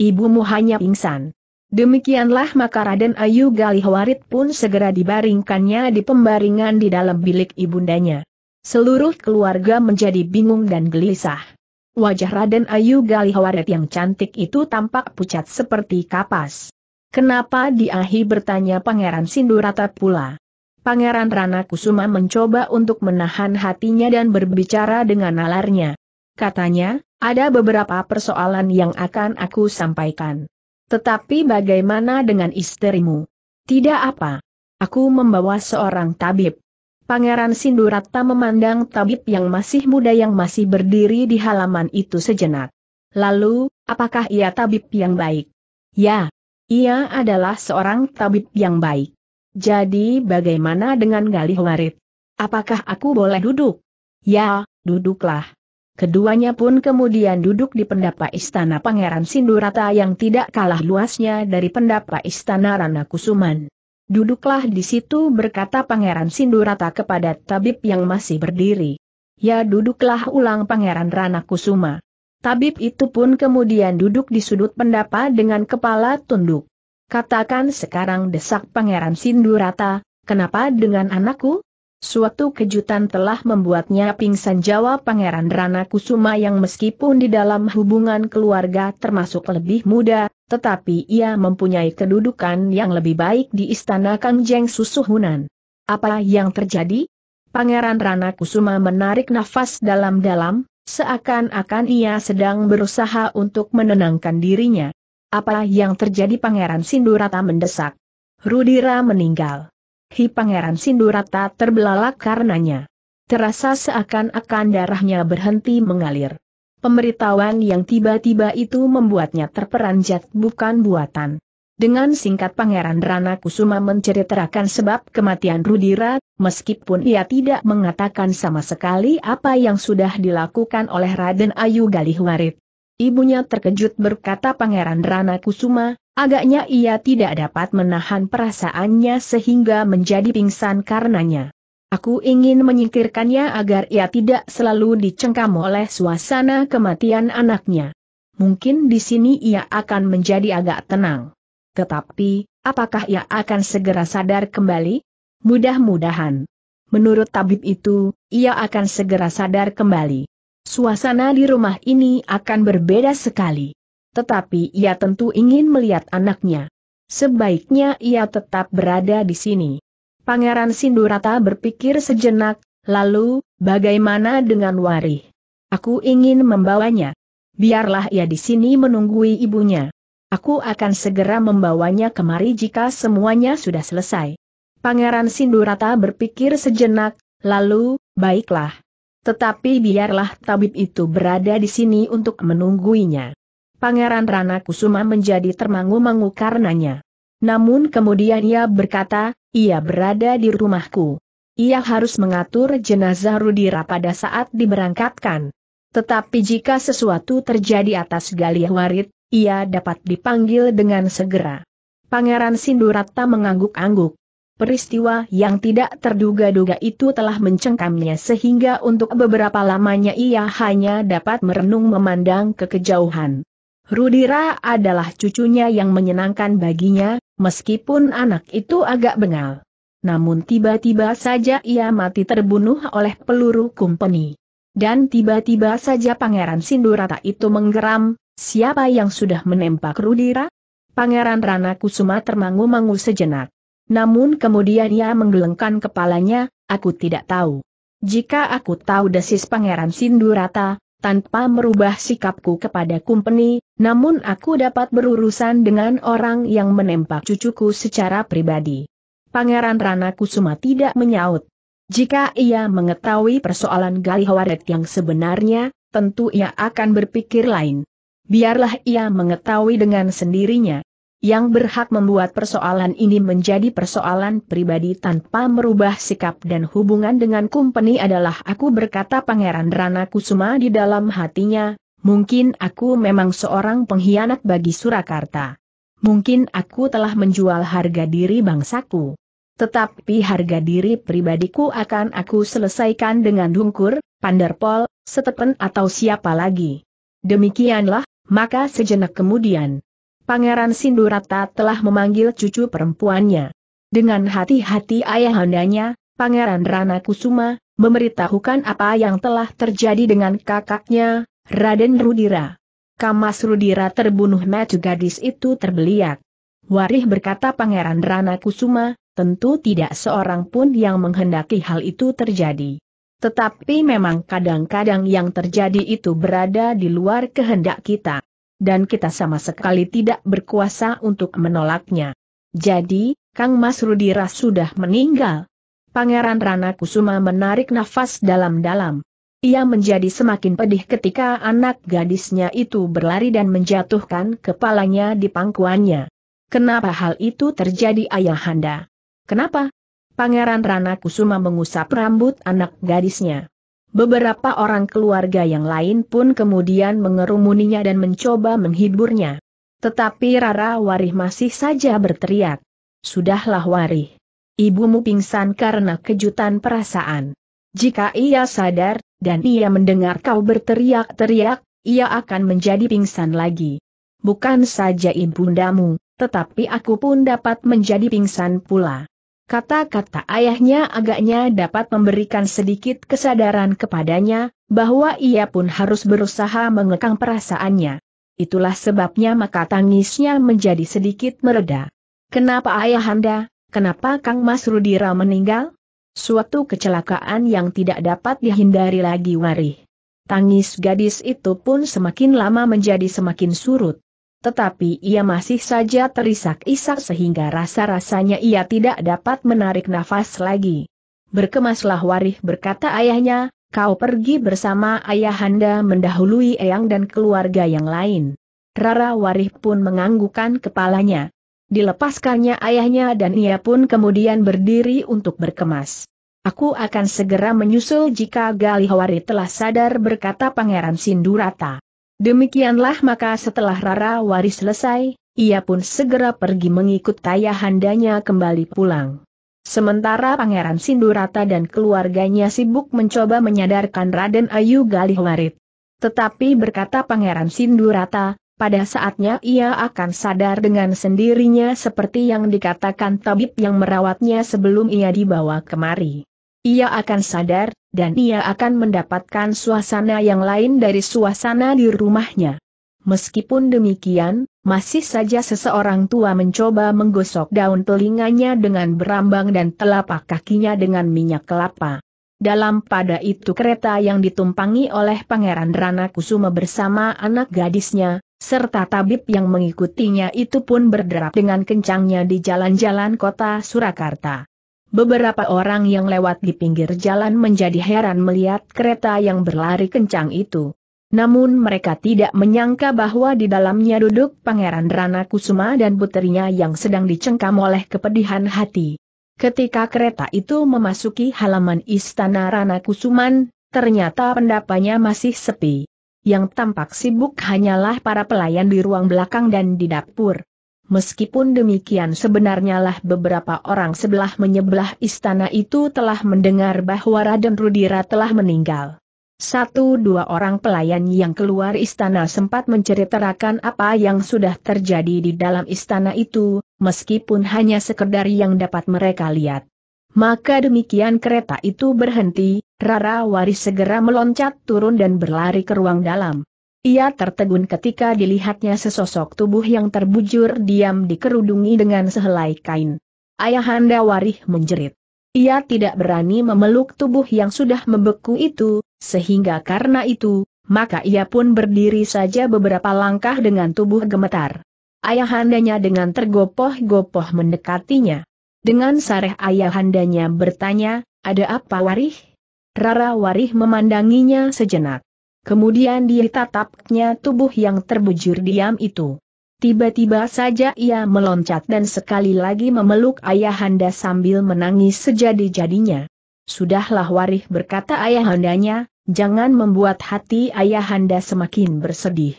Ibumu hanya pingsan. Demikianlah maka Raden Ayu Galihwarit pun segera dibaringkannya di pembaringan di dalam bilik ibundanya. Seluruh keluarga menjadi bingung dan gelisah. Wajah Raden Ayu Galihawaret yang cantik itu tampak pucat seperti kapas. Kenapa diahi bertanya Pangeran Sindurata pula. Pangeran Rana Kusuma mencoba untuk menahan hatinya dan berbicara dengan nalarnya. Katanya, ada beberapa persoalan yang akan aku sampaikan. Tetapi bagaimana dengan istrimu? Tidak apa. Aku membawa seorang tabib. Pangeran Sindurata memandang tabib yang masih muda yang masih berdiri di halaman itu sejenak. Lalu, apakah ia tabib yang baik? Ya, ia adalah seorang tabib yang baik. Jadi bagaimana dengan Galih Warit? Apakah aku boleh duduk? Ya, duduklah. Keduanya pun kemudian duduk di pendapa istana Pangeran Sindurata yang tidak kalah luasnya dari pendapa istana Rana Kusuman. Duduklah di situ berkata Pangeran Sindurata kepada tabib yang masih berdiri. Ya duduklah ulang Pangeran Rana Kusuma. Tabib itu pun kemudian duduk di sudut pendapa dengan kepala tunduk. Katakan sekarang desak Pangeran Sindurata, kenapa dengan anakku? Suatu kejutan telah membuatnya pingsan jawab Pangeran Rana Kusuma yang meskipun di dalam hubungan keluarga termasuk lebih muda, tetapi ia mempunyai kedudukan yang lebih baik di istana Kangjeng Susuhunan. Hunan. Apa yang terjadi? Pangeran Rana Kusuma menarik nafas dalam-dalam, seakan-akan ia sedang berusaha untuk menenangkan dirinya. Apa yang terjadi Pangeran Sindurata mendesak. Rudira meninggal. Hi Pangeran Sindurata terbelalak karenanya. Terasa seakan-akan darahnya berhenti mengalir. Pemberitahuan yang tiba-tiba itu membuatnya terperanjat bukan buatan. Dengan singkat Pangeran Rana Kusuma menceritakan sebab kematian Rudira, meskipun ia tidak mengatakan sama sekali apa yang sudah dilakukan oleh Raden Ayu Galihwarit. Ibunya terkejut berkata Pangeran Rana Kusuma, agaknya ia tidak dapat menahan perasaannya sehingga menjadi pingsan karenanya. Aku ingin menyingkirkannya agar ia tidak selalu dicengkam oleh suasana kematian anaknya. Mungkin di sini ia akan menjadi agak tenang. Tetapi, apakah ia akan segera sadar kembali? Mudah-mudahan. Menurut tabib itu, ia akan segera sadar kembali. Suasana di rumah ini akan berbeda sekali. Tetapi ia tentu ingin melihat anaknya. Sebaiknya ia tetap berada di sini. Pangeran Sindurata berpikir sejenak, lalu, bagaimana dengan Wari? Aku ingin membawanya. Biarlah ia di sini menunggui ibunya. Aku akan segera membawanya kemari jika semuanya sudah selesai. Pangeran Sindurata berpikir sejenak, lalu, baiklah. Tetapi biarlah tabib itu berada di sini untuk menungguinya. Pangeran Rana Kusuma menjadi termangu-mangu karenanya. Namun kemudian ia berkata, ia berada di rumahku. Ia harus mengatur jenazah Rudira pada saat diberangkatkan. Tetapi jika sesuatu terjadi atas Galih Warit, ia dapat dipanggil dengan segera. Pangeran Sindurata mengangguk-angguk. Peristiwa yang tidak terduga-duga itu telah mencengkamnya sehingga untuk beberapa lamanya ia hanya dapat merenung memandang ke kejauhan. Rudira adalah cucunya yang menyenangkan baginya, meskipun anak itu agak bengal. Namun tiba-tiba saja ia mati terbunuh oleh peluru kumpeni. Dan tiba-tiba saja Pangeran Sindurata itu menggeram, siapa yang sudah menembak Rudira? Pangeran Rana Kusuma termangu-mangu sejenak. Namun kemudian ia menggelengkan kepalanya, aku tidak tahu. Jika aku tahu desis Pangeran Sindurata, tanpa merubah sikapku kepada kumpeni, namun aku dapat berurusan dengan orang yang menempak cucuku secara pribadi. Pangeran Rana Kusuma tidak menyaut. Jika ia mengetahui persoalan Gali yang sebenarnya, tentu ia akan berpikir lain. Biarlah ia mengetahui dengan sendirinya yang berhak membuat persoalan ini menjadi persoalan pribadi tanpa merubah sikap dan hubungan dengan Kumpeni adalah aku berkata Pangeran Rana Kusuma di dalam hatinya, mungkin aku memang seorang pengkhianat bagi Surakarta. Mungkin aku telah menjual harga diri bangsaku. Tetapi harga diri pribadiku akan aku selesaikan dengan dungkur, panderpol, setepen atau siapa lagi. Demikianlah, maka sejenak kemudian. Pangeran Sindurata telah memanggil cucu perempuannya. Dengan hati-hati ayahandanya, Pangeran Rana Kusuma, memberitahukan apa yang telah terjadi dengan kakaknya, Raden Rudira. Kamas Rudira terbunuh metu gadis itu terbeliak. Warih berkata Pangeran Rana Kusuma, tentu tidak seorang pun yang menghendaki hal itu terjadi. Tetapi memang kadang-kadang yang terjadi itu berada di luar kehendak kita dan kita sama sekali tidak berkuasa untuk menolaknya. Jadi, Kang Mas Rudira sudah meninggal. Pangeran Rana Kusuma menarik nafas dalam-dalam. Ia menjadi semakin pedih ketika anak gadisnya itu berlari dan menjatuhkan kepalanya di pangkuannya. Kenapa hal itu terjadi ayahanda? Kenapa? Pangeran Rana Kusuma mengusap rambut anak gadisnya. Beberapa orang keluarga yang lain pun kemudian mengerumuninya dan mencoba menghiburnya. Tetapi Rara Warih masih saja berteriak. Sudahlah Warih. Ibumu pingsan karena kejutan perasaan. Jika ia sadar, dan ia mendengar kau berteriak-teriak, ia akan menjadi pingsan lagi. Bukan saja ibundamu, tetapi aku pun dapat menjadi pingsan pula. Kata-kata ayahnya agaknya dapat memberikan sedikit kesadaran kepadanya, bahwa ia pun harus berusaha mengekang perasaannya. Itulah sebabnya maka tangisnya menjadi sedikit mereda. Kenapa ayah anda? kenapa Kang Mas Rudira meninggal? Suatu kecelakaan yang tidak dapat dihindari lagi warih. Tangis gadis itu pun semakin lama menjadi semakin surut tetapi ia masih saja terisak-isak sehingga rasa-rasanya ia tidak dapat menarik nafas lagi. Berkemaslah Warih berkata ayahnya, kau pergi bersama ayahanda mendahului Eyang dan keluarga yang lain. Rara Warih pun menganggukkan kepalanya. Dilepaskannya ayahnya dan ia pun kemudian berdiri untuk berkemas. Aku akan segera menyusul jika Galihwari telah sadar berkata Pangeran Sindurata. Demikianlah maka setelah Rara waris selesai, ia pun segera pergi mengikut ayahandanya kembali pulang. Sementara Pangeran Sindurata dan keluarganya sibuk mencoba menyadarkan Raden Ayu Galih Warit. Tetapi berkata Pangeran Sindurata, pada saatnya ia akan sadar dengan sendirinya seperti yang dikatakan tabib yang merawatnya sebelum ia dibawa kemari. Ia akan sadar, dan ia akan mendapatkan suasana yang lain dari suasana di rumahnya. Meskipun demikian, masih saja seseorang tua mencoba menggosok daun telinganya dengan berambang dan telapak kakinya dengan minyak kelapa. Dalam pada itu kereta yang ditumpangi oleh Pangeran Rana Kusuma bersama anak gadisnya, serta tabib yang mengikutinya itu pun berderap dengan kencangnya di jalan-jalan kota Surakarta. Beberapa orang yang lewat di pinggir jalan menjadi heran melihat kereta yang berlari kencang itu. Namun mereka tidak menyangka bahwa di dalamnya duduk Pangeran Rana Kusuma dan puterinya yang sedang dicengkam oleh kepedihan hati. Ketika kereta itu memasuki halaman istana Rana Kusuman, ternyata pendapanya masih sepi. Yang tampak sibuk hanyalah para pelayan di ruang belakang dan di dapur. Meskipun demikian sebenarnya lah beberapa orang sebelah menyebelah istana itu telah mendengar bahwa Raden Rudira telah meninggal. Satu dua orang pelayan yang keluar istana sempat menceritakan apa yang sudah terjadi di dalam istana itu, meskipun hanya sekedar yang dapat mereka lihat. Maka demikian kereta itu berhenti, Rara Waris segera meloncat turun dan berlari ke ruang dalam. Ia tertegun ketika dilihatnya sesosok tubuh yang terbujur diam dikerudungi dengan sehelai kain. Ayahanda Warih menjerit. Ia tidak berani memeluk tubuh yang sudah membeku itu, sehingga karena itu, maka ia pun berdiri saja beberapa langkah dengan tubuh gemetar. Ayahandanya dengan tergopoh-gopoh mendekatinya. Dengan sareh ayahandanya bertanya, ada apa warih? Rara warih memandanginya sejenak. Kemudian ditatapnya tubuh yang terbujur diam itu. Tiba-tiba saja ia meloncat dan sekali lagi memeluk ayahanda sambil menangis sejadi-jadinya. Sudahlah Warih berkata ayahandanya, jangan membuat hati ayahanda semakin bersedih.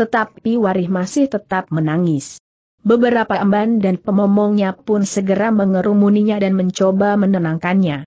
Tetapi Warih masih tetap menangis. Beberapa emban dan pemomongnya pun segera mengerumuninya dan mencoba menenangkannya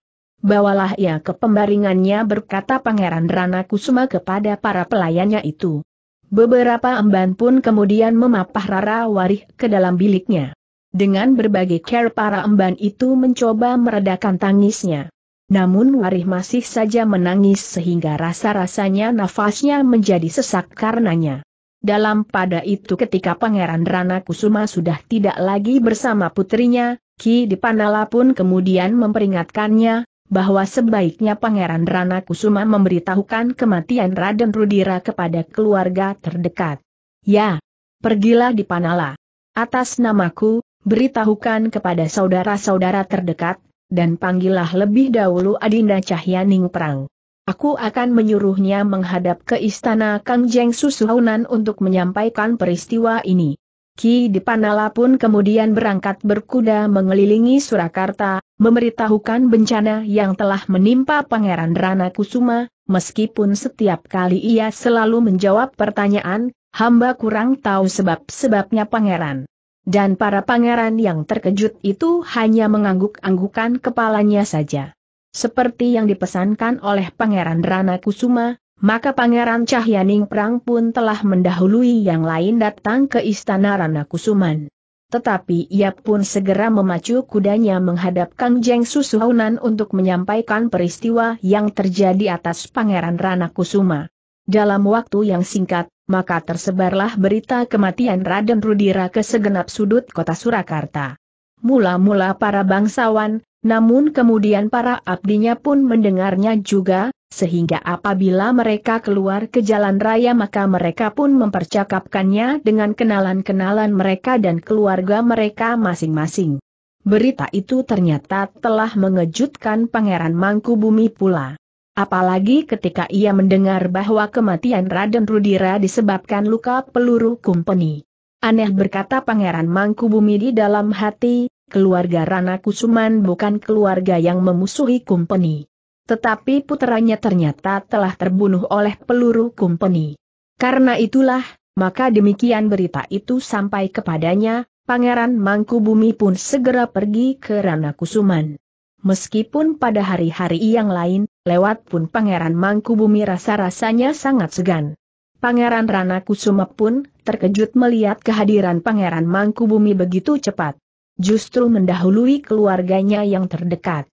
bawalah ia ke pembaringannya berkata Pangeran Rana Kusuma kepada para pelayannya itu. Beberapa emban pun kemudian memapah Rara Warih ke dalam biliknya. Dengan berbagai care para emban itu mencoba meredakan tangisnya. Namun Warih masih saja menangis sehingga rasa-rasanya nafasnya menjadi sesak karenanya. Dalam pada itu ketika Pangeran Rana Kusuma sudah tidak lagi bersama putrinya, Ki Dipanala pun kemudian memperingatkannya, bahwa sebaiknya Pangeran Rana Kusuma memberitahukan kematian Raden Rudira kepada keluarga terdekat. Ya, pergilah di Panala. Atas namaku, beritahukan kepada saudara-saudara terdekat, dan panggillah lebih dahulu Adinda Cahyaning Perang. Aku akan menyuruhnya menghadap ke istana Kang Jeng Susuhunan untuk menyampaikan peristiwa ini. Ki Dipanala pun kemudian berangkat berkuda mengelilingi Surakarta, memberitahukan bencana yang telah menimpa Pangeran Rana Kusuma, meskipun setiap kali ia selalu menjawab pertanyaan, hamba kurang tahu sebab-sebabnya pangeran. Dan para pangeran yang terkejut itu hanya mengangguk-anggukan kepalanya saja. Seperti yang dipesankan oleh Pangeran Rana Kusuma, maka Pangeran Cahyaning Prang pun telah mendahului yang lain datang ke Istana Rana Kusuman. Tetapi ia pun segera memacu kudanya menghadap Kang Jeng Susuhunan untuk menyampaikan peristiwa yang terjadi atas Pangeran Rana Kusuma. Dalam waktu yang singkat, maka tersebarlah berita kematian Raden Rudira ke segenap sudut kota Surakarta. Mula-mula para bangsawan, namun kemudian para abdinya pun mendengarnya juga, sehingga apabila mereka keluar ke jalan raya maka mereka pun mempercakapkannya dengan kenalan-kenalan mereka dan keluarga mereka masing-masing. Berita itu ternyata telah mengejutkan Pangeran Mangkubumi pula. Apalagi ketika ia mendengar bahwa kematian Raden Rudira disebabkan luka peluru kumpeni. Aneh berkata Pangeran Mangkubumi di dalam hati, keluarga Rana Kusuman bukan keluarga yang memusuhi kumpeni. Tetapi puteranya ternyata telah terbunuh oleh peluru kumpeni. Karena itulah, maka demikian berita itu sampai kepadanya, Pangeran Mangkubumi pun segera pergi ke Rana Kusuman. Meskipun pada hari-hari yang lain, lewat pun Pangeran Mangkubumi rasa-rasanya sangat segan. Pangeran Rana Kusuma pun terkejut melihat kehadiran Pangeran Mangkubumi begitu cepat. Justru mendahului keluarganya yang terdekat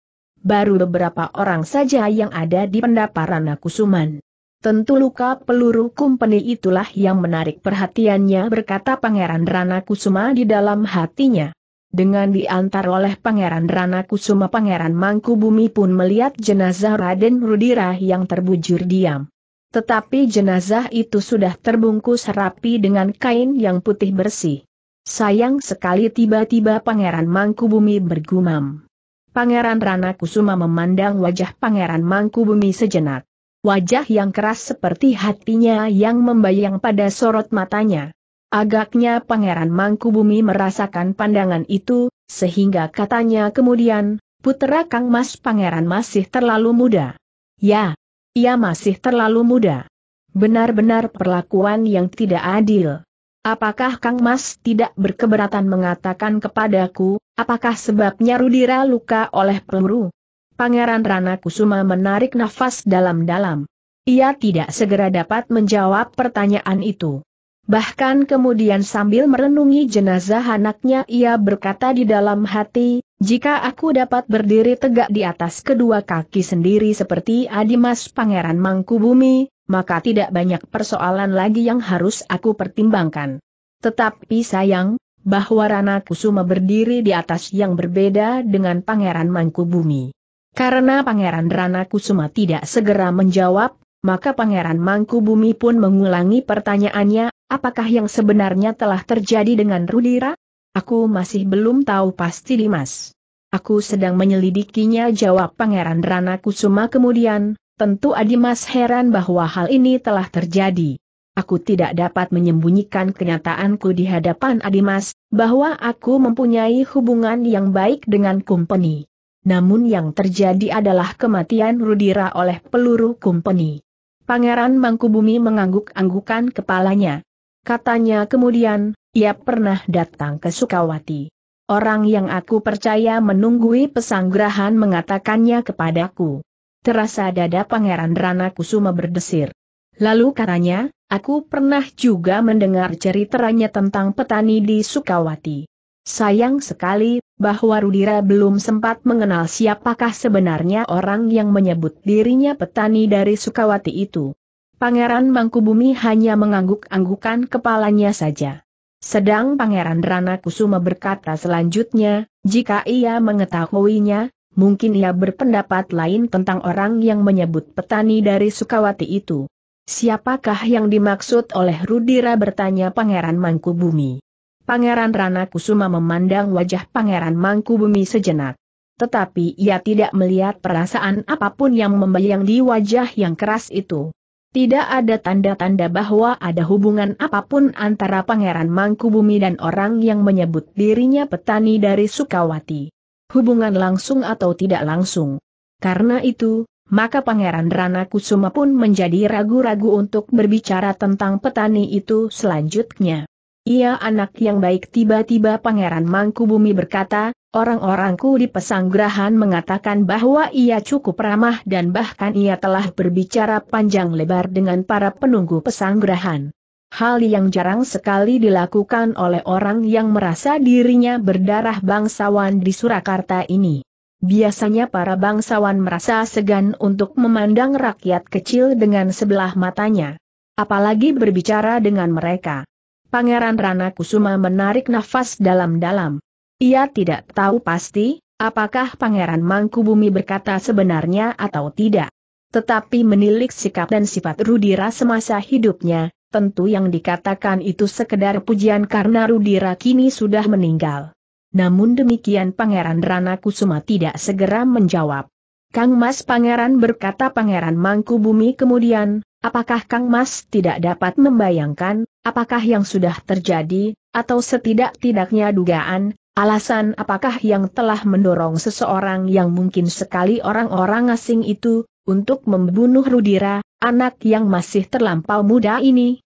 baru beberapa orang saja yang ada di Rana Kusuman. Tentu luka peluru kumpeni itulah yang menarik perhatiannya berkata Pangeran Rana Kusuma di dalam hatinya. Dengan diantar oleh Pangeran Rana Kusuma Pangeran Mangkubumi pun melihat jenazah Raden Rudira yang terbujur diam. Tetapi jenazah itu sudah terbungkus rapi dengan kain yang putih bersih. Sayang sekali tiba-tiba Pangeran Mangkubumi bergumam. Pangeran Rana Kusuma memandang wajah Pangeran Mangkubumi sejenak. Wajah yang keras seperti hatinya yang membayang pada sorot matanya. Agaknya Pangeran Mangkubumi merasakan pandangan itu, sehingga katanya kemudian, Putera Kang Mas Pangeran masih terlalu muda. Ya, ia masih terlalu muda. Benar-benar perlakuan yang tidak adil. Apakah Kang Mas tidak berkeberatan mengatakan kepadaku, apakah sebabnya Rudira luka oleh peluru? Pangeran Rana Kusuma menarik nafas dalam-dalam. Ia tidak segera dapat menjawab pertanyaan itu. Bahkan kemudian sambil merenungi jenazah anaknya ia berkata di dalam hati, jika aku dapat berdiri tegak di atas kedua kaki sendiri seperti Adimas Pangeran Mangkubumi, maka tidak banyak persoalan lagi yang harus aku pertimbangkan. Tetapi sayang, bahwa Rana Kusuma berdiri di atas yang berbeda dengan Pangeran Mangkubumi. Karena Pangeran Rana Kusuma tidak segera menjawab, maka Pangeran Mangkubumi pun mengulangi pertanyaannya, apakah yang sebenarnya telah terjadi dengan Rudira? Aku masih belum tahu pasti Dimas. Aku sedang menyelidikinya jawab Pangeran Rana Kusuma kemudian, Tentu Adimas heran bahwa hal ini telah terjadi. Aku tidak dapat menyembunyikan kenyataanku di hadapan Adimas, bahwa aku mempunyai hubungan yang baik dengan Kumpeni. Namun yang terjadi adalah kematian Rudira oleh peluru Kumpeni. Pangeran Mangkubumi mengangguk-anggukan kepalanya. Katanya kemudian, ia pernah datang ke Sukawati. Orang yang aku percaya menunggui Pesanggrahan mengatakannya kepadaku. Terasa dada Pangeran Rana Kusuma berdesir. Lalu katanya, aku pernah juga mendengar ceritanya tentang petani di Sukawati. Sayang sekali, bahwa Rudira belum sempat mengenal siapakah sebenarnya orang yang menyebut dirinya petani dari Sukawati itu. Pangeran Mangkubumi hanya mengangguk-anggukan kepalanya saja. Sedang Pangeran Rana Kusuma berkata selanjutnya, jika ia mengetahuinya, mungkin ia berpendapat lain tentang orang yang menyebut petani dari Sukawati itu. Siapakah yang dimaksud oleh Rudira bertanya Pangeran Mangkubumi. Pangeran Rana Kusuma memandang wajah Pangeran Mangkubumi sejenak. Tetapi ia tidak melihat perasaan apapun yang membayang di wajah yang keras itu. Tidak ada tanda-tanda bahwa ada hubungan apapun antara Pangeran Mangkubumi dan orang yang menyebut dirinya petani dari Sukawati hubungan langsung atau tidak langsung. Karena itu, maka Pangeran Rana Kusuma pun menjadi ragu-ragu untuk berbicara tentang petani itu selanjutnya. Ia anak yang baik tiba-tiba Pangeran Mangkubumi berkata, orang-orangku di pesanggrahan mengatakan bahwa ia cukup ramah dan bahkan ia telah berbicara panjang lebar dengan para penunggu pesanggrahan hal yang jarang sekali dilakukan oleh orang yang merasa dirinya berdarah bangsawan di Surakarta ini. Biasanya para bangsawan merasa segan untuk memandang rakyat kecil dengan sebelah matanya. Apalagi berbicara dengan mereka. Pangeran Rana Kusuma menarik nafas dalam-dalam. Ia tidak tahu pasti, apakah Pangeran Mangkubumi berkata sebenarnya atau tidak. Tetapi menilik sikap dan sifat Rudira semasa hidupnya, tentu yang dikatakan itu sekedar pujian karena Rudira kini sudah meninggal. Namun demikian Pangeran Rana Kusuma tidak segera menjawab. Kang Mas Pangeran berkata Pangeran Mangku Bumi kemudian, apakah Kang Mas tidak dapat membayangkan, apakah yang sudah terjadi, atau setidak-tidaknya dugaan, alasan apakah yang telah mendorong seseorang yang mungkin sekali orang-orang asing itu, untuk membunuh Rudira, anak yang masih terlampau muda ini,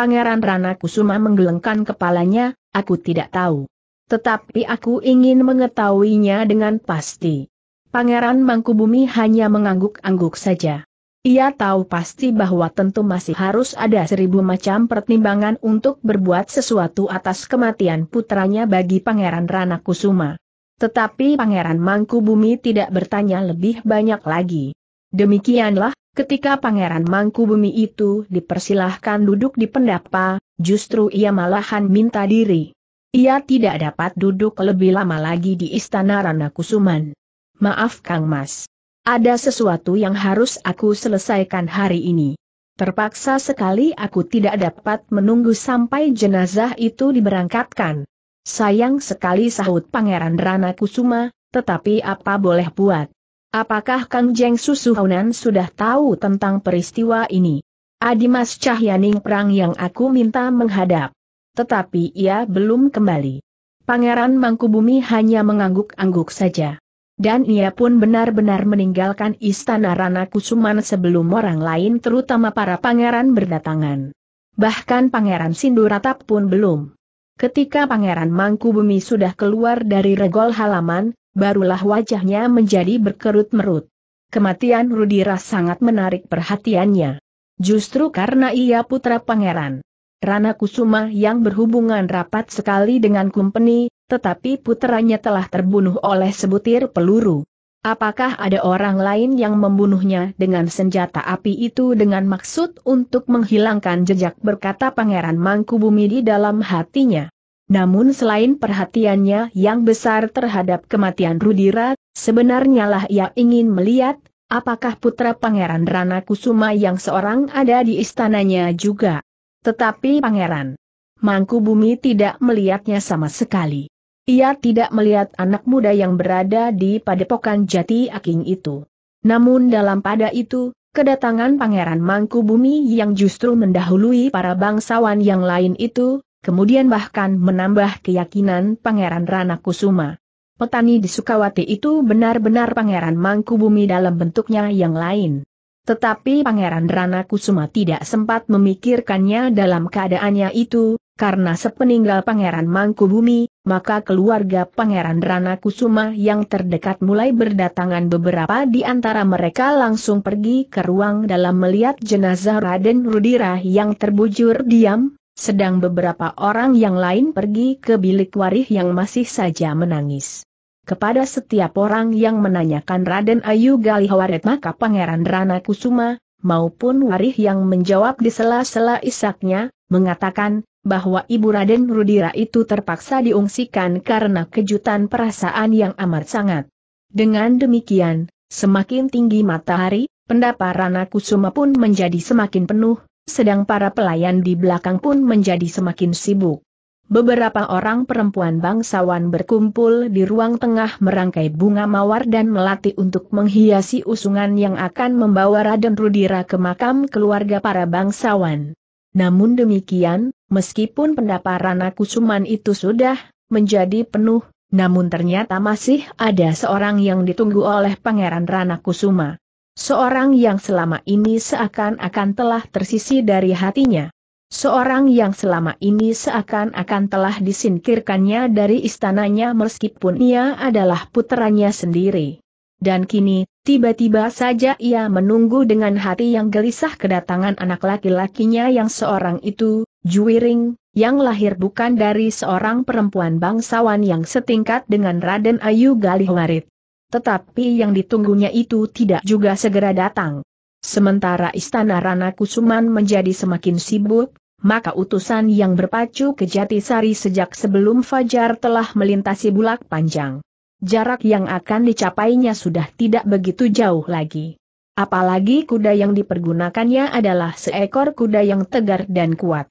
Pangeran Rana Kusuma menggelengkan kepalanya, aku tidak tahu. Tetapi aku ingin mengetahuinya dengan pasti. Pangeran Mangkubumi hanya mengangguk-angguk saja. Ia tahu pasti bahwa tentu masih harus ada seribu macam pertimbangan untuk berbuat sesuatu atas kematian putranya bagi Pangeran Rana Kusuma. Tetapi Pangeran Mangkubumi tidak bertanya lebih banyak lagi. Demikianlah, Ketika Pangeran Mangku Bumi itu dipersilahkan duduk di pendapa, justru ia malahan minta diri. Ia tidak dapat duduk lebih lama lagi di istana Rana Kusuman. Maaf Kang Mas. Ada sesuatu yang harus aku selesaikan hari ini. Terpaksa sekali aku tidak dapat menunggu sampai jenazah itu diberangkatkan. Sayang sekali sahut Pangeran Rana Kusuma, tetapi apa boleh buat. Apakah Kang Jeng Susuhunan sudah tahu tentang peristiwa ini? Adimas Cahyaning perang yang aku minta menghadap. Tetapi ia belum kembali. Pangeran Mangkubumi hanya mengangguk-angguk saja. Dan ia pun benar-benar meninggalkan istana Rana Kusuman sebelum orang lain terutama para pangeran berdatangan. Bahkan Pangeran Sinduratap pun belum. Ketika Pangeran Mangkubumi sudah keluar dari regol halaman, barulah wajahnya menjadi berkerut merut. Kematian Rudira sangat menarik perhatiannya. Justru karena ia putra pangeran. Rana Kusuma yang berhubungan rapat sekali dengan Kumpeni, tetapi putranya telah terbunuh oleh sebutir peluru. Apakah ada orang lain yang membunuhnya dengan senjata api itu dengan maksud untuk menghilangkan jejak berkata Pangeran Mangkubumi di dalam hatinya? Namun selain perhatiannya yang besar terhadap kematian Rudira, sebenarnya lah ia ingin melihat, apakah putra Pangeran Rana Kusuma yang seorang ada di istananya juga. Tetapi Pangeran Mangku Bumi tidak melihatnya sama sekali. Ia tidak melihat anak muda yang berada di padepokan jati aking itu. Namun dalam pada itu, kedatangan Pangeran Mangku Bumi yang justru mendahului para bangsawan yang lain itu, kemudian bahkan menambah keyakinan Pangeran Rana Kusuma. Petani di Sukawati itu benar-benar Pangeran Mangkubumi dalam bentuknya yang lain. Tetapi Pangeran Rana Kusuma tidak sempat memikirkannya dalam keadaannya itu, karena sepeninggal Pangeran Mangkubumi, maka keluarga Pangeran Rana Kusuma yang terdekat mulai berdatangan beberapa di antara mereka langsung pergi ke ruang dalam melihat jenazah Raden Rudira yang terbujur diam, sedang beberapa orang yang lain pergi ke bilik warih yang masih saja menangis. Kepada setiap orang yang menanyakan Raden Ayu Galihawaret maka Pangeran Rana Kusuma, maupun warih yang menjawab di sela-sela isaknya, mengatakan, bahwa Ibu Raden Rudira itu terpaksa diungsikan karena kejutan perasaan yang amat sangat. Dengan demikian, semakin tinggi matahari, pendapat Rana Kusuma pun menjadi semakin penuh, sedang para pelayan di belakang pun menjadi semakin sibuk. Beberapa orang perempuan bangsawan berkumpul di ruang tengah merangkai bunga mawar dan melatih untuk menghiasi usungan yang akan membawa Raden Rudira ke makam keluarga para bangsawan. Namun demikian, meskipun Rana kusuman itu sudah menjadi penuh, namun ternyata masih ada seorang yang ditunggu oleh Pangeran Rana Kusuma. Seorang yang selama ini seakan-akan telah tersisi dari hatinya. Seorang yang selama ini seakan-akan telah disingkirkannya dari istananya meskipun ia adalah puteranya sendiri. Dan kini, tiba-tiba saja ia menunggu dengan hati yang gelisah kedatangan anak laki-lakinya yang seorang itu, Juwiring, yang lahir bukan dari seorang perempuan bangsawan yang setingkat dengan Raden Ayu Galihwarit. Tetapi yang ditunggunya itu tidak juga segera datang. Sementara istana Rana Kusuman menjadi semakin sibuk, maka utusan yang berpacu ke Jatisari sejak sebelum Fajar telah melintasi bulak panjang. Jarak yang akan dicapainya sudah tidak begitu jauh lagi. Apalagi kuda yang dipergunakannya adalah seekor kuda yang tegar dan kuat.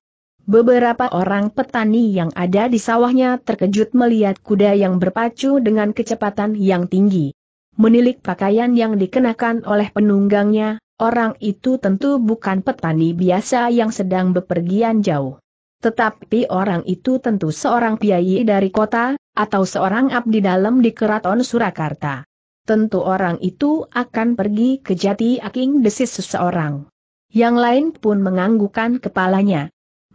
Beberapa orang petani yang ada di sawahnya terkejut melihat kuda yang berpacu dengan kecepatan yang tinggi. Menilik pakaian yang dikenakan oleh penunggangnya, orang itu tentu bukan petani biasa yang sedang bepergian jauh. Tetapi orang itu tentu seorang piai dari kota, atau seorang abdi dalam di keraton Surakarta. Tentu orang itu akan pergi ke jati aking desis seseorang. Yang lain pun menganggukkan kepalanya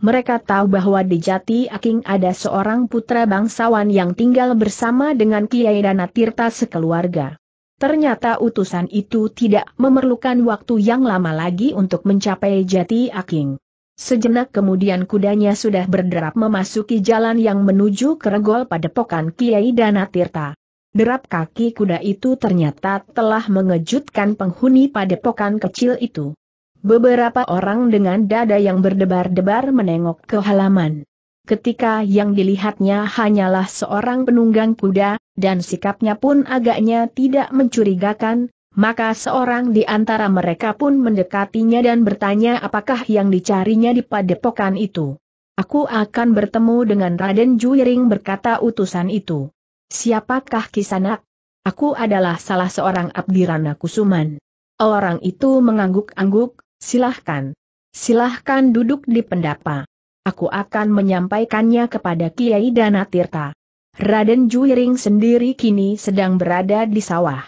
mereka tahu bahwa di Jati Aking ada seorang putra bangsawan yang tinggal bersama dengan Kiai Dana Tirta sekeluarga. Ternyata utusan itu tidak memerlukan waktu yang lama lagi untuk mencapai Jati Aking. Sejenak kemudian kudanya sudah berderap memasuki jalan yang menuju ke regol padepokan Kiai Dana Tirta. Derap kaki kuda itu ternyata telah mengejutkan penghuni pada padepokan kecil itu. Beberapa orang dengan dada yang berdebar-debar menengok ke halaman. Ketika yang dilihatnya hanyalah seorang penunggang kuda, dan sikapnya pun agaknya tidak mencurigakan, maka seorang di antara mereka pun mendekatinya dan bertanya apakah yang dicarinya di padepokan itu. Aku akan bertemu dengan Raden Juiring berkata utusan itu. Siapakah Kisanak? Aku adalah salah seorang abdirana kusuman. Orang itu mengangguk-angguk, Silahkan. Silahkan duduk di pendapa. Aku akan menyampaikannya kepada Kiai Danatirta. Raden Juiring sendiri kini sedang berada di sawah.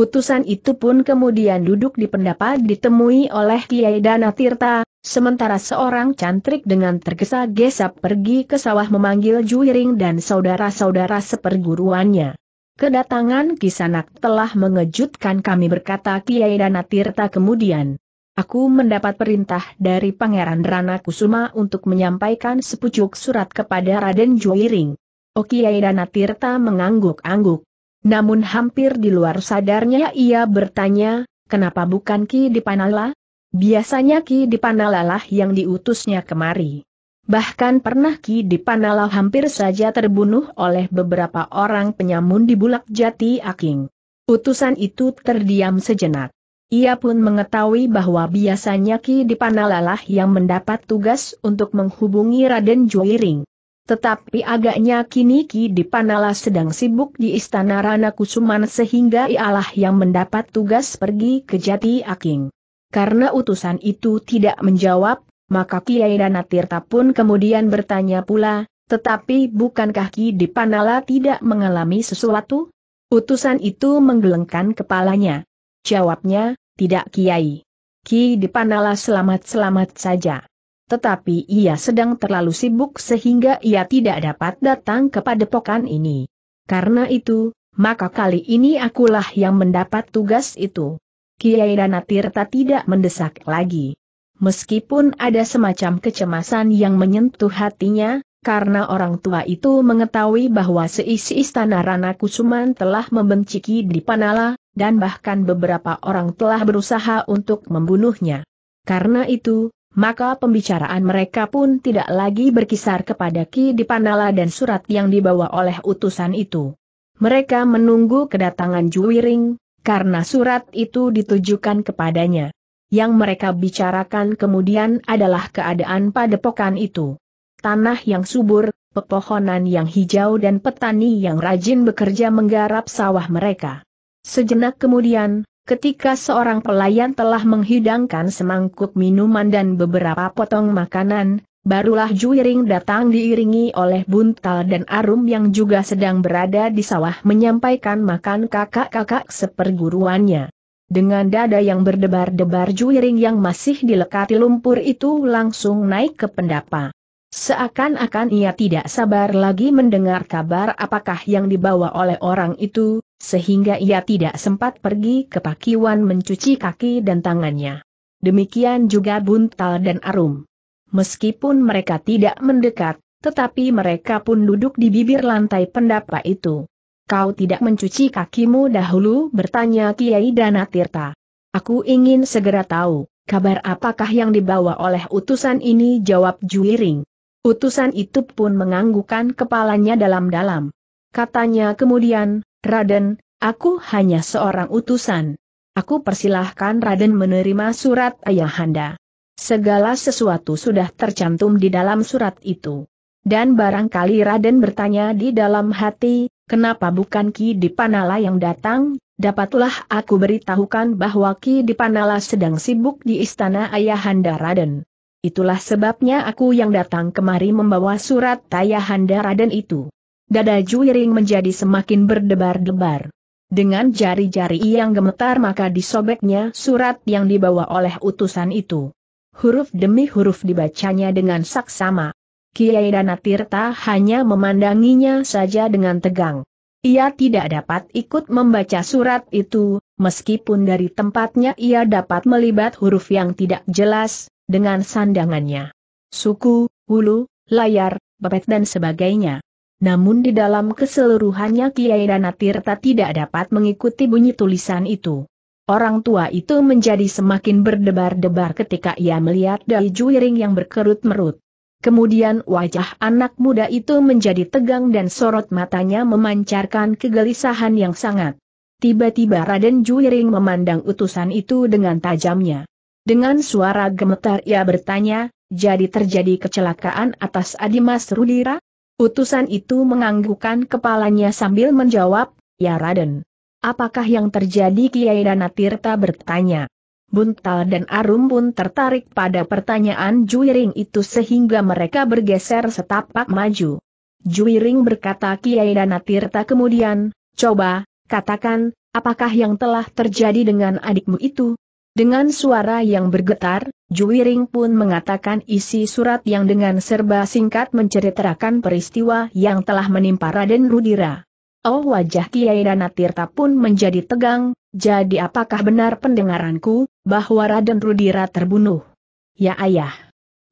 Utusan itu pun kemudian duduk di pendapa ditemui oleh Kiai Danatirta, sementara seorang cantrik dengan tergesa-gesa pergi ke sawah memanggil Juiring dan saudara-saudara seperguruannya. Kedatangan Kisanak telah mengejutkan kami berkata Kiai Danatirta kemudian. Aku mendapat perintah dari Pangeran Rana Kusuma untuk menyampaikan sepucuk surat kepada Raden Juwiring. Okiai Dana Tirta mengangguk-angguk. Namun hampir di luar sadarnya ia bertanya, kenapa bukan Ki Dipanala? Biasanya Ki Dipanala lah yang diutusnya kemari. Bahkan pernah Ki Dipanala hampir saja terbunuh oleh beberapa orang penyamun di Bulak Jati Aking. Utusan itu terdiam sejenak. Ia pun mengetahui bahwa biasanya Ki Dipanalalah yang mendapat tugas untuk menghubungi Raden Juiring. Tetapi agaknya kini Ki Dipanala sedang sibuk di Istana Rana Kusuman sehingga ialah yang mendapat tugas pergi ke Jati Aking. Karena utusan itu tidak menjawab, maka Kiai Danatirta pun kemudian bertanya pula, tetapi bukankah Ki Dipanala tidak mengalami sesuatu? Utusan itu menggelengkan kepalanya. Jawabnya, tidak Kiai. Ki Dipanala selamat-selamat saja. Tetapi ia sedang terlalu sibuk sehingga ia tidak dapat datang kepada pokan ini. Karena itu, maka kali ini akulah yang mendapat tugas itu. Kiai Danatirta tidak mendesak lagi. Meskipun ada semacam kecemasan yang menyentuh hatinya, karena orang tua itu mengetahui bahwa seisi istana Rana Kusuman telah membenci Ki Dipanala, dan bahkan beberapa orang telah berusaha untuk membunuhnya. Karena itu, maka pembicaraan mereka pun tidak lagi berkisar kepada Ki Dipanala dan surat yang dibawa oleh utusan itu. Mereka menunggu kedatangan Juwiring, karena surat itu ditujukan kepadanya. Yang mereka bicarakan kemudian adalah keadaan padepokan itu. Tanah yang subur, pepohonan yang hijau dan petani yang rajin bekerja menggarap sawah mereka. Sejenak kemudian, ketika seorang pelayan telah menghidangkan semangkuk minuman dan beberapa potong makanan, barulah Juiring datang diiringi oleh Buntal dan Arum yang juga sedang berada di sawah menyampaikan makan kakak-kakak seperguruannya. Dengan dada yang berdebar-debar Juiring yang masih dilekati lumpur itu langsung naik ke pendapa. Seakan-akan ia tidak sabar lagi mendengar kabar apakah yang dibawa oleh orang itu, sehingga ia tidak sempat pergi ke pakiwan mencuci kaki dan tangannya. Demikian juga Buntal dan Arum. Meskipun mereka tidak mendekat, tetapi mereka pun duduk di bibir lantai pendapa itu. Kau tidak mencuci kakimu dahulu bertanya Kiai Danatirta. Aku ingin segera tahu, kabar apakah yang dibawa oleh utusan ini jawab Juiring. Utusan itu pun menganggukan kepalanya dalam-dalam. Katanya kemudian, Raden, aku hanya seorang utusan. Aku persilahkan Raden menerima surat Ayahanda. Segala sesuatu sudah tercantum di dalam surat itu. Dan barangkali Raden bertanya di dalam hati, kenapa bukan Ki Dipanala yang datang, dapatlah aku beritahukan bahwa Ki Dipanala sedang sibuk di istana Ayahanda Raden. Itulah sebabnya aku yang datang kemari membawa surat Ayahanda Raden itu. Dada Juiring menjadi semakin berdebar-debar. Dengan jari-jari yang gemetar maka disobeknya surat yang dibawa oleh utusan itu. Huruf demi huruf dibacanya dengan saksama. Kiai Danatirta hanya memandanginya saja dengan tegang. Ia tidak dapat ikut membaca surat itu, meskipun dari tempatnya ia dapat melibat huruf yang tidak jelas, dengan sandangannya. Suku, hulu, layar, bebet dan sebagainya. Namun di dalam keseluruhannya Kiai Danatirta tidak dapat mengikuti bunyi tulisan itu. Orang tua itu menjadi semakin berdebar-debar ketika ia melihat Dai Juiring yang berkerut-merut. Kemudian wajah anak muda itu menjadi tegang dan sorot matanya memancarkan kegelisahan yang sangat. Tiba-tiba Raden Juiring memandang utusan itu dengan tajamnya. Dengan suara gemetar ia bertanya, jadi terjadi kecelakaan atas Adimas Rudira? Utusan itu menganggukkan kepalanya sambil menjawab, Ya Raden. Apakah yang terjadi Kiai Tirta bertanya. Buntal dan Arum pun tertarik pada pertanyaan Juiring itu sehingga mereka bergeser setapak maju. Juiring berkata Kiai Tirta kemudian, Coba, katakan, apakah yang telah terjadi dengan adikmu itu? Dengan suara yang bergetar, Juwiring pun mengatakan isi surat yang dengan serba singkat menceritakan peristiwa yang telah menimpa Raden Rudira. Oh wajah Kiai Danatirta pun menjadi tegang, jadi apakah benar pendengaranku, bahwa Raden Rudira terbunuh? Ya ayah.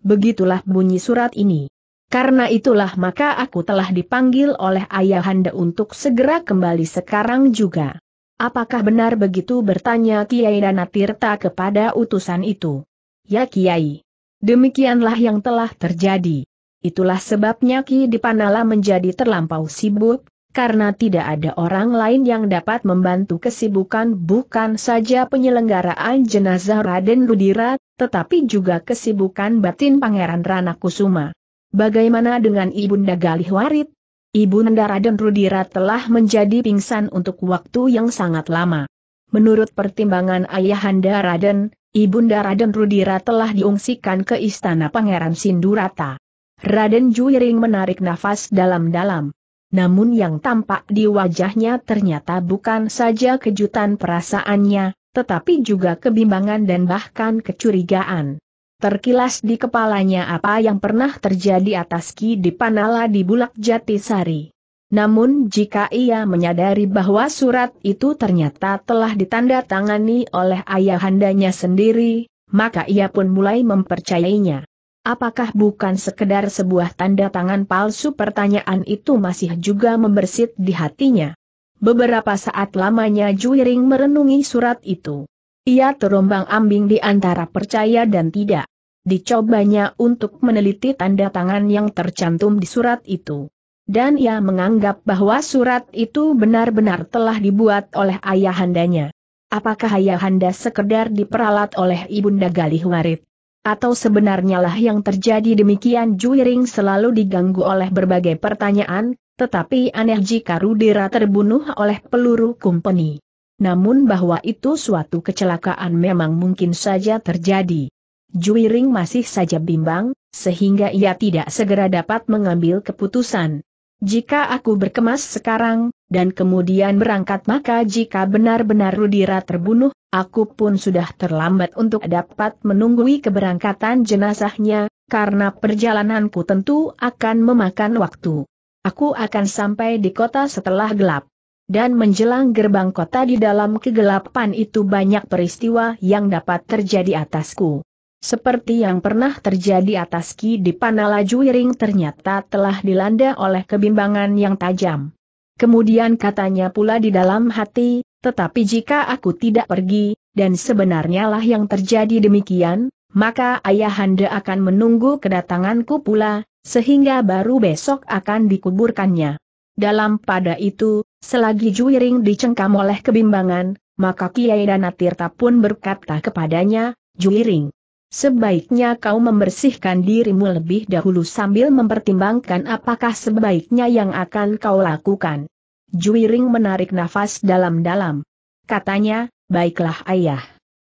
Begitulah bunyi surat ini. Karena itulah maka aku telah dipanggil oleh ayahanda untuk segera kembali sekarang juga. Apakah benar begitu bertanya Kiai Danatirta kepada utusan itu? Ya Kiai. Demikianlah yang telah terjadi. Itulah sebabnya Ki Dipanala menjadi terlampau sibuk, karena tidak ada orang lain yang dapat membantu kesibukan bukan saja penyelenggaraan jenazah Raden Rudira, tetapi juga kesibukan batin Pangeran Rana Kusuma. Bagaimana dengan Ibunda Galih Warit? Ibunda Raden Rudira telah menjadi pingsan untuk waktu yang sangat lama. Menurut pertimbangan Ayahanda Raden, Ibunda Raden Rudira telah diungsikan ke istana Pangeran Sindurata. Raden Juiring menarik nafas dalam-dalam. Namun yang tampak di wajahnya ternyata bukan saja kejutan perasaannya, tetapi juga kebimbangan dan bahkan kecurigaan. Terkilas di kepalanya apa yang pernah terjadi atas Ki Dipanala di Bulak Jatisari. Namun jika ia menyadari bahwa surat itu ternyata telah ditandatangani oleh ayahandanya sendiri, maka ia pun mulai mempercayainya. Apakah bukan sekedar sebuah tanda tangan palsu pertanyaan itu masih juga membersit di hatinya? Beberapa saat lamanya Juiring merenungi surat itu. Ia terombang ambing di antara percaya dan tidak. Dicobanya untuk meneliti tanda tangan yang tercantum di surat itu dan ia menganggap bahwa surat itu benar-benar telah dibuat oleh ayahandanya. Apakah ayahanda sekedar diperalat oleh ibunda Galih Warit? Atau sebenarnya lah yang terjadi demikian Juiring selalu diganggu oleh berbagai pertanyaan, tetapi aneh jika Rudira terbunuh oleh peluru kumpeni. Namun bahwa itu suatu kecelakaan memang mungkin saja terjadi. Juiring masih saja bimbang, sehingga ia tidak segera dapat mengambil keputusan. Jika aku berkemas sekarang, dan kemudian berangkat maka jika benar-benar Rudira terbunuh, aku pun sudah terlambat untuk dapat menunggui keberangkatan jenazahnya, karena perjalananku tentu akan memakan waktu. Aku akan sampai di kota setelah gelap. Dan menjelang gerbang kota di dalam kegelapan itu banyak peristiwa yang dapat terjadi atasku. Seperti yang pernah terjadi atas Ki di Panalajuiring ternyata telah dilanda oleh kebimbangan yang tajam. Kemudian katanya pula di dalam hati, tetapi jika aku tidak pergi, dan sebenarnya lah yang terjadi demikian, maka ayahanda akan menunggu kedatanganku pula, sehingga baru besok akan dikuburkannya. Dalam pada itu, selagi Juiring dicengkam oleh kebimbangan, maka Kiai Danatirta pun berkata kepadanya, Juiring, Sebaiknya kau membersihkan dirimu lebih dahulu sambil mempertimbangkan apakah sebaiknya yang akan kau lakukan. Juiring menarik nafas dalam-dalam. Katanya, baiklah ayah.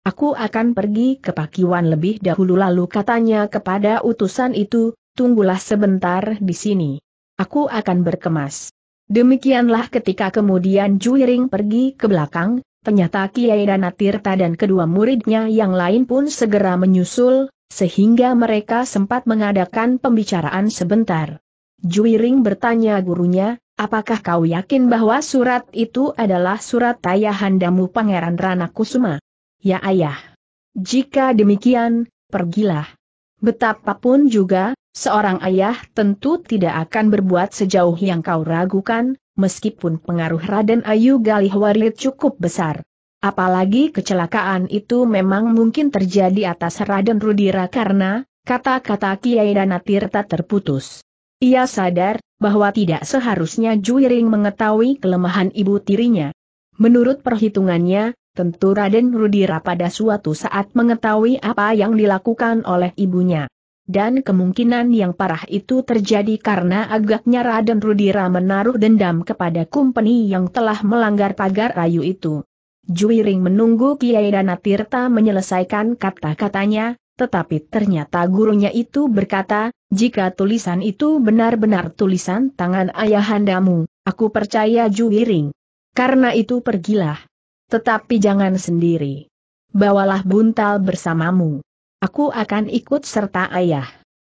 Aku akan pergi ke Pakiwan lebih dahulu lalu katanya kepada utusan itu, tunggulah sebentar di sini. Aku akan berkemas. Demikianlah ketika kemudian Juiring pergi ke belakang, Ternyata Kiai Danatirta dan kedua muridnya yang lain pun segera menyusul, sehingga mereka sempat mengadakan pembicaraan sebentar. Juiring bertanya gurunya, apakah kau yakin bahwa surat itu adalah surat ayahandamu Pangeran Rana Kusuma? Ya ayah. Jika demikian, pergilah. Betapapun juga, seorang ayah tentu tidak akan berbuat sejauh yang kau ragukan, meskipun pengaruh Raden Ayu Galih Galihwarit cukup besar. Apalagi kecelakaan itu memang mungkin terjadi atas Raden Rudira karena, kata-kata Kiai Danatirta terputus. Ia sadar, bahwa tidak seharusnya Juiring mengetahui kelemahan ibu tirinya. Menurut perhitungannya, tentu Raden Rudira pada suatu saat mengetahui apa yang dilakukan oleh ibunya dan kemungkinan yang parah itu terjadi karena agaknya Raden Rudira menaruh dendam kepada kumpeni yang telah melanggar pagar rayu itu. Juiring menunggu Kiai Danatirta menyelesaikan kata-katanya, tetapi ternyata gurunya itu berkata, jika tulisan itu benar-benar tulisan tangan ayahandamu, aku percaya Juiring. Karena itu pergilah. Tetapi jangan sendiri. Bawalah buntal bersamamu. Aku akan ikut serta ayah.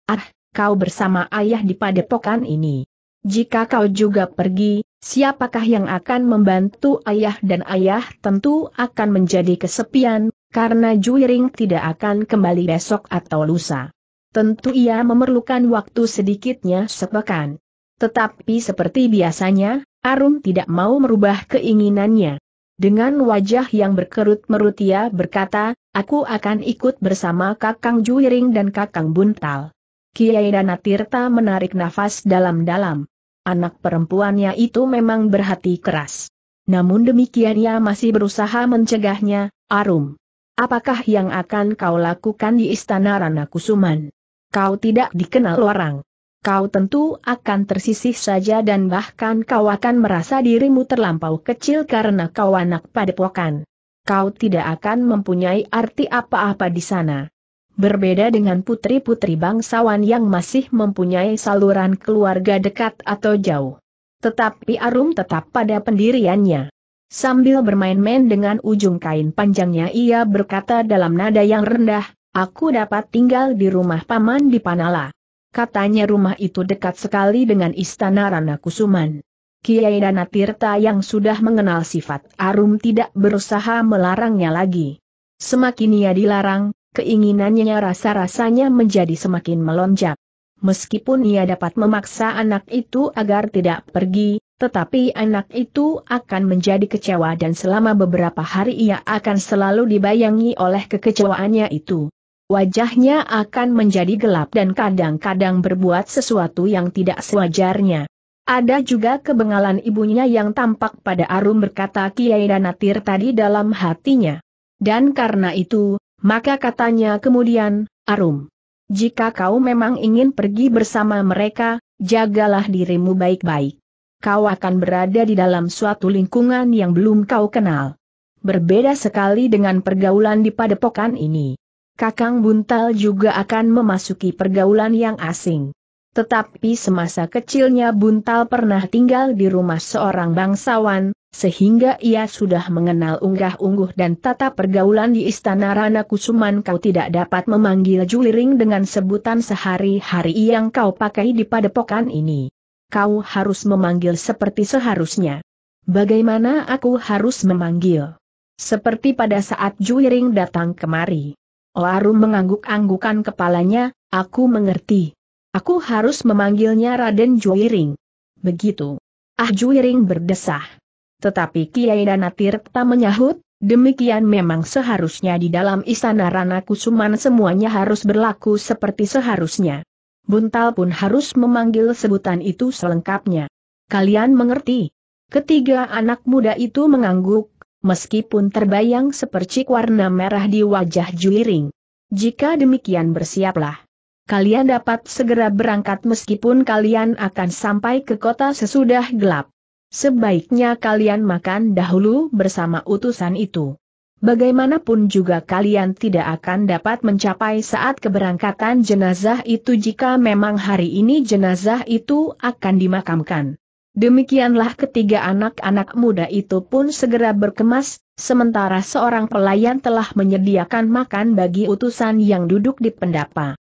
Ah, kau bersama ayah di padepokan ini. Jika kau juga pergi, siapakah yang akan membantu ayah dan ayah tentu akan menjadi kesepian, karena Juiring tidak akan kembali besok atau lusa. Tentu ia memerlukan waktu sedikitnya sepekan. Tetapi seperti biasanya, Arum tidak mau merubah keinginannya. Dengan wajah yang berkerut merut berkata, Aku akan ikut bersama Kakang Juiring dan Kakang Buntal. Kiai Tirta menarik nafas dalam-dalam. Anak perempuannya itu memang berhati keras. Namun demikian ia masih berusaha mencegahnya, Arum. Apakah yang akan kau lakukan di Istana Rana Kusuman? Kau tidak dikenal orang. Kau tentu akan tersisih saja dan bahkan kau akan merasa dirimu terlampau kecil karena kau anak padepokan kau tidak akan mempunyai arti apa-apa di sana. Berbeda dengan putri-putri bangsawan yang masih mempunyai saluran keluarga dekat atau jauh. Tetapi Arum tetap pada pendiriannya. Sambil bermain-main dengan ujung kain panjangnya ia berkata dalam nada yang rendah, aku dapat tinggal di rumah paman di Panala. Katanya rumah itu dekat sekali dengan istana Rana Kusuman. Kiai Dana Tirta yang sudah mengenal sifat Arum tidak berusaha melarangnya lagi. Semakin ia dilarang, keinginannya rasa-rasanya menjadi semakin melonjak. Meskipun ia dapat memaksa anak itu agar tidak pergi, tetapi anak itu akan menjadi kecewa dan selama beberapa hari ia akan selalu dibayangi oleh kekecewaannya itu. Wajahnya akan menjadi gelap dan kadang-kadang berbuat sesuatu yang tidak sewajarnya. Ada juga kebengalan ibunya yang tampak pada Arum berkata Kiai Danatir tadi dalam hatinya. Dan karena itu, maka katanya kemudian, Arum, jika kau memang ingin pergi bersama mereka, jagalah dirimu baik-baik. Kau akan berada di dalam suatu lingkungan yang belum kau kenal. Berbeda sekali dengan pergaulan di padepokan ini. Kakang Buntal juga akan memasuki pergaulan yang asing. Tetapi semasa kecilnya Buntal pernah tinggal di rumah seorang bangsawan, sehingga ia sudah mengenal unggah-ungguh dan tata pergaulan di istana Rana Kusuman kau tidak dapat memanggil Juliring dengan sebutan sehari-hari yang kau pakai di padepokan ini. Kau harus memanggil seperti seharusnya. Bagaimana aku harus memanggil? Seperti pada saat Juliring datang kemari. Oarum mengangguk-anggukan kepalanya, aku mengerti. Aku harus memanggilnya Raden Juiring. Begitu. Ah Juiring berdesah. Tetapi Kiai Danatir tak menyahut, demikian memang seharusnya di dalam istana Rana Kusuman semuanya harus berlaku seperti seharusnya. Buntal pun harus memanggil sebutan itu selengkapnya. Kalian mengerti? Ketiga anak muda itu mengangguk, meskipun terbayang sepercik warna merah di wajah Juiring. Jika demikian bersiaplah kalian dapat segera berangkat meskipun kalian akan sampai ke kota sesudah gelap. Sebaiknya kalian makan dahulu bersama utusan itu. Bagaimanapun juga kalian tidak akan dapat mencapai saat keberangkatan jenazah itu jika memang hari ini jenazah itu akan dimakamkan. Demikianlah ketiga anak-anak muda itu pun segera berkemas, sementara seorang pelayan telah menyediakan makan bagi utusan yang duduk di pendapa.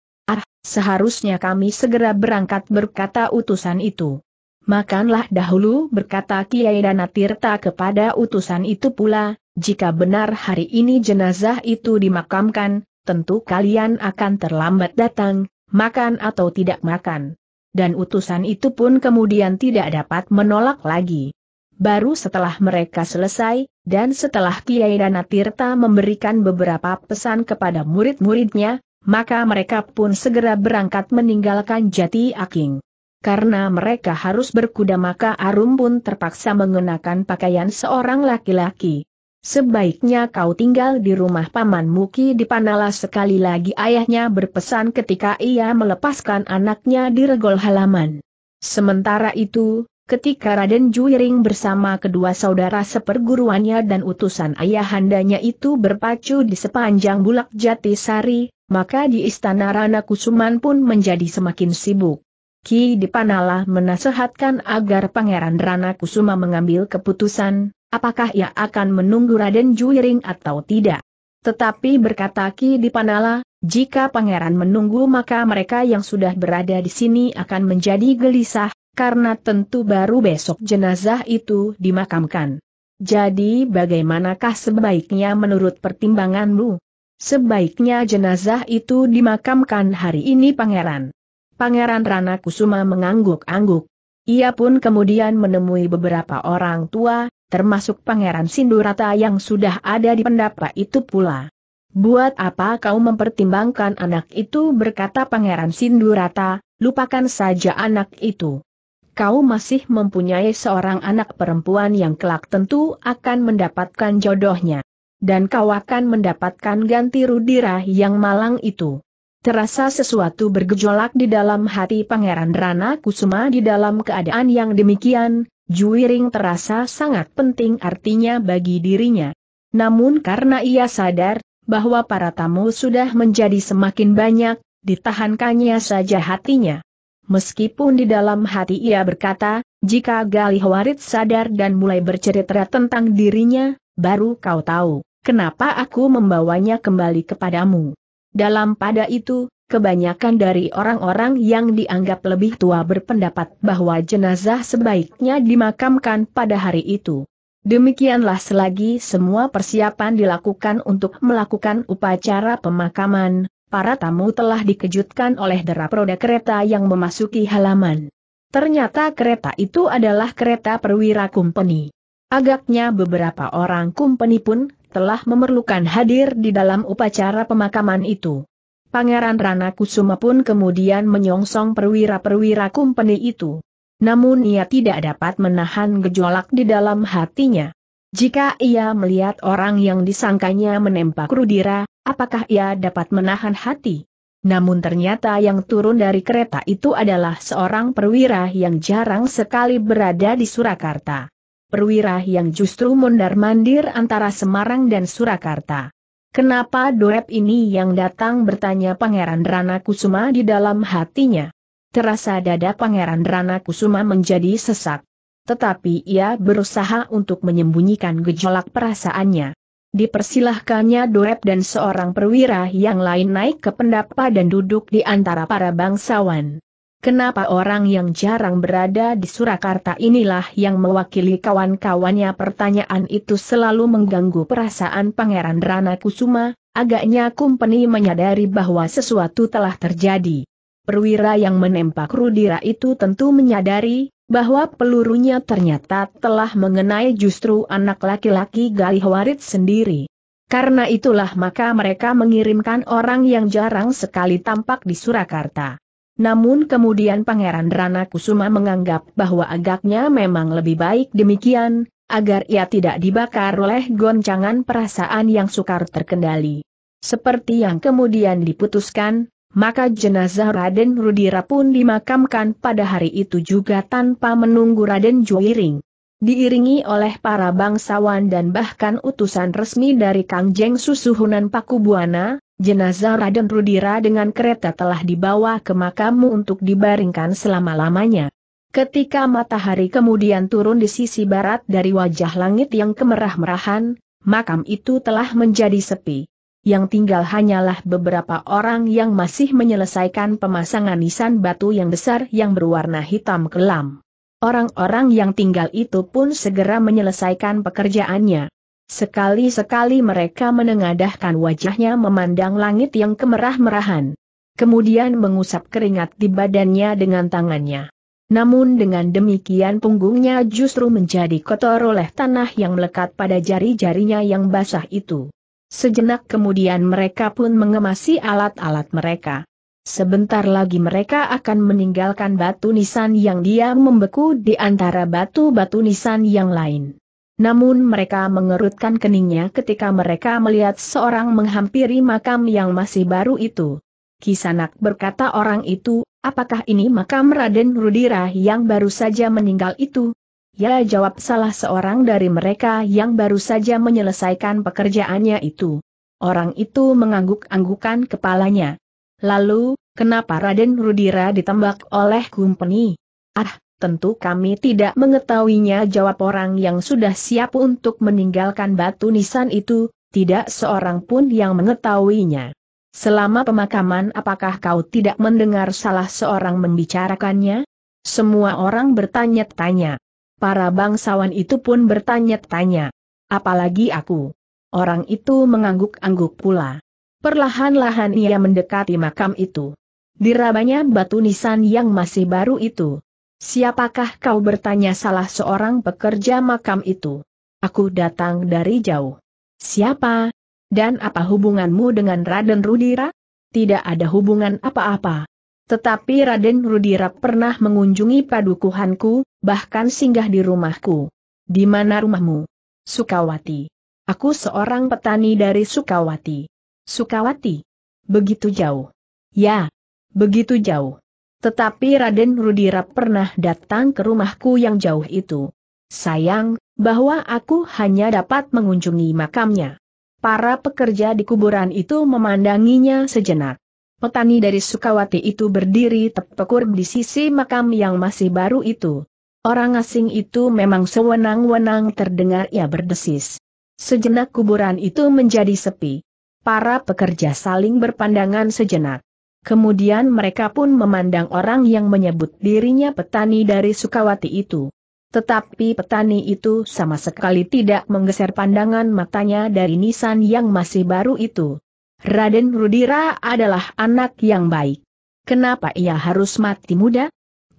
Seharusnya kami segera berangkat berkata utusan itu. Makanlah dahulu berkata Kiai Danatirta kepada utusan itu pula, jika benar hari ini jenazah itu dimakamkan, tentu kalian akan terlambat datang, makan atau tidak makan. Dan utusan itu pun kemudian tidak dapat menolak lagi. Baru setelah mereka selesai, dan setelah Kiai Danatirta memberikan beberapa pesan kepada murid-muridnya, maka mereka pun segera berangkat meninggalkan Jati Aking. Karena mereka harus berkuda maka Arum pun terpaksa mengenakan pakaian seorang laki-laki. Sebaiknya kau tinggal di rumah Paman Muki di Panala sekali lagi ayahnya berpesan ketika ia melepaskan anaknya di regol halaman. Sementara itu, ketika Raden Juiring bersama kedua saudara seperguruannya dan utusan ayahandanya itu berpacu di sepanjang bulak jati sari, maka di istana Rana Kusuman pun menjadi semakin sibuk. Ki Dipanala menasehatkan agar Pangeran Rana Kusuma mengambil keputusan, apakah ia akan menunggu Raden Juiring atau tidak. Tetapi berkata Ki Dipanala, jika Pangeran menunggu maka mereka yang sudah berada di sini akan menjadi gelisah, karena tentu baru besok jenazah itu dimakamkan. Jadi bagaimanakah sebaiknya menurut pertimbanganmu? Sebaiknya jenazah itu dimakamkan hari ini pangeran. Pangeran Rana Kusuma mengangguk-angguk. Ia pun kemudian menemui beberapa orang tua, termasuk Pangeran Sindurata yang sudah ada di pendapa itu pula. Buat apa kau mempertimbangkan anak itu berkata Pangeran Sindurata, lupakan saja anak itu. Kau masih mempunyai seorang anak perempuan yang kelak tentu akan mendapatkan jodohnya dan kau akan mendapatkan ganti rudira yang malang itu. Terasa sesuatu bergejolak di dalam hati Pangeran Rana Kusuma di dalam keadaan yang demikian, Juiring terasa sangat penting artinya bagi dirinya. Namun karena ia sadar, bahwa para tamu sudah menjadi semakin banyak, ditahankannya saja hatinya. Meskipun di dalam hati ia berkata, jika Galih Warid sadar dan mulai bercerita tentang dirinya, baru kau tahu kenapa aku membawanya kembali kepadamu? Dalam pada itu, kebanyakan dari orang-orang yang dianggap lebih tua berpendapat bahwa jenazah sebaiknya dimakamkan pada hari itu. Demikianlah selagi semua persiapan dilakukan untuk melakukan upacara pemakaman, para tamu telah dikejutkan oleh derap roda kereta yang memasuki halaman. Ternyata kereta itu adalah kereta perwira kumpeni. Agaknya beberapa orang kumpeni pun telah memerlukan hadir di dalam upacara pemakaman itu. Pangeran Rana Kusuma pun kemudian menyongsong perwira-perwira kumpeni itu. Namun ia tidak dapat menahan gejolak di dalam hatinya. Jika ia melihat orang yang disangkanya menembak Rudira, apakah ia dapat menahan hati? Namun ternyata yang turun dari kereta itu adalah seorang perwira yang jarang sekali berada di Surakarta perwira yang justru mondar-mandir antara Semarang dan Surakarta. Kenapa Dorep ini yang datang bertanya Pangeran Rana Kusuma di dalam hatinya? Terasa dada Pangeran Rana Kusuma menjadi sesak. Tetapi ia berusaha untuk menyembunyikan gejolak perasaannya. Dipersilahkannya Dorep dan seorang perwira yang lain naik ke pendapa dan duduk di antara para bangsawan. Kenapa orang yang jarang berada di Surakarta inilah yang mewakili kawan-kawannya pertanyaan itu selalu mengganggu perasaan Pangeran Rana Kusuma, agaknya Kumpeni menyadari bahwa sesuatu telah terjadi. Perwira yang menembak Rudira itu tentu menyadari, bahwa pelurunya ternyata telah mengenai justru anak laki-laki Galih Warid sendiri. Karena itulah maka mereka mengirimkan orang yang jarang sekali tampak di Surakarta. Namun kemudian Pangeran Rana Kusuma menganggap bahwa agaknya memang lebih baik demikian, agar ia tidak dibakar oleh goncangan perasaan yang sukar terkendali. Seperti yang kemudian diputuskan, maka jenazah Raden Rudira pun dimakamkan pada hari itu juga tanpa menunggu Raden Juiring, Diiringi oleh para bangsawan dan bahkan utusan resmi dari Kang Jeng Susuhunan Pakubuana, Jenazah Raden Rudira dengan kereta telah dibawa ke makammu untuk dibaringkan selama-lamanya. Ketika matahari kemudian turun di sisi barat dari wajah langit yang kemerah-merahan, makam itu telah menjadi sepi. Yang tinggal hanyalah beberapa orang yang masih menyelesaikan pemasangan nisan batu yang besar yang berwarna hitam kelam. Orang-orang yang tinggal itu pun segera menyelesaikan pekerjaannya. Sekali-sekali mereka menengadahkan wajahnya memandang langit yang kemerah-merahan. Kemudian mengusap keringat di badannya dengan tangannya. Namun dengan demikian punggungnya justru menjadi kotor oleh tanah yang melekat pada jari-jarinya yang basah itu. Sejenak kemudian mereka pun mengemasi alat-alat mereka. Sebentar lagi mereka akan meninggalkan batu nisan yang diam membeku di antara batu-batu nisan yang lain namun mereka mengerutkan keningnya ketika mereka melihat seorang menghampiri makam yang masih baru itu. Kisanak berkata orang itu, apakah ini makam Raden Rudira yang baru saja meninggal itu? Ya jawab salah seorang dari mereka yang baru saja menyelesaikan pekerjaannya itu. Orang itu mengangguk-anggukan kepalanya. Lalu, kenapa Raden Rudira ditembak oleh kumpeni? Ah, Tentu kami tidak mengetahuinya jawab orang yang sudah siap untuk meninggalkan batu nisan itu, tidak seorang pun yang mengetahuinya. Selama pemakaman apakah kau tidak mendengar salah seorang membicarakannya? Semua orang bertanya-tanya. Para bangsawan itu pun bertanya-tanya. Apalagi aku. Orang itu mengangguk-angguk pula. Perlahan-lahan ia mendekati makam itu. Dirabanya batu nisan yang masih baru itu, Siapakah kau bertanya salah seorang pekerja makam itu? Aku datang dari jauh. Siapa? Dan apa hubunganmu dengan Raden Rudira? Tidak ada hubungan apa-apa. Tetapi Raden Rudira pernah mengunjungi padukuhanku, bahkan singgah di rumahku. Di mana rumahmu? Sukawati. Aku seorang petani dari Sukawati. Sukawati. Begitu jauh. Ya, begitu jauh. Tetapi Raden Rudira pernah datang ke rumahku yang jauh itu. Sayang, bahwa aku hanya dapat mengunjungi makamnya. Para pekerja di kuburan itu memandanginya sejenak. Petani dari Sukawati itu berdiri tepekur di sisi makam yang masih baru itu. Orang asing itu memang sewenang-wenang terdengar ia berdesis. Sejenak kuburan itu menjadi sepi. Para pekerja saling berpandangan sejenak. Kemudian mereka pun memandang orang yang menyebut dirinya petani dari Sukawati itu. Tetapi petani itu sama sekali tidak menggeser pandangan matanya dari nisan yang masih baru itu. Raden Rudira adalah anak yang baik. Kenapa ia harus mati muda?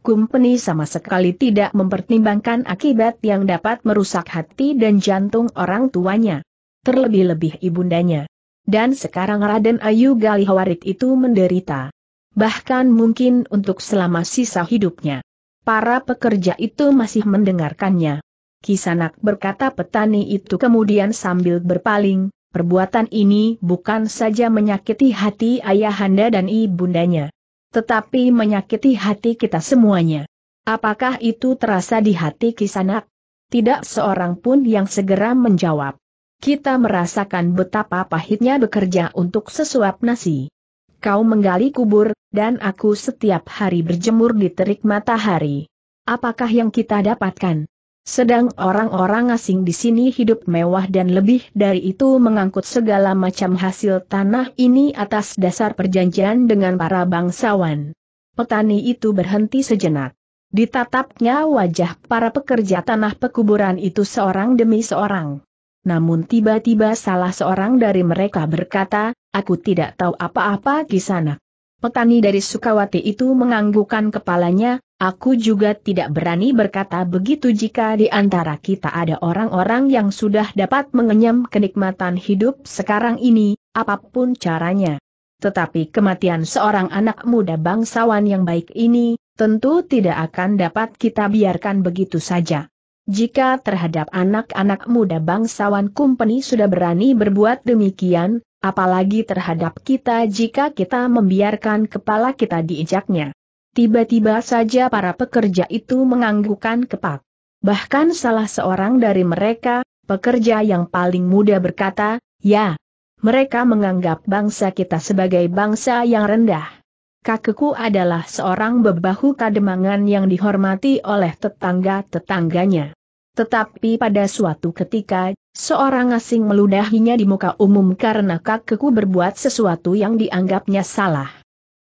Kumpeni sama sekali tidak mempertimbangkan akibat yang dapat merusak hati dan jantung orang tuanya. Terlebih-lebih ibundanya. Dan sekarang Raden Ayu Galihawarit itu menderita. Bahkan mungkin untuk selama sisa hidupnya. Para pekerja itu masih mendengarkannya. Kisanak berkata petani itu kemudian sambil berpaling, perbuatan ini bukan saja menyakiti hati ayahanda dan ibundanya. Tetapi menyakiti hati kita semuanya. Apakah itu terasa di hati Kisanak? Tidak seorang pun yang segera menjawab kita merasakan betapa pahitnya bekerja untuk sesuap nasi. Kau menggali kubur, dan aku setiap hari berjemur di terik matahari. Apakah yang kita dapatkan? Sedang orang-orang asing di sini hidup mewah dan lebih dari itu mengangkut segala macam hasil tanah ini atas dasar perjanjian dengan para bangsawan. Petani itu berhenti sejenak. Ditatapnya wajah para pekerja tanah pekuburan itu seorang demi seorang. Namun tiba-tiba salah seorang dari mereka berkata, aku tidak tahu apa-apa kisanak. Petani dari Sukawati itu menganggukkan kepalanya, aku juga tidak berani berkata begitu jika di antara kita ada orang-orang yang sudah dapat mengenyam kenikmatan hidup sekarang ini, apapun caranya. Tetapi kematian seorang anak muda bangsawan yang baik ini, tentu tidak akan dapat kita biarkan begitu saja. Jika terhadap anak-anak muda bangsawan kumpeni sudah berani berbuat demikian, apalagi terhadap kita jika kita membiarkan kepala kita diinjaknya. Tiba-tiba saja para pekerja itu menganggukkan kepak. Bahkan salah seorang dari mereka, pekerja yang paling muda berkata, ya, mereka menganggap bangsa kita sebagai bangsa yang rendah kakekku adalah seorang bebahu kademangan yang dihormati oleh tetangga-tetangganya. Tetapi pada suatu ketika, seorang asing meludahinya di muka umum karena kakekku berbuat sesuatu yang dianggapnya salah.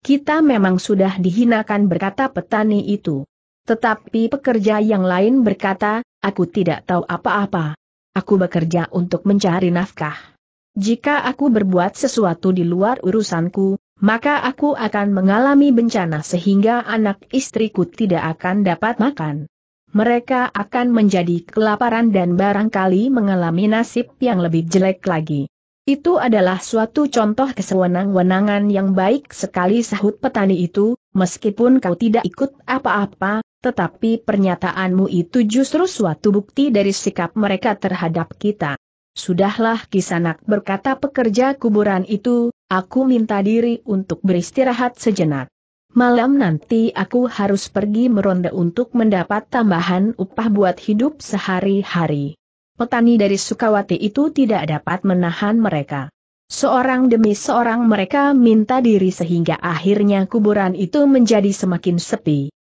Kita memang sudah dihinakan berkata petani itu. Tetapi pekerja yang lain berkata, aku tidak tahu apa-apa. Aku bekerja untuk mencari nafkah. Jika aku berbuat sesuatu di luar urusanku, maka aku akan mengalami bencana sehingga anak istriku tidak akan dapat makan. Mereka akan menjadi kelaparan dan barangkali mengalami nasib yang lebih jelek lagi. Itu adalah suatu contoh kesewenang-wenangan yang baik sekali sahut petani itu, meskipun kau tidak ikut apa-apa, tetapi pernyataanmu itu justru suatu bukti dari sikap mereka terhadap kita. Sudahlah Kisanak berkata pekerja kuburan itu, aku minta diri untuk beristirahat sejenak. Malam nanti aku harus pergi meronda untuk mendapat tambahan upah buat hidup sehari-hari. Petani dari Sukawati itu tidak dapat menahan mereka. Seorang demi seorang mereka minta diri sehingga akhirnya kuburan itu menjadi semakin sepi.